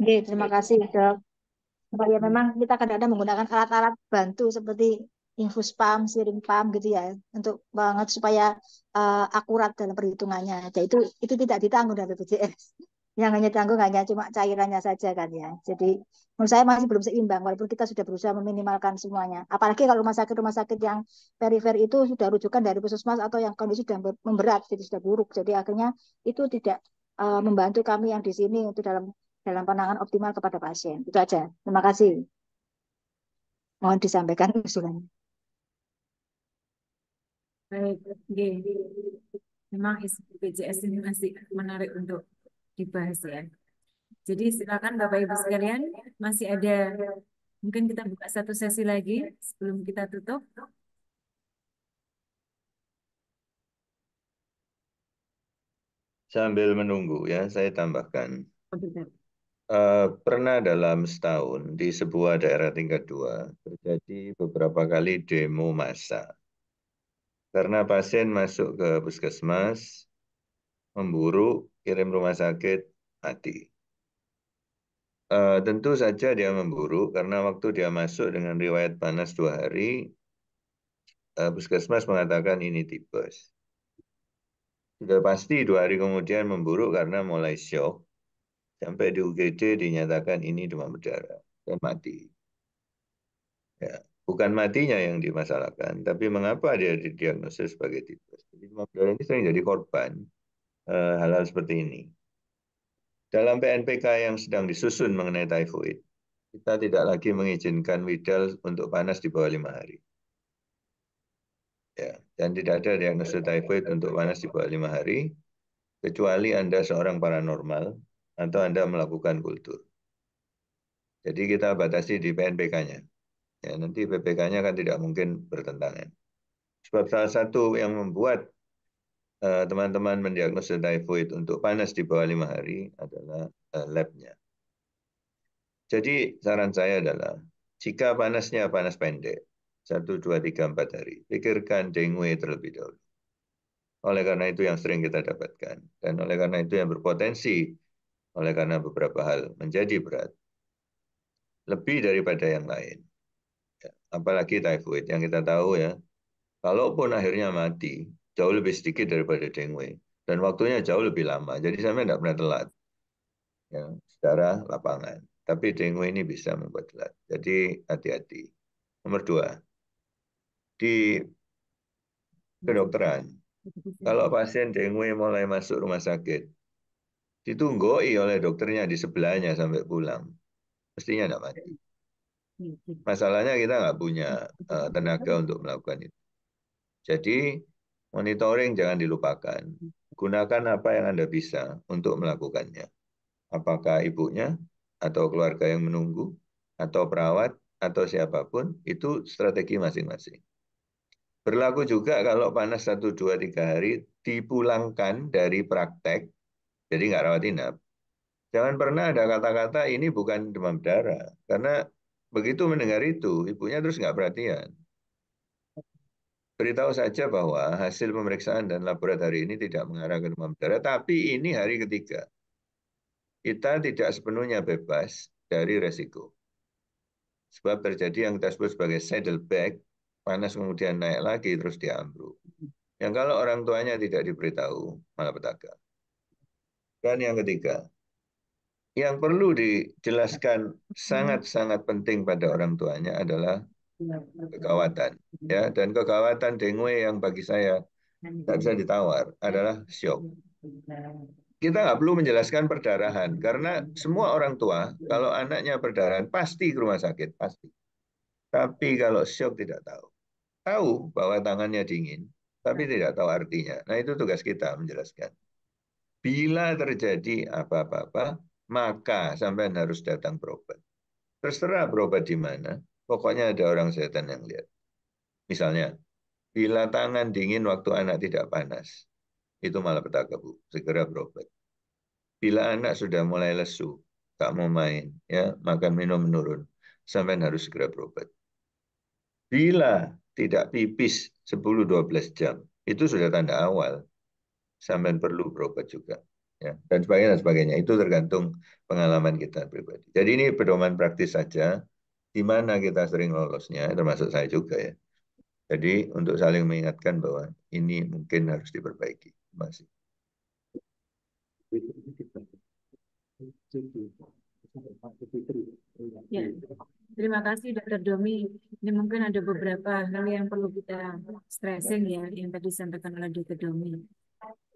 Oke, terima kasih dok. Pak, oh, ya memang kita kadang-kadang menggunakan alat-alat bantu seperti infus pump, siring pump gitu ya, untuk banget supaya uh, akurat dalam perhitungannya. Jadi ya, itu itu tidak ditanggung dari BPJS. Yang hanya ditanggung hanya cuma cairannya saja kan ya. Jadi menurut saya masih belum seimbang walaupun kita sudah berusaha meminimalkan semuanya. Apalagi kalau rumah sakit rumah sakit yang perifer itu sudah rujukan dari puskesmas atau yang kondisi sudah memberat, jadi sudah buruk. Jadi akhirnya itu tidak uh, membantu kami yang di sini untuk dalam dalam penanganan optimal kepada pasien. Itu aja. Terima kasih. Mohon disampaikan usulannya. Baik, memang isu BPJS ini masih menarik untuk dibahas ya. Jadi silakan Bapak Ibu sekalian, masih ada mungkin kita buka satu sesi lagi sebelum kita tutup. Sambil menunggu ya, saya tambahkan. Oh, benar. Eh, pernah dalam setahun di sebuah daerah tingkat dua terjadi beberapa kali demo massa. Karena pasien masuk ke puskesmas, memburu kirim rumah sakit, mati. Uh, tentu saja dia memburu karena waktu dia masuk dengan riwayat panas dua hari, uh, puskesmas mengatakan ini tipes. Sudah pasti dua hari kemudian memburuk karena mulai shock, Sampai di UGD dinyatakan ini demam berdarah. dan mati. Ya, bukan matinya yang dimasalahkan, tapi mengapa dia didiagnosis sebagai tipes. Jadi demam berdarah ini sering jadi korban eh, hal-hal seperti ini. Dalam PNPK yang sedang disusun mengenai typhoid, kita tidak lagi mengizinkan widal untuk panas di bawah lima hari. Ya, dan tidak ada diagnosis typhoid untuk panas di bawah lima hari, kecuali Anda seorang paranormal atau Anda melakukan kultur. Jadi kita batasi di PNPK-nya. Ya, nanti PPK-nya kan tidak mungkin bertentangan. Sebab salah satu yang membuat eh, teman-teman uh, mendiagnosis typhoid untuk panas di bawah lima hari adalah uh, labnya. Jadi saran saya adalah jika panasnya panas pendek, 1, 2, 3, 4 hari, pikirkan dengue terlebih dahulu. Oleh karena itu yang sering kita dapatkan. Dan oleh karena itu yang berpotensi oleh karena beberapa hal menjadi berat. Lebih daripada yang lain. Ya, apalagi typhoid yang kita tahu ya. Kalaupun akhirnya mati, jauh lebih sedikit daripada dengue. Dan waktunya jauh lebih lama. Jadi sampai tidak pernah telat. Ya, secara lapangan. Tapi dengue ini bisa membuat telat. Jadi hati-hati. Nomor dua, di kedokteran. Kalau pasien dengue mulai masuk rumah sakit, ditunggui oleh dokternya di sebelahnya sampai pulang. Mestinya tidak mati. Masalahnya kita nggak punya eh, tenaga untuk melakukan itu. Jadi monitoring jangan dilupakan. Gunakan apa yang Anda bisa untuk melakukannya. Apakah ibunya atau keluarga yang menunggu atau perawat atau siapapun itu strategi masing-masing. Berlaku juga kalau panas 1, 2, 3 hari dipulangkan dari praktek jadi nggak rawat inap. Jangan pernah ada kata-kata ini bukan demam darah, Karena begitu mendengar itu, ibunya terus nggak perhatian. Beritahu saja bahwa hasil pemeriksaan dan laboratorium ini tidak mengarah ke demam darah, tapi ini hari ketiga. Kita tidak sepenuhnya bebas dari resiko. Sebab terjadi yang kita sebut sebagai saddleback, panas kemudian naik lagi terus diambruk. Yang kalau orang tuanya tidak diberitahu, malah petaka. Dan yang ketiga, yang perlu dijelaskan sangat-sangat penting pada orang tuanya adalah kegawatan ya dan kegawatan dengue yang bagi saya tidak bisa ditawar adalah syok kita nggak perlu menjelaskan perdarahan karena semua orang tua kalau anaknya perdarahan pasti ke rumah sakit pasti tapi kalau syok tidak tahu tahu bahwa tangannya dingin tapi iya. tidak tahu artinya nah itu tugas kita menjelaskan Bila terjadi apa-apa, maka sampai harus datang berobat. Terserah berobat di mana, pokoknya ada orang setan yang lihat. Misalnya, bila tangan dingin waktu anak tidak panas, itu malah petaka bu, segera berobat. Bila anak sudah mulai lesu, tak mau main, ya makan minum menurun, sampai harus segera berobat. Bila tidak pipis 10-12 jam, itu sudah tanda awal sampean perlu berobat juga ya dan sebagainya dan sebagainya itu tergantung pengalaman kita pribadi jadi ini pedoman praktis saja di mana kita sering lolosnya termasuk saya juga ya jadi untuk saling mengingatkan bahwa ini mungkin harus diperbaiki masih Ya. Terima kasih Dokter Domi. Ini mungkin ada beberapa hal yang perlu kita stressing ya yang tadi disampaikan oleh Dokter Domi.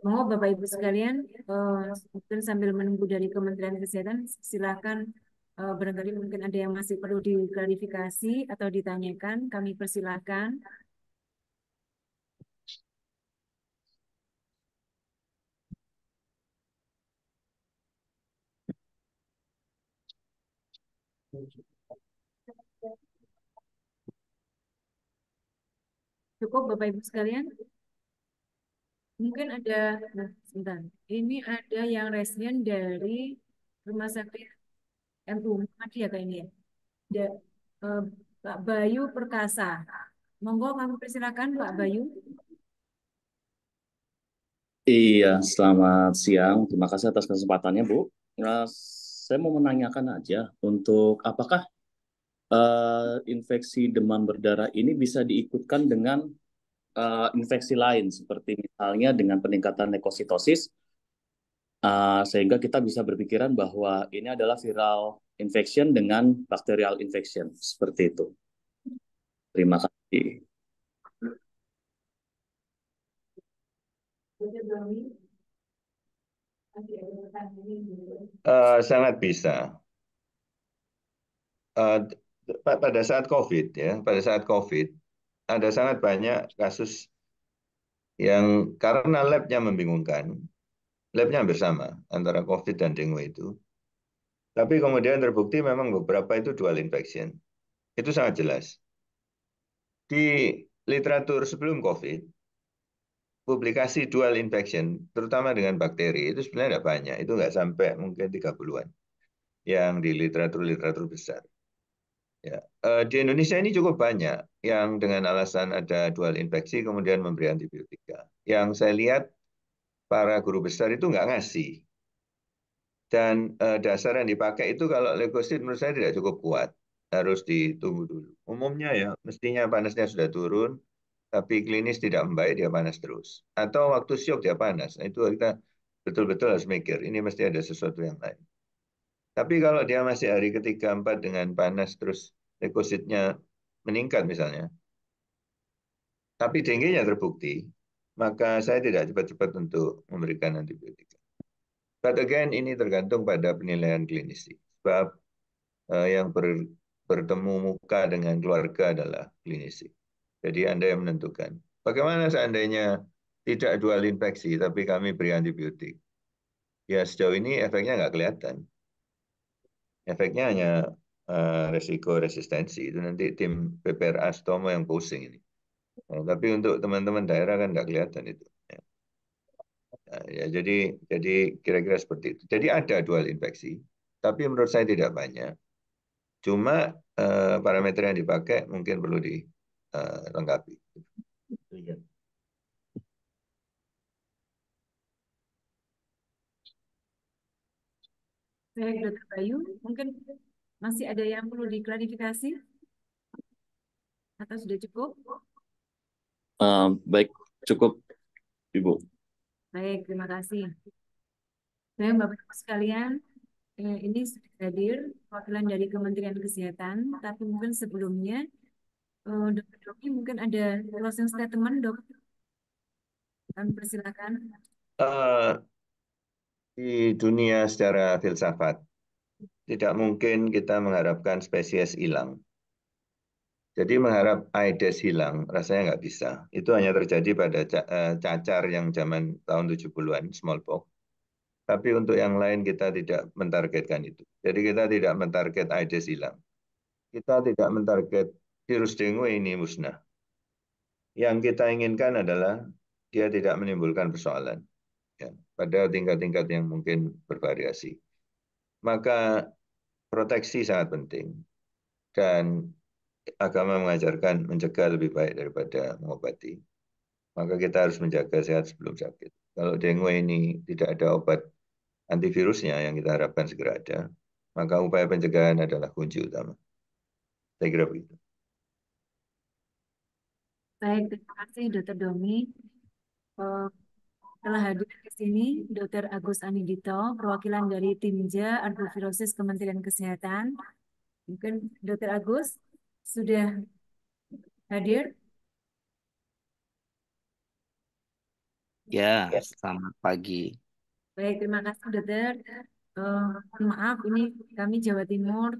Mau Bapak Ibu sekalian, uh, mungkin sambil menunggu dari Kementerian Kesehatan, silakan uh, barangkali mungkin ada yang masih perlu diklarifikasi atau ditanyakan, kami persilakan. Cukup Bapak Ibu sekalian? Mungkin ada, nah, sebentar. Ini ada yang resident dari Rumah Sakit MU ya, kayak ini ya. Da, uh, Pak Bayu Perkasa. Monggo kami persilakan Pak Bayu. Iya, selamat siang. Terima kasih atas kesempatannya, Bu. Nah, saya mau menanyakan aja untuk apakah uh, infeksi demam berdarah ini bisa diikutkan dengan uh, infeksi lain seperti misalnya dengan peningkatan leukositosis uh, eh, sehingga kita bisa berpikiran bahwa ini adalah viral infection dengan bacterial infection seperti itu. Terima kasih. Uh, sangat bisa. Uh, pada saat COVID ya, pada saat COVID ada sangat banyak kasus yang karena labnya membingungkan, labnya bersama antara COVID dan dengue itu. Tapi kemudian terbukti memang beberapa itu dual infection. Itu sangat jelas. Di literatur sebelum COVID, publikasi dual infection, terutama dengan bakteri, itu sebenarnya tidak banyak. Itu nggak sampai mungkin 30-an yang di literatur-literatur besar. Ya, eh, di Indonesia ini cukup banyak yang dengan alasan ada dual infeksi kemudian memberi antibiotika. Yang saya lihat para guru besar itu nggak ngasih. Dan eh, dasar yang dipakai itu kalau leukosit menurut saya tidak cukup kuat. Harus ditunggu dulu. Umumnya ya, mestinya panasnya sudah turun, tapi klinis tidak membaik, dia panas terus. Atau waktu siok dia panas. Nah, itu kita betul-betul harus mikir, ini mesti ada sesuatu yang lain. Tapi kalau dia masih hari ketiga empat dengan panas terus leukositnya meningkat misalnya, tapi dengue terbukti, maka saya tidak cepat-cepat untuk memberikan antibiotik. But again, ini tergantung pada penilaian klinis. Sebab uh, yang ber, bertemu muka dengan keluarga adalah klinisi. Jadi Anda yang menentukan. Bagaimana seandainya tidak dual infeksi, tapi kami beri antibiotik? Ya sejauh ini efeknya nggak kelihatan efeknya hanya uh, resiko resistensi itu nanti tim PPRA Stomo yang pusing ini. Nah, tapi untuk teman-teman daerah kan nggak kelihatan itu. Ya. Nah, ya jadi jadi kira-kira seperti itu. Jadi ada dual infeksi, tapi menurut saya tidak banyak. Cuma uh, parameter yang dipakai mungkin perlu dilengkapi. Eh, uh, Baik, Dr Bayu, mungkin masih ada yang perlu diklarifikasi atau sudah cukup? Uh, baik, cukup, Ibu. Baik, terima kasih. Baik, Bapak-Ibu sekalian, eh, ini sudah hadir wakilan dari Kementerian Kesehatan, tapi mungkin sebelumnya uh, eh, Dr. Doki mungkin ada closing statement, Dok. Dan persilakan. Uh, di dunia secara filsafat. Tidak mungkin kita mengharapkan spesies hilang. Jadi mengharap Aedes hilang rasanya nggak bisa. Itu hanya terjadi pada eh, cacar yang zaman tahun 70-an, smallpox. Tapi untuk yang lain kita tidak mentargetkan itu. Jadi kita tidak mentarget Aedes hilang. Kita tidak mentarget virus dengue ini musnah. Yang kita inginkan adalah dia tidak menimbulkan persoalan pada tingkat-tingkat yang mungkin bervariasi. Maka proteksi sangat penting. Dan agama mengajarkan mencegah lebih baik daripada mengobati. Maka kita harus menjaga sehat sebelum sakit. Kalau dengue ini tidak ada obat antivirusnya yang kita harapkan segera ada, maka upaya pencegahan adalah kunci utama. Saya kira begitu. Baik, terima kasih Dr. Domi. Eh, telah hadir di sini Dr. Agus Anidito, perwakilan dari Timja Arbovirosis Kementerian Kesehatan. Mungkin Dr. Agus sudah hadir. Ya, selamat pagi. Baik, terima kasih Dokter. Uh, maaf, ini kami Jawa Timur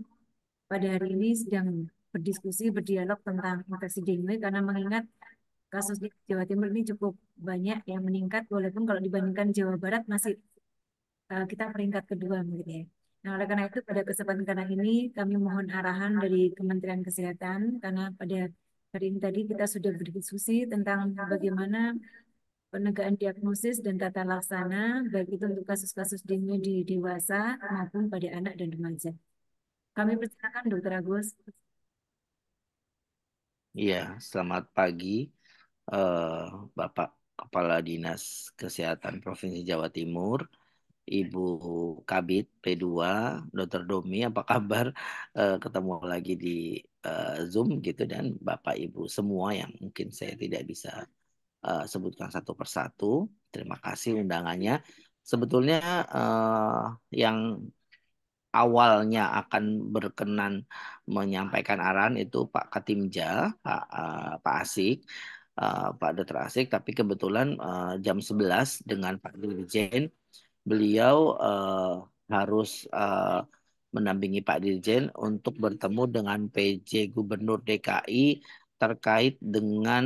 pada hari ini sedang berdiskusi, berdialog tentang infeksi dengue karena mengingat kasus di Jawa Timur ini cukup banyak yang meningkat walaupun kalau dibandingkan Jawa Barat masih uh, kita peringkat kedua begitu ya. Nah, oleh karena itu pada kesempatan karena ini kami mohon arahan dari Kementerian Kesehatan karena pada hari ini tadi kita sudah berdiskusi tentang bagaimana penegakan diagnosis dan tata laksana baik itu untuk kasus-kasus dini di dewasa maupun pada anak dan remaja. Kami persilakan Dokter Agus. Iya, selamat pagi. Eh, Bapak Kepala Dinas Kesehatan Provinsi Jawa Timur, Ibu Kabit P2, Dr. Domi, apa kabar? Eh, ketemu lagi di eh, Zoom gitu dan Bapak Ibu semua yang mungkin saya tidak bisa sebutkan satu persatu. Terima kasih undangannya. Sebetulnya yang awalnya akan berkenan menyampaikan arahan itu Pak Katimja, Pak, Pak Asik. Eh, Pak Dr. Asik, tapi kebetulan uh, jam 11 dengan Pak Dirjen, beliau uh, harus uh, mendampingi Pak Dirjen untuk bertemu dengan PJ Gubernur DKI terkait dengan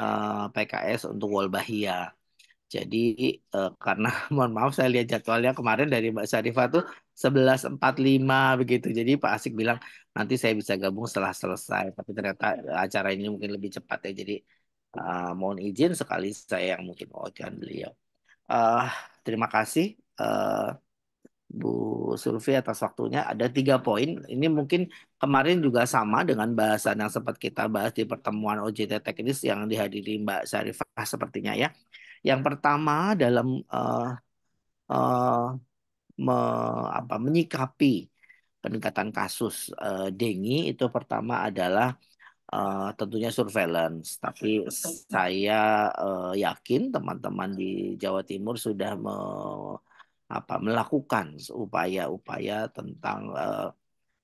uh, PKS untuk Walbahia. Jadi uh, karena mohon maaf saya lihat jadwalnya kemarin dari Mbak Syarifah tuh 11.45 begitu. Jadi Pak Asik bilang nanti saya bisa gabung setelah selesai. Tapi ternyata acara ini mungkin lebih cepat ya. Jadi Uh, mohon izin sekali saya yang mungkin mewakilkan beliau. Uh, terima kasih uh, Bu Sulfi atas waktunya. Ada tiga poin. Ini mungkin kemarin juga sama dengan bahasan yang sempat kita bahas di pertemuan OJT teknis yang dihadiri Mbak Syarifah sepertinya ya. Yang pertama dalam uh, uh, me, apa, menyikapi peningkatan kasus uh, dengue itu pertama adalah uh, tentunya surveillance. Tapi saya uh, yakin teman-teman di Jawa Timur sudah me, apa, melakukan upaya-upaya tentang uh,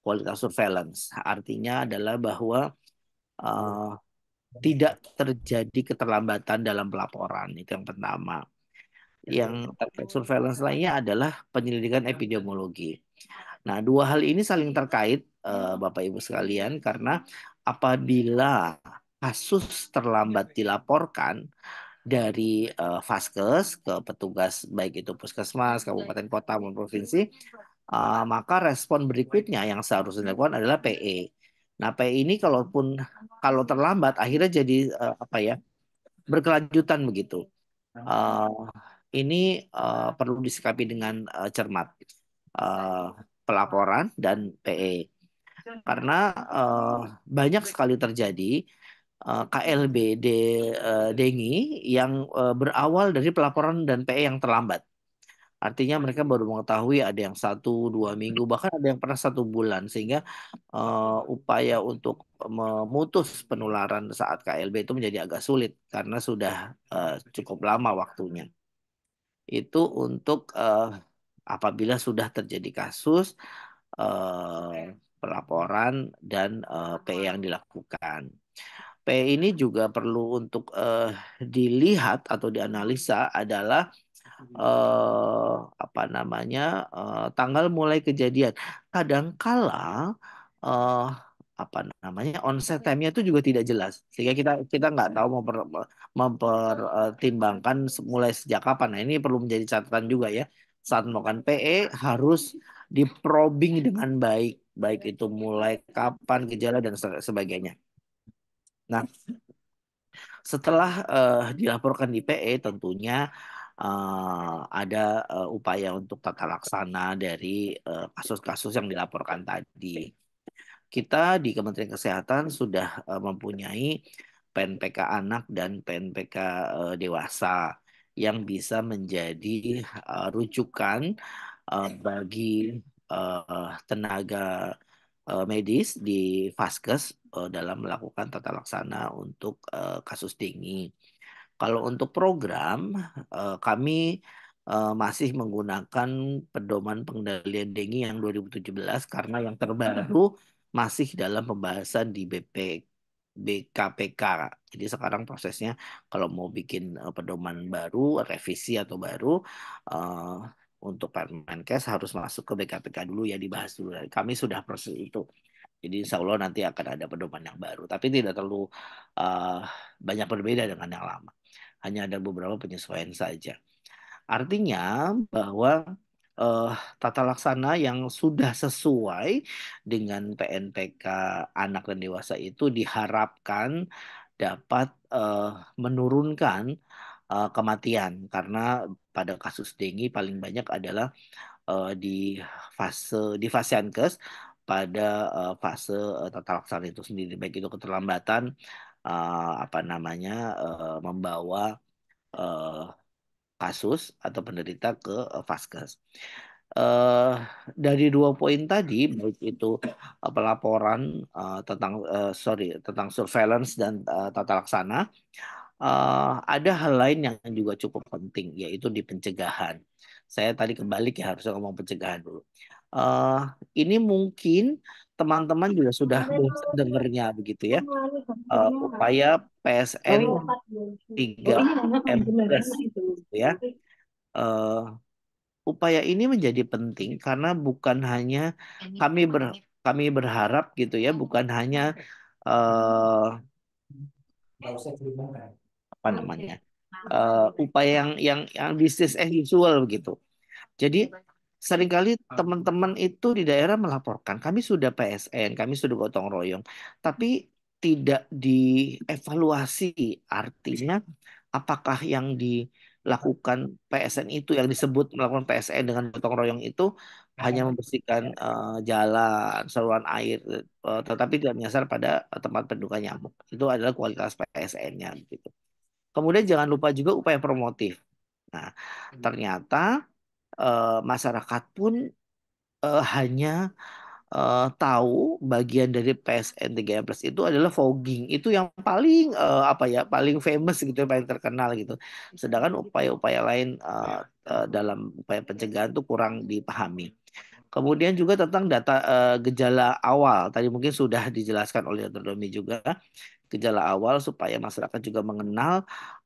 kualitas surveillance. Artinya adalah bahwa uh, tidak terjadi keterlambatan dalam pelaporan. Itu yang pertama. Yang terkait surveillance lainnya adalah penyelidikan epidemiologi. Nah, dua hal ini saling terkait, Bapak Ibu sekalian, karena apabila kasus terlambat dilaporkan dari uh, vaskes ke petugas baik itu puskesmas, kabupaten kota maupun provinsi, uh, maka respon berikutnya yang seharusnya dilakukan adalah PE. Nah, PE ini kalaupun kalau terlambat akhirnya jadi uh, apa ya? berkelanjutan begitu. Uh, ini uh, perlu disikapi dengan uh, cermat. Uh, pelaporan dan PE karena uh, banyak sekali terjadi uh, eh, KLB de, uh, dengi yang uh, berawal dari pelaporan dan PE yang terlambat. Artinya mereka baru mengetahui ada yang satu, dua minggu, bahkan ada yang pernah satu bulan. Sehingga uh, upaya untuk memutus penularan saat KLB itu menjadi agak sulit karena sudah uh, cukup lama waktunya. Itu untuk uh, apabila sudah terjadi kasus, uh, pelaporan dan uh, eh, PE yang dilakukan. PE ini juga perlu untuk uh, dilihat atau dianalisa adalah uh, apa namanya uh, tanggal mulai kejadian. Kadangkala uh, apa namanya onset time-nya itu juga tidak jelas sehingga kita kita nggak tahu memper, mempertimbangkan mulai sejak kapan nah ini perlu menjadi catatan juga ya saat melakukan PE harus diprobing dengan baik, baik itu mulai kapan gejala dan sebagainya. Nah, setelah uh, dilaporkan di PE tentunya uh, ada uh, upaya untuk tata laksana dari kasus-kasus uh, yang dilaporkan tadi. Kita di Kementerian Kesehatan sudah uh, mempunyai PNPK anak dan PNPK uh, dewasa yang bisa menjadi uh, rujukan uh, bagi uh, tenaga uh, medis di Vaskes uh, dalam melakukan tata laksana untuk uh, kasus tinggi. Kalau untuk program uh, kami masih menggunakan pedoman pengendalian dengi yang 2017 karena yang terbaru masih dalam pembahasan di BP BKPK. Jadi sekarang prosesnya kalau mau bikin pedoman baru, revisi atau baru untuk Permenkes harus masuk ke BKPK dulu ya dibahas dulu. kami sudah proses itu. Jadi insya Allah nanti akan ada pedoman yang baru. Tapi tidak terlalu uh, eh, banyak berbeda dengan yang lama. Hanya ada beberapa penyesuaian saja. Artinya bahwa uh, tata laksana yang sudah sesuai dengan PNPK anak dan dewasa itu diharapkan dapat uh, menurunkan uh, kematian karena pada kasus dengue paling banyak adalah uh, di fase di fase ankes pada uh, fase uh, tata laksana itu sendiri baik itu keterlambatan uh, apa namanya uh, membawa uh, kasus atau penderita ke uh, vaskes. Uh, dari dua poin tadi baik itu uh, pelaporan uh, tentang uh, sorry tentang surveillance dan uh, tata laksana uh, ada hal lain yang juga cukup penting yaitu di pencegahan. Saya tadi kebalik ya harusnya ngomong pencegahan dulu. Uh, ini mungkin teman-teman juga sudah iya, dengarnya begitu ya uh, upaya PSN 3 M ya. Uh, upaya ini menjadi penting karena bukan hanya kami ber, kami berharap gitu ya bukan hanya uh, apa namanya uh, upaya yang yang yang bisnis as usual begitu. Jadi iya, seringkali ah. teman-teman itu di daerah melaporkan kami sudah PSN, kami sudah gotong royong, tapi tidak dievaluasi artinya apakah yang dilakukan PSN itu yang disebut melakukan PSN dengan gotong royong itu iya. hanya membersihkan uh, jalan, saluran air, uh, tetapi tidak menyasar pada tempat penduka nyamuk. Itu adalah kualitas PSN-nya gitu. Kemudian jangan lupa juga upaya promotif. Nah, hmm. ternyata e, masyarakat pun e, hanya e, tahu bagian dari PSN 3 Plus itu adalah fogging. Itu yang paling e, apa ya, paling famous gitu, paling terkenal gitu. Sedangkan upaya-upaya lain e, e, dalam upaya pencegahan itu kurang dipahami. Kemudian juga tentang data e, gejala awal tadi mungkin sudah dijelaskan oleh Dr. Domi juga gejala awal supaya masyarakat juga mengenal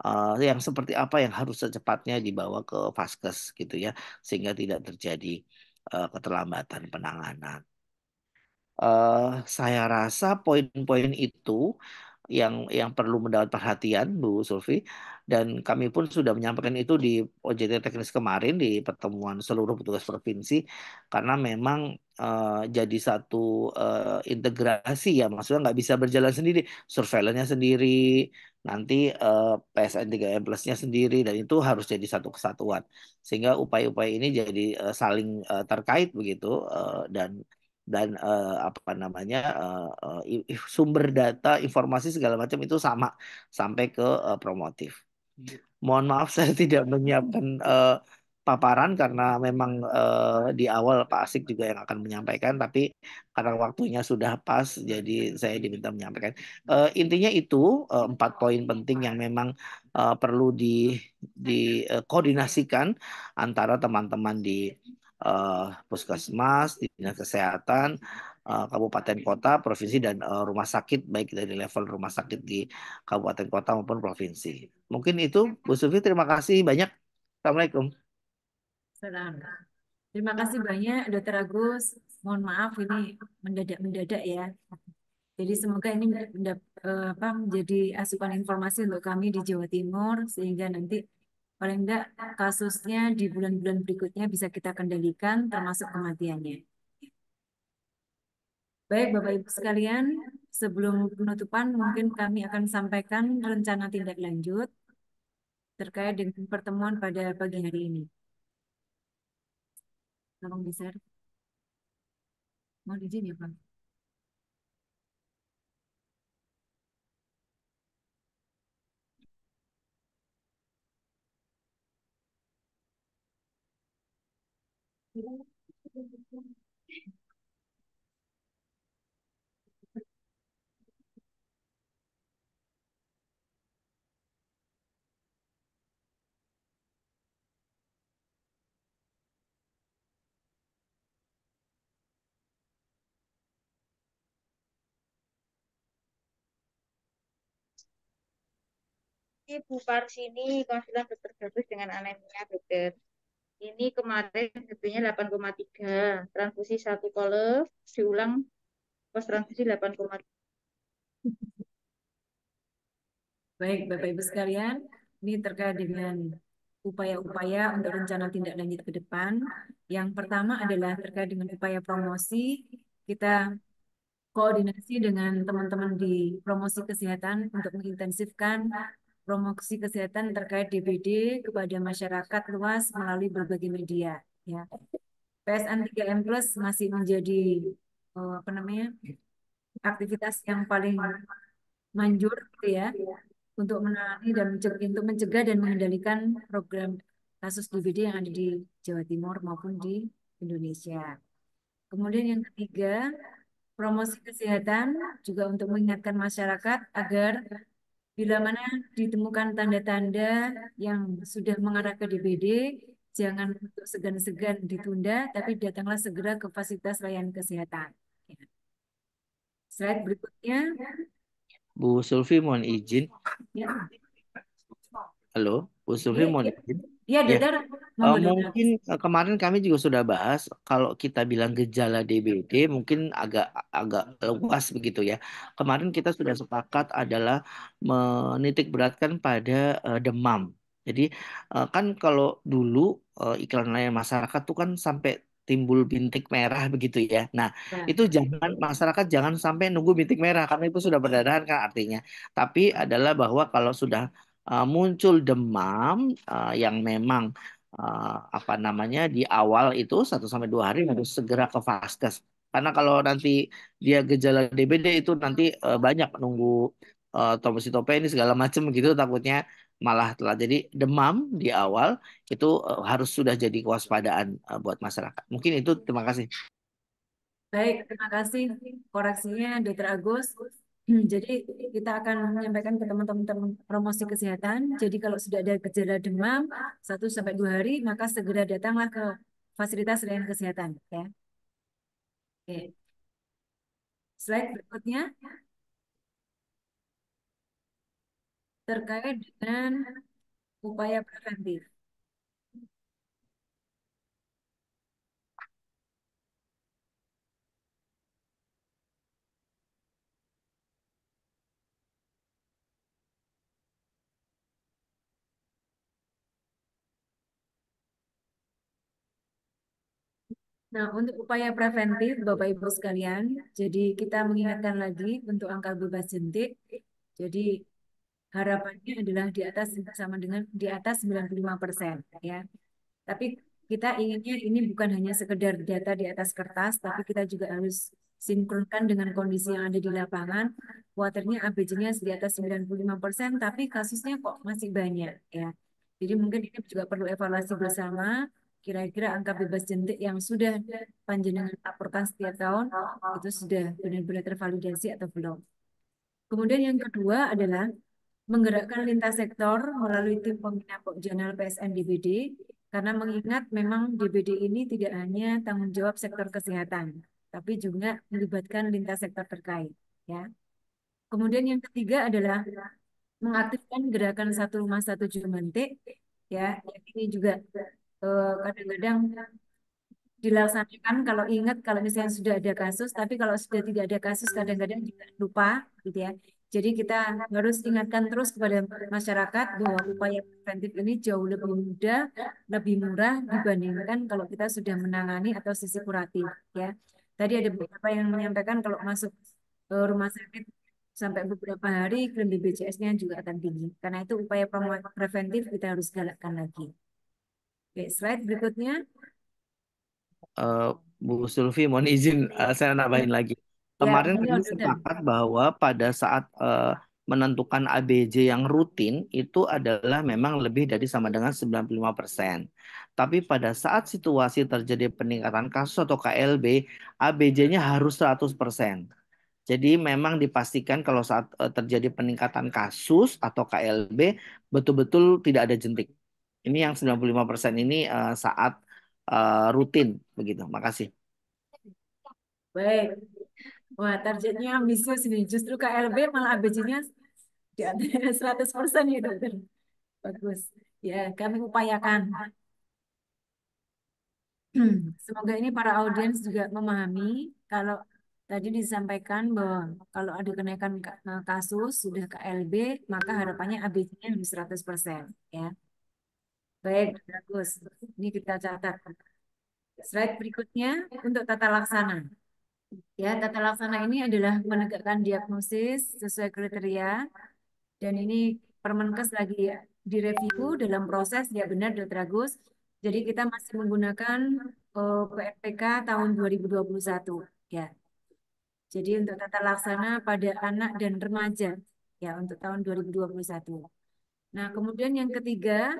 uh, yang seperti apa yang harus secepatnya dibawa ke vaskes gitu ya sehingga tidak terjadi uh, keterlambatan penanganan. Uh, saya rasa poin-poin itu yang yang perlu mendapat perhatian Bu Sulfi dan kami pun sudah menyampaikan itu di OJT teknis kemarin di pertemuan seluruh petugas provinsi karena memang uh, jadi satu uh, integrasi ya maksudnya nggak bisa berjalan sendiri surveillance sendiri nanti uh, eh, PSN 3M plusnya sendiri dan itu harus jadi satu kesatuan sehingga upaya-upaya ini jadi uh, saling uh, terkait begitu uh, dan dan uh, apa namanya uh, uh, sumber data informasi segala macam itu sama sampai ke uh, promotif. Iya. Mohon maaf saya tidak menyiapkan uh, paparan karena memang uh, di awal Pak Asik juga yang akan menyampaikan tapi karena waktunya sudah pas jadi saya diminta menyampaikan. Uh, intinya itu uh, empat poin penting yang memang uh, perlu di dikoordinasikan uh, antara teman-teman di uh, puskesmas, dinas kesehatan, uh, kabupaten kota, provinsi dan uh, rumah sakit baik dari level rumah sakit di kabupaten kota maupun provinsi. Mungkin itu Bu Sufi terima kasih banyak. Assalamualaikum. Salam. Terima kasih banyak Dokter Agus. Mohon maaf ini mendadak-mendadak ya. Jadi semoga ini mendap, menjadi asupan informasi untuk kami di Jawa Timur sehingga nanti paling enggak kasusnya di bulan-bulan berikutnya bisa kita kendalikan termasuk kematiannya. Baik Bapak-Ibu sekalian, sebelum penutupan mungkin kami akan sampaikan rencana tindak lanjut terkait dengan pertemuan pada pagi hari ini. Tolong di-share. Mohon izin ya Pak. Ibu Parsini konsultan dokter dengan anemia dokter. Ini kemarin HB-nya 8,3. Transfusi satu kolom diulang pos transfusi 8,3. Baik, Bapak Ibu sekalian, ini terkait dengan upaya-upaya untuk rencana tindak lanjut ke depan. Yang pertama adalah terkait dengan upaya promosi, kita koordinasi dengan teman-teman di promosi kesehatan untuk mengintensifkan promosi kesehatan terkait DPD kepada masyarakat luas melalui berbagai media. Ya. PSN 3M Plus masih menjadi eh, apa namanya aktivitas yang paling manjur gitu ya untuk menangani dan mencegah, untuk mencegah dan mengendalikan program kasus DPD yang ada di Jawa Timur maupun di Indonesia. Kemudian yang ketiga, promosi kesehatan juga untuk mengingatkan masyarakat agar Bila mana ditemukan tanda-tanda yang sudah mengarah ke DBD, jangan segan-segan ditunda, tapi datanglah segera ke fasilitas layanan kesehatan. Ya. Slide berikutnya. Bu Sulfi mohon izin. Ya. Halo, Bu Sulfi ya, mohon izin. Ya, ada Ya, darah, Uh, mungkin eh, kemarin kami juga sudah bahas kalau kita bilang gejala DBD mungkin agak agak luas begitu ya. Kemarin kita sudah sepakat adalah menitik beratkan pada uh, demam. Jadi uh, kan kalau dulu uh, iklan layan masyarakat tuh kan sampai timbul bintik merah begitu ya. Nah, ya. itu jangan masyarakat jangan sampai nunggu bintik merah karena itu sudah berdarah kan artinya. Tapi adalah bahwa kalau sudah Ah, muncul demam uh, yang memang uh, apa namanya di awal itu satu sampai dua hari harus segera ke vaskes. Karena kalau nanti dia gejala DBD itu nanti uh, banyak nunggu uh, eh, trombositopenia segala macam gitu takutnya malah telah jadi demam di awal itu uh, harus sudah jadi kewaspadaan uh, buat masyarakat. Mungkin itu terima kasih. Baik, terima kasih koreksinya Dr. Agus. Hmm, jadi kita akan menyampaikan ke teman-teman promosi kesehatan. Jadi kalau sudah ada gejala demam 1 sampai 2 hari, maka segera datanglah ke fasilitas layanan kesehatan ya. Oke. Slide berikutnya terkait dengan upaya preventif. Nah, untuk upaya preventif, Bapak Ibu sekalian, jadi kita mengingatkan lagi untuk angka bebas jentik. Jadi harapannya adalah di atas sama dengan di atas 95 ya. Tapi kita inginnya ini bukan hanya sekedar data di atas kertas, tapi kita juga harus sinkronkan dengan kondisi yang ada di lapangan. Waternya, ABJ-nya di atas 95 tapi kasusnya kok masih banyak, ya. Jadi mungkin ini juga perlu evaluasi bersama kira-kira angka bebas jentik yang sudah panjenengan laporkan setiap tahun itu sudah benar-benar tervalidasi atau belum. Kemudian yang kedua adalah menggerakkan lintas sektor melalui tim pembina pokjanal PSN DBD karena mengingat memang DBD ini tidak hanya tanggung jawab sektor kesehatan tapi juga melibatkan lintas sektor terkait ya. Kemudian yang ketiga adalah mengaktifkan gerakan satu rumah satu jumantik, ya ini juga Eh, kadang-kadang dilaksanakan kalau ingat kalau misalnya sudah ada kasus tapi kalau sudah tidak ada kasus kadang-kadang juga lupa gitu ya jadi kita harus ingatkan terus kepada masyarakat bahwa upaya preventif ini jauh lebih mudah lebih murah dibandingkan kalau kita sudah menangani atau sisi kuratif ya tadi ada beberapa yang menyampaikan kalau masuk eh, rumah sakit sampai beberapa hari klaim BPJS-nya juga akan tinggi karena itu upaya preventif kita harus galakkan lagi Oke, slide berikutnya. Uh, Bu Sulfi, mohon izin uh, saya nambahin lagi. Ya, Kemarin ya, kami sepakat bahwa pada saat uh, menentukan ABJ yang rutin itu adalah memang lebih dari sama dengan 95%. Tapi pada saat situasi terjadi peningkatan kasus atau KLB, ABJ-nya harus 100%. Jadi memang dipastikan kalau saat terjadi peningkatan kasus atau KLB betul-betul tidak ada jentik. Ini yang 95% ini uh, saat uh, rutin begitu. Makasih. Baik. Wah, targetnya ambisius nih. Justru KLB malah ABC-nya di atas 100% ya, Dokter. Bagus. Ya, kami upayakan. Semoga ini para audiens juga memahami kalau tadi disampaikan bahwa kalau ada kenaikan kasus sudah KLB maka harapannya ABC-nya di 100% ya. Baik, bagus. Ini kita catat. Slide berikutnya untuk tata laksana. Ya, tata laksana ini adalah menegakkan diagnosis sesuai kriteria dan ini Permenkes lagi direview dalam proses ya benar Dr. Agus. Jadi kita masih menggunakan uh, eh, PRPK tahun 2021 ya. Jadi untuk tata laksana pada anak dan remaja ya untuk tahun 2021. Nah, kemudian yang ketiga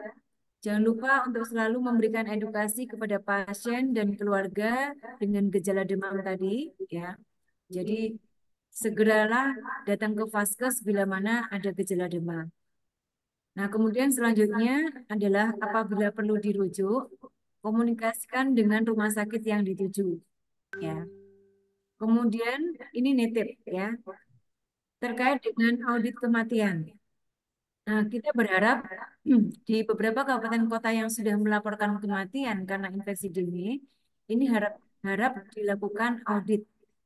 Jangan lupa untuk selalu memberikan edukasi kepada pasien dan keluarga dengan gejala demam tadi, ya. Jadi segeralah datang ke vaskes bila mana ada gejala demam. Nah, kemudian selanjutnya adalah apabila perlu dirujuk, komunikasikan dengan rumah sakit yang dituju, ya. Kemudian ini nitip, ya. Terkait dengan audit kematian. Nah, kita berharap di beberapa kabupaten kota yang sudah melaporkan kematian karena infeksi dini, ini harap harap dilakukan audit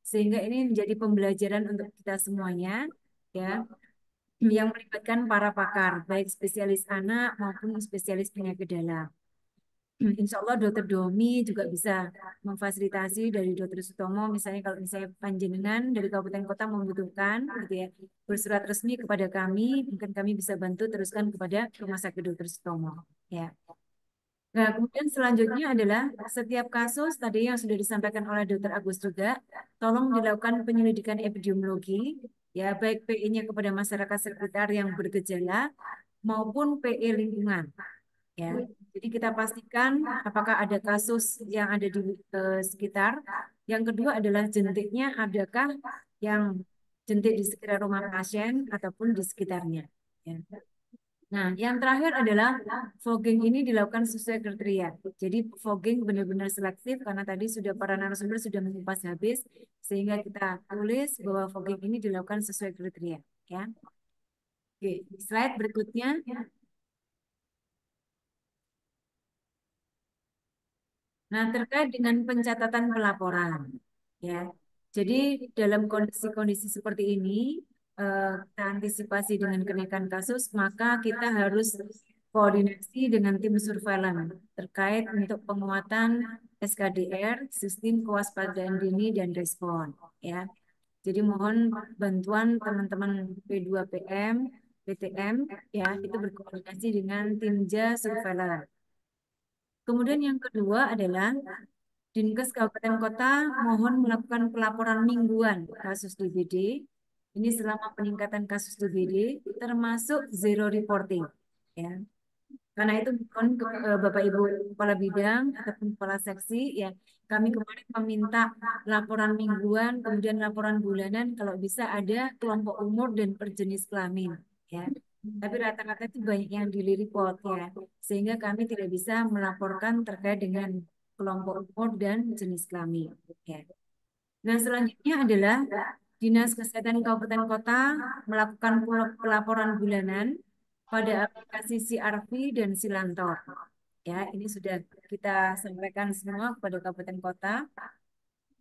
sehingga ini menjadi pembelajaran untuk kita semuanya ya yang melibatkan para pakar baik spesialis anak maupun spesialis penyakit dalam. insya Allah dokter Domi juga bisa memfasilitasi dari dokter Sutomo misalnya kalau misalnya panjenengan dari kabupaten kota membutuhkan gitu ya bersurat resmi kepada kami mungkin kami bisa bantu teruskan kepada rumah sakit dokter Sutomo ya nah kemudian selanjutnya adalah setiap kasus tadi yang sudah disampaikan oleh dokter Agus juga tolong dilakukan penyelidikan epidemiologi ya baik PE nya kepada masyarakat sekitar yang bergejala maupun PE lingkungan ya jadi kita pastikan apakah ada kasus yang ada di uh, sekitar. Yang kedua adalah jentiknya adakah yang jentik di sekitar rumah pasien ataupun di sekitarnya. Ya. Nah, yang terakhir adalah fogging ini dilakukan sesuai kriteria. Jadi fogging benar-benar selektif karena tadi sudah para narasumber sudah mengupas habis sehingga kita tulis bahwa fogging ini dilakukan sesuai kriteria, ya. Oke, slide berikutnya. Nah, terkait dengan pencatatan pelaporan, ya. Jadi dalam kondisi-kondisi seperti ini, eh, kita antisipasi dengan kenaikan kasus, maka kita harus koordinasi dengan tim surveillance terkait untuk penguatan SKDR, sistem kewaspadaan dini dan respon, ya. Jadi mohon bantuan teman-teman P2PM, PTM, ya, itu berkoordinasi dengan tim JA surveillance Kemudian yang kedua adalah Dinkes Kabupaten Kota mohon melakukan pelaporan mingguan kasus DBD. Ini selama peningkatan kasus DBD termasuk zero reporting. Ya. Karena itu mohon ke eh, Bapak Ibu Kepala Bidang ataupun Kepala Seksi ya kami kemarin meminta laporan mingguan kemudian laporan bulanan kalau bisa ada kelompok umur dan perjenis kelamin ya. Tapi rata-rata itu banyak yang dilirik report ya, sehingga kami tidak bisa melaporkan terkait dengan kelompok umur dan jenis kelamin. Ya. Nah selanjutnya adalah Dinas Kesehatan Kabupaten Kota melakukan pelaporan bulanan pada aplikasi CRV dan Silantor. Ya, ini sudah kita sampaikan semua kepada kabupaten kota.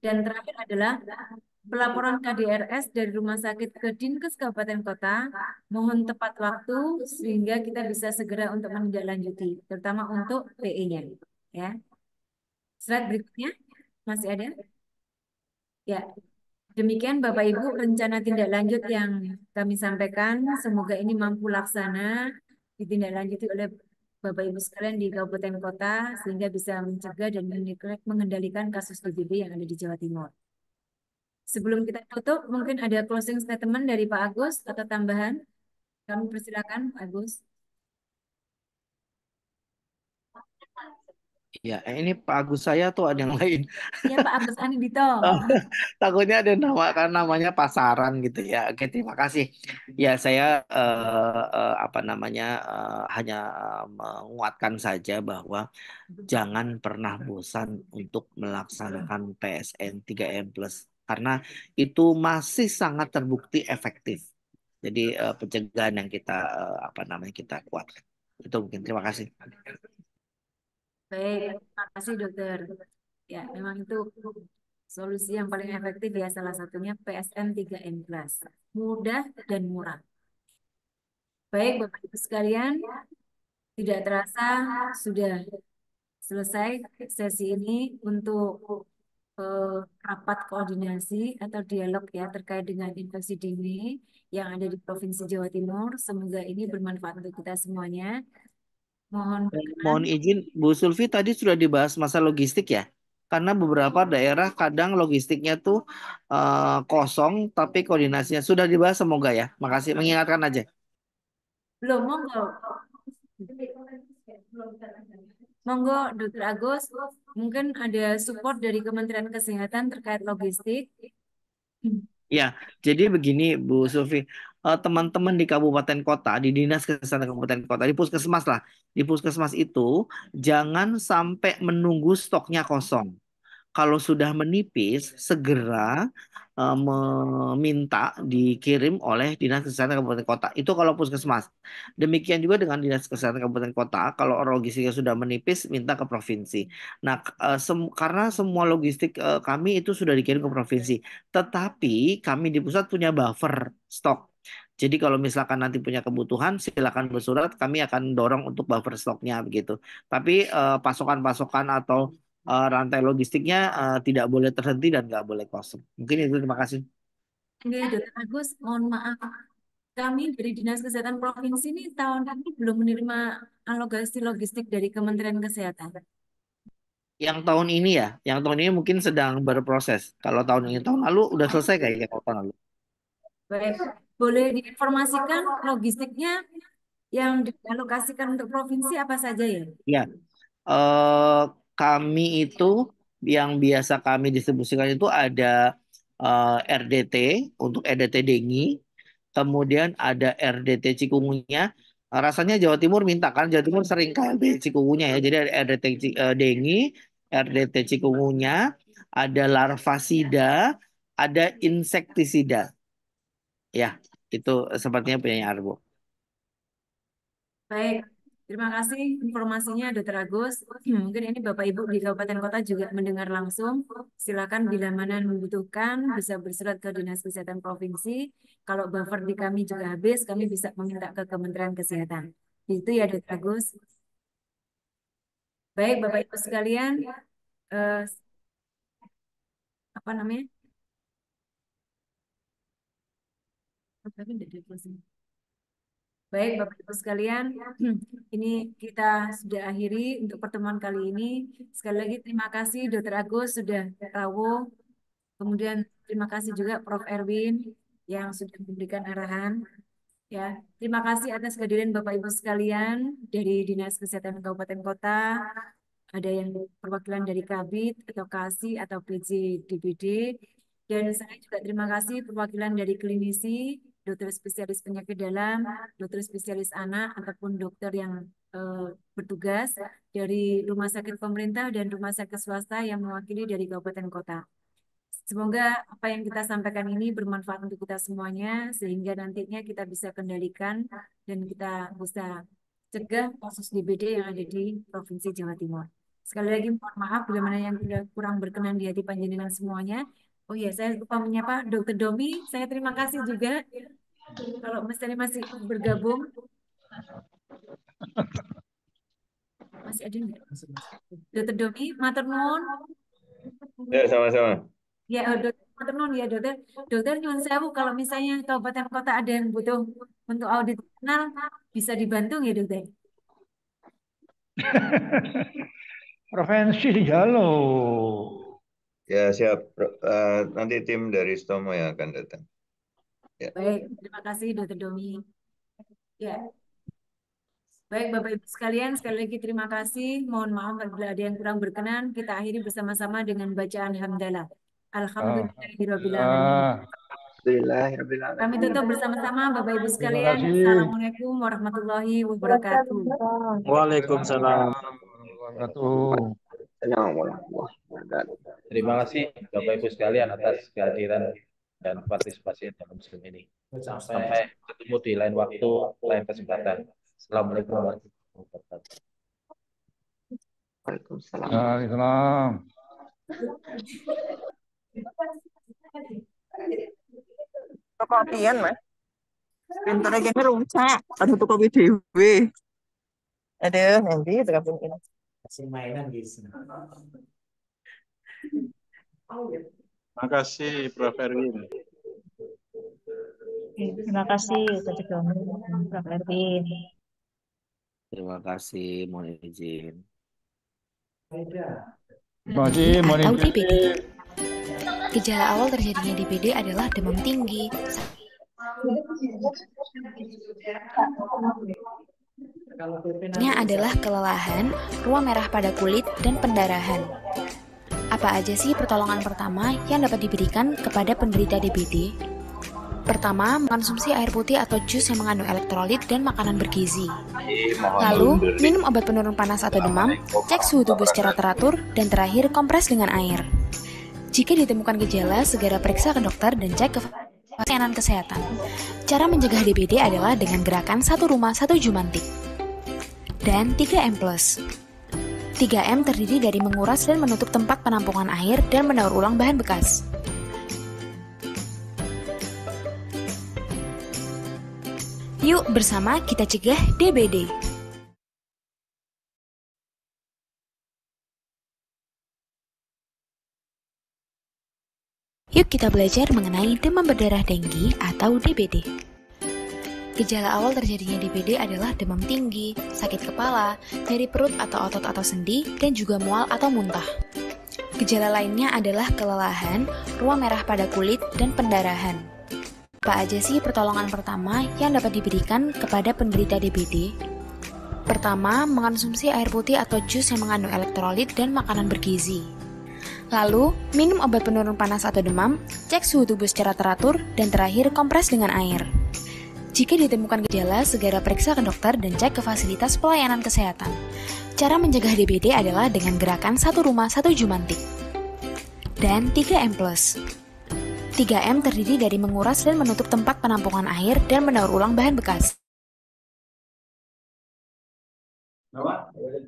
Dan terakhir adalah Pelaporan KDRS dari rumah sakit ke Dinkes Kabupaten Kota, mohon tepat waktu sehingga kita bisa segera untuk menindaklanjuti, terutama untuk PE-nya. Ya. Slide berikutnya, masih ada? Ya, Demikian Bapak Ibu rencana tindak lanjut yang kami sampaikan. Semoga ini mampu laksana ditindaklanjuti oleh Bapak Ibu sekalian di Kabupaten Kota sehingga bisa mencegah dan mengendalikan kasus TBB yang ada di Jawa Timur. Sebelum kita tutup, mungkin ada closing statement dari Pak Agus atau tambahan? Kami persilakan Pak Agus. Ya, ini Pak Agus saya tuh ada yang lain. Iya Pak Agus Anidito. Oh, takutnya ada nama karena namanya pasaran gitu ya. Oke, terima kasih. Ya, saya eh, eh, apa namanya eh, hanya menguatkan saja bahwa jangan pernah bosan untuk melaksanakan PSN 3M plus karena itu masih sangat terbukti efektif. Jadi uh, pencegahan yang kita uh, apa namanya kita kuat Itu mungkin terima kasih. Baik, terima kasih dokter. Ya, memang itu solusi yang paling efektif ya salah satunya PSN 3M+. Mudah dan murah. Baik Bapak Ibu sekalian, tidak terasa sudah selesai sesi ini untuk eh, rapat koordinasi atau dialog ya terkait dengan infeksi dini yang ada di Provinsi Jawa Timur. Semoga ini bermanfaat untuk kita semuanya. Mohon mohon izin Bu Sulfi tadi sudah dibahas masa logistik ya karena beberapa iya. daerah kadang logistiknya tuh uh, kosong tapi koordinasinya sudah dibahas semoga ya makasih mengingatkan aja belum monggo belum Monggo dokter Agus, mungkin ada support dari Kementerian Kesehatan terkait logistik. Ya, jadi begini Bu Sufi, eh, teman-teman di kabupaten kota, di dinas kesehatan kabupaten kota, di puskesmas lah, di puskesmas itu jangan sampai menunggu stoknya kosong kalau sudah menipis, segera eh, meminta dikirim oleh Dinas Kesehatan Kabupaten Kota. Itu kalau puskesmas. Demikian juga dengan Dinas Kesehatan Kabupaten Kota, kalau logistiknya sudah menipis, minta ke provinsi. Nah, eh, karena semua logistik eh, kami itu sudah dikirim ke provinsi. Tetapi kami di pusat punya buffer stok. Jadi kalau misalkan nanti punya kebutuhan, silakan bersurat. Kami akan dorong untuk buffer stoknya begitu. Tapi pasokan-pasokan atau uh, rantai logistiknya uh, tidak boleh terhenti dan nggak boleh kosong. Mungkin itu terima kasih. Oke, iya, Dokter Agus, mohon maaf. Kami dari Dinas Kesehatan Provinsi ini tahun ini belum menerima alokasi logistik dari Kementerian Kesehatan. Yang tahun ini ya, yang tahun ini mungkin sedang berproses. Kalau tahun ini tahun lalu udah selesai kayaknya kalau tahun lalu. Baik, boleh diinformasikan logistiknya yang dialokasikan untuk provinsi apa saja ya? Iya, uh, kami itu yang biasa kami distribusikan itu ada uh, eh, RDT untuk RDT Dengi, kemudian ada RDT Cikungunya. Rasanya Jawa Timur minta kan Jawa Timur sering KLB Cikungunya ya. Jadi ada RDT eh, Dengi, RDT Cikungunya, ada larvasida, ada insektisida. Ya, itu sepertinya punya Arbo. Baik, Terima kasih informasinya Dr. Agus. Hmm, mungkin ini Bapak Ibu di Kabupaten Kota juga mendengar langsung. Silakan bila mana membutuhkan bisa bersurat ke Dinas Kesehatan Provinsi. Kalau buffer di kami juga habis, kami bisa meminta ke Kementerian Kesehatan. Itu ya Dr. Agus. Baik Bapak Ibu sekalian, eh, apa namanya? Tapi tidak Baik, Bapak Ibu sekalian, ya. ini kita sudah akhiri untuk pertemuan kali ini. Sekali lagi terima kasih Dr. Agus sudah rawo. Kemudian terima kasih juga Prof. Erwin yang sudah memberikan arahan. Ya, terima kasih atas kehadiran Bapak Ibu sekalian dari Dinas Kesehatan Kabupaten Kota, ada yang perwakilan dari Kabit atau Kasi atau PJ DBD dan saya juga terima kasih perwakilan dari klinisi dokter spesialis penyakit dalam, dokter spesialis anak, ataupun dokter yang uh, bertugas dari rumah sakit pemerintah dan rumah sakit swasta yang mewakili dari kabupaten kota. Semoga apa yang kita sampaikan ini bermanfaat untuk kita semuanya, sehingga nantinya kita bisa kendalikan dan kita bisa cegah kasus DBD yang ada di Provinsi Jawa Timur. Sekali lagi mohon maaf bagaimana yang yang kurang berkenan di hati panjenengan semuanya. Oh iya, saya lupa menyapa Dr. Domi. Saya terima kasih juga kalau Mas Tani masih bergabung. Masih ada nggak? Dokter Domi, Mater Nun. Ya, sama-sama. Ya, oh, dokter Mater Nun ya, dokter. Dokter nyuwun sewu kalau misalnya kabupaten kota ada yang butuh untuk audit internal bisa dibantu ya, dokter? Provinsi halo. Ya, siap. Uh, nanti tim dari Stomo yang akan datang. Ya. Baik, terima kasih Dr. Domi. Ya. Baik Bapak Ibu sekalian, sekali lagi terima kasih. Mohon maaf apabila ada yang kurang berkenan. Kita akhiri bersama-sama dengan bacaan hamdalah. Alhamdulillahirobbilalamin. Alhamdulillah, Kami tutup bersama-sama Bapak Ibu sekalian. Assalamualaikum warahmatullahi wabarakatuh. Waalaikumsalam Terima kasih Bapak Ibu sekalian atas kehadiran dan partisipasi dalam Zoom ini. Sampai, Sampai ketemu di lain waktu, lain kesempatan. Assalamualaikum warahmatullahi wabarakatuh. Waalaikumsalam. Waalaikumsalam. Toko Tian, Mas. Pinternya kayaknya rusak. Ada toko BDW. Aduh, nanti toko pun ini. Masih mainan di sini. Oh, ya. Terima kasih, Prof. Erwin. Terima kasih Pak Prof. Erwin. Terima kasih, mohon izin. Terima kasih, mohon izin. Gejala awal terjadinya DBD adalah demam tinggi. Ini adalah kelelahan, ruam merah pada kulit, dan pendarahan. Apa aja sih pertolongan pertama yang dapat diberikan kepada penderita DBD? Pertama, mengonsumsi air putih atau jus yang mengandung elektrolit dan makanan bergizi. Lalu, minum obat penurun panas atau demam, cek suhu tubuh secara teratur, dan terakhir kompres dengan air. Jika ditemukan gejala, segera periksa ke dokter dan cek ke pelayanan kesehatan. Cara mencegah DBD adalah dengan gerakan satu rumah satu jumantik dan 3M+. 3M terdiri dari menguras dan menutup tempat penampungan air dan mendaur ulang bahan bekas. Yuk bersama kita cegah DBD. Yuk kita belajar mengenai demam berdarah denggi atau DBD. Gejala awal terjadinya DBD adalah demam tinggi, sakit kepala, nyeri perut atau otot atau sendi, dan juga mual atau muntah. Gejala lainnya adalah kelelahan, ruang merah pada kulit, dan pendarahan. Apa aja sih pertolongan pertama yang dapat diberikan kepada penderita DBD? Pertama, mengonsumsi air putih atau jus yang mengandung elektrolit dan makanan bergizi. Lalu, minum obat penurun panas atau demam, cek suhu tubuh secara teratur, dan terakhir kompres dengan air. Jika ditemukan gejala, segera periksa ke dokter dan cek ke fasilitas pelayanan kesehatan. Cara mencegah DBD adalah dengan gerakan satu rumah satu jumantik dan 3M+. 3M terdiri dari menguras dan menutup tempat penampungan air dan mendaur ulang bahan bekas. Nama?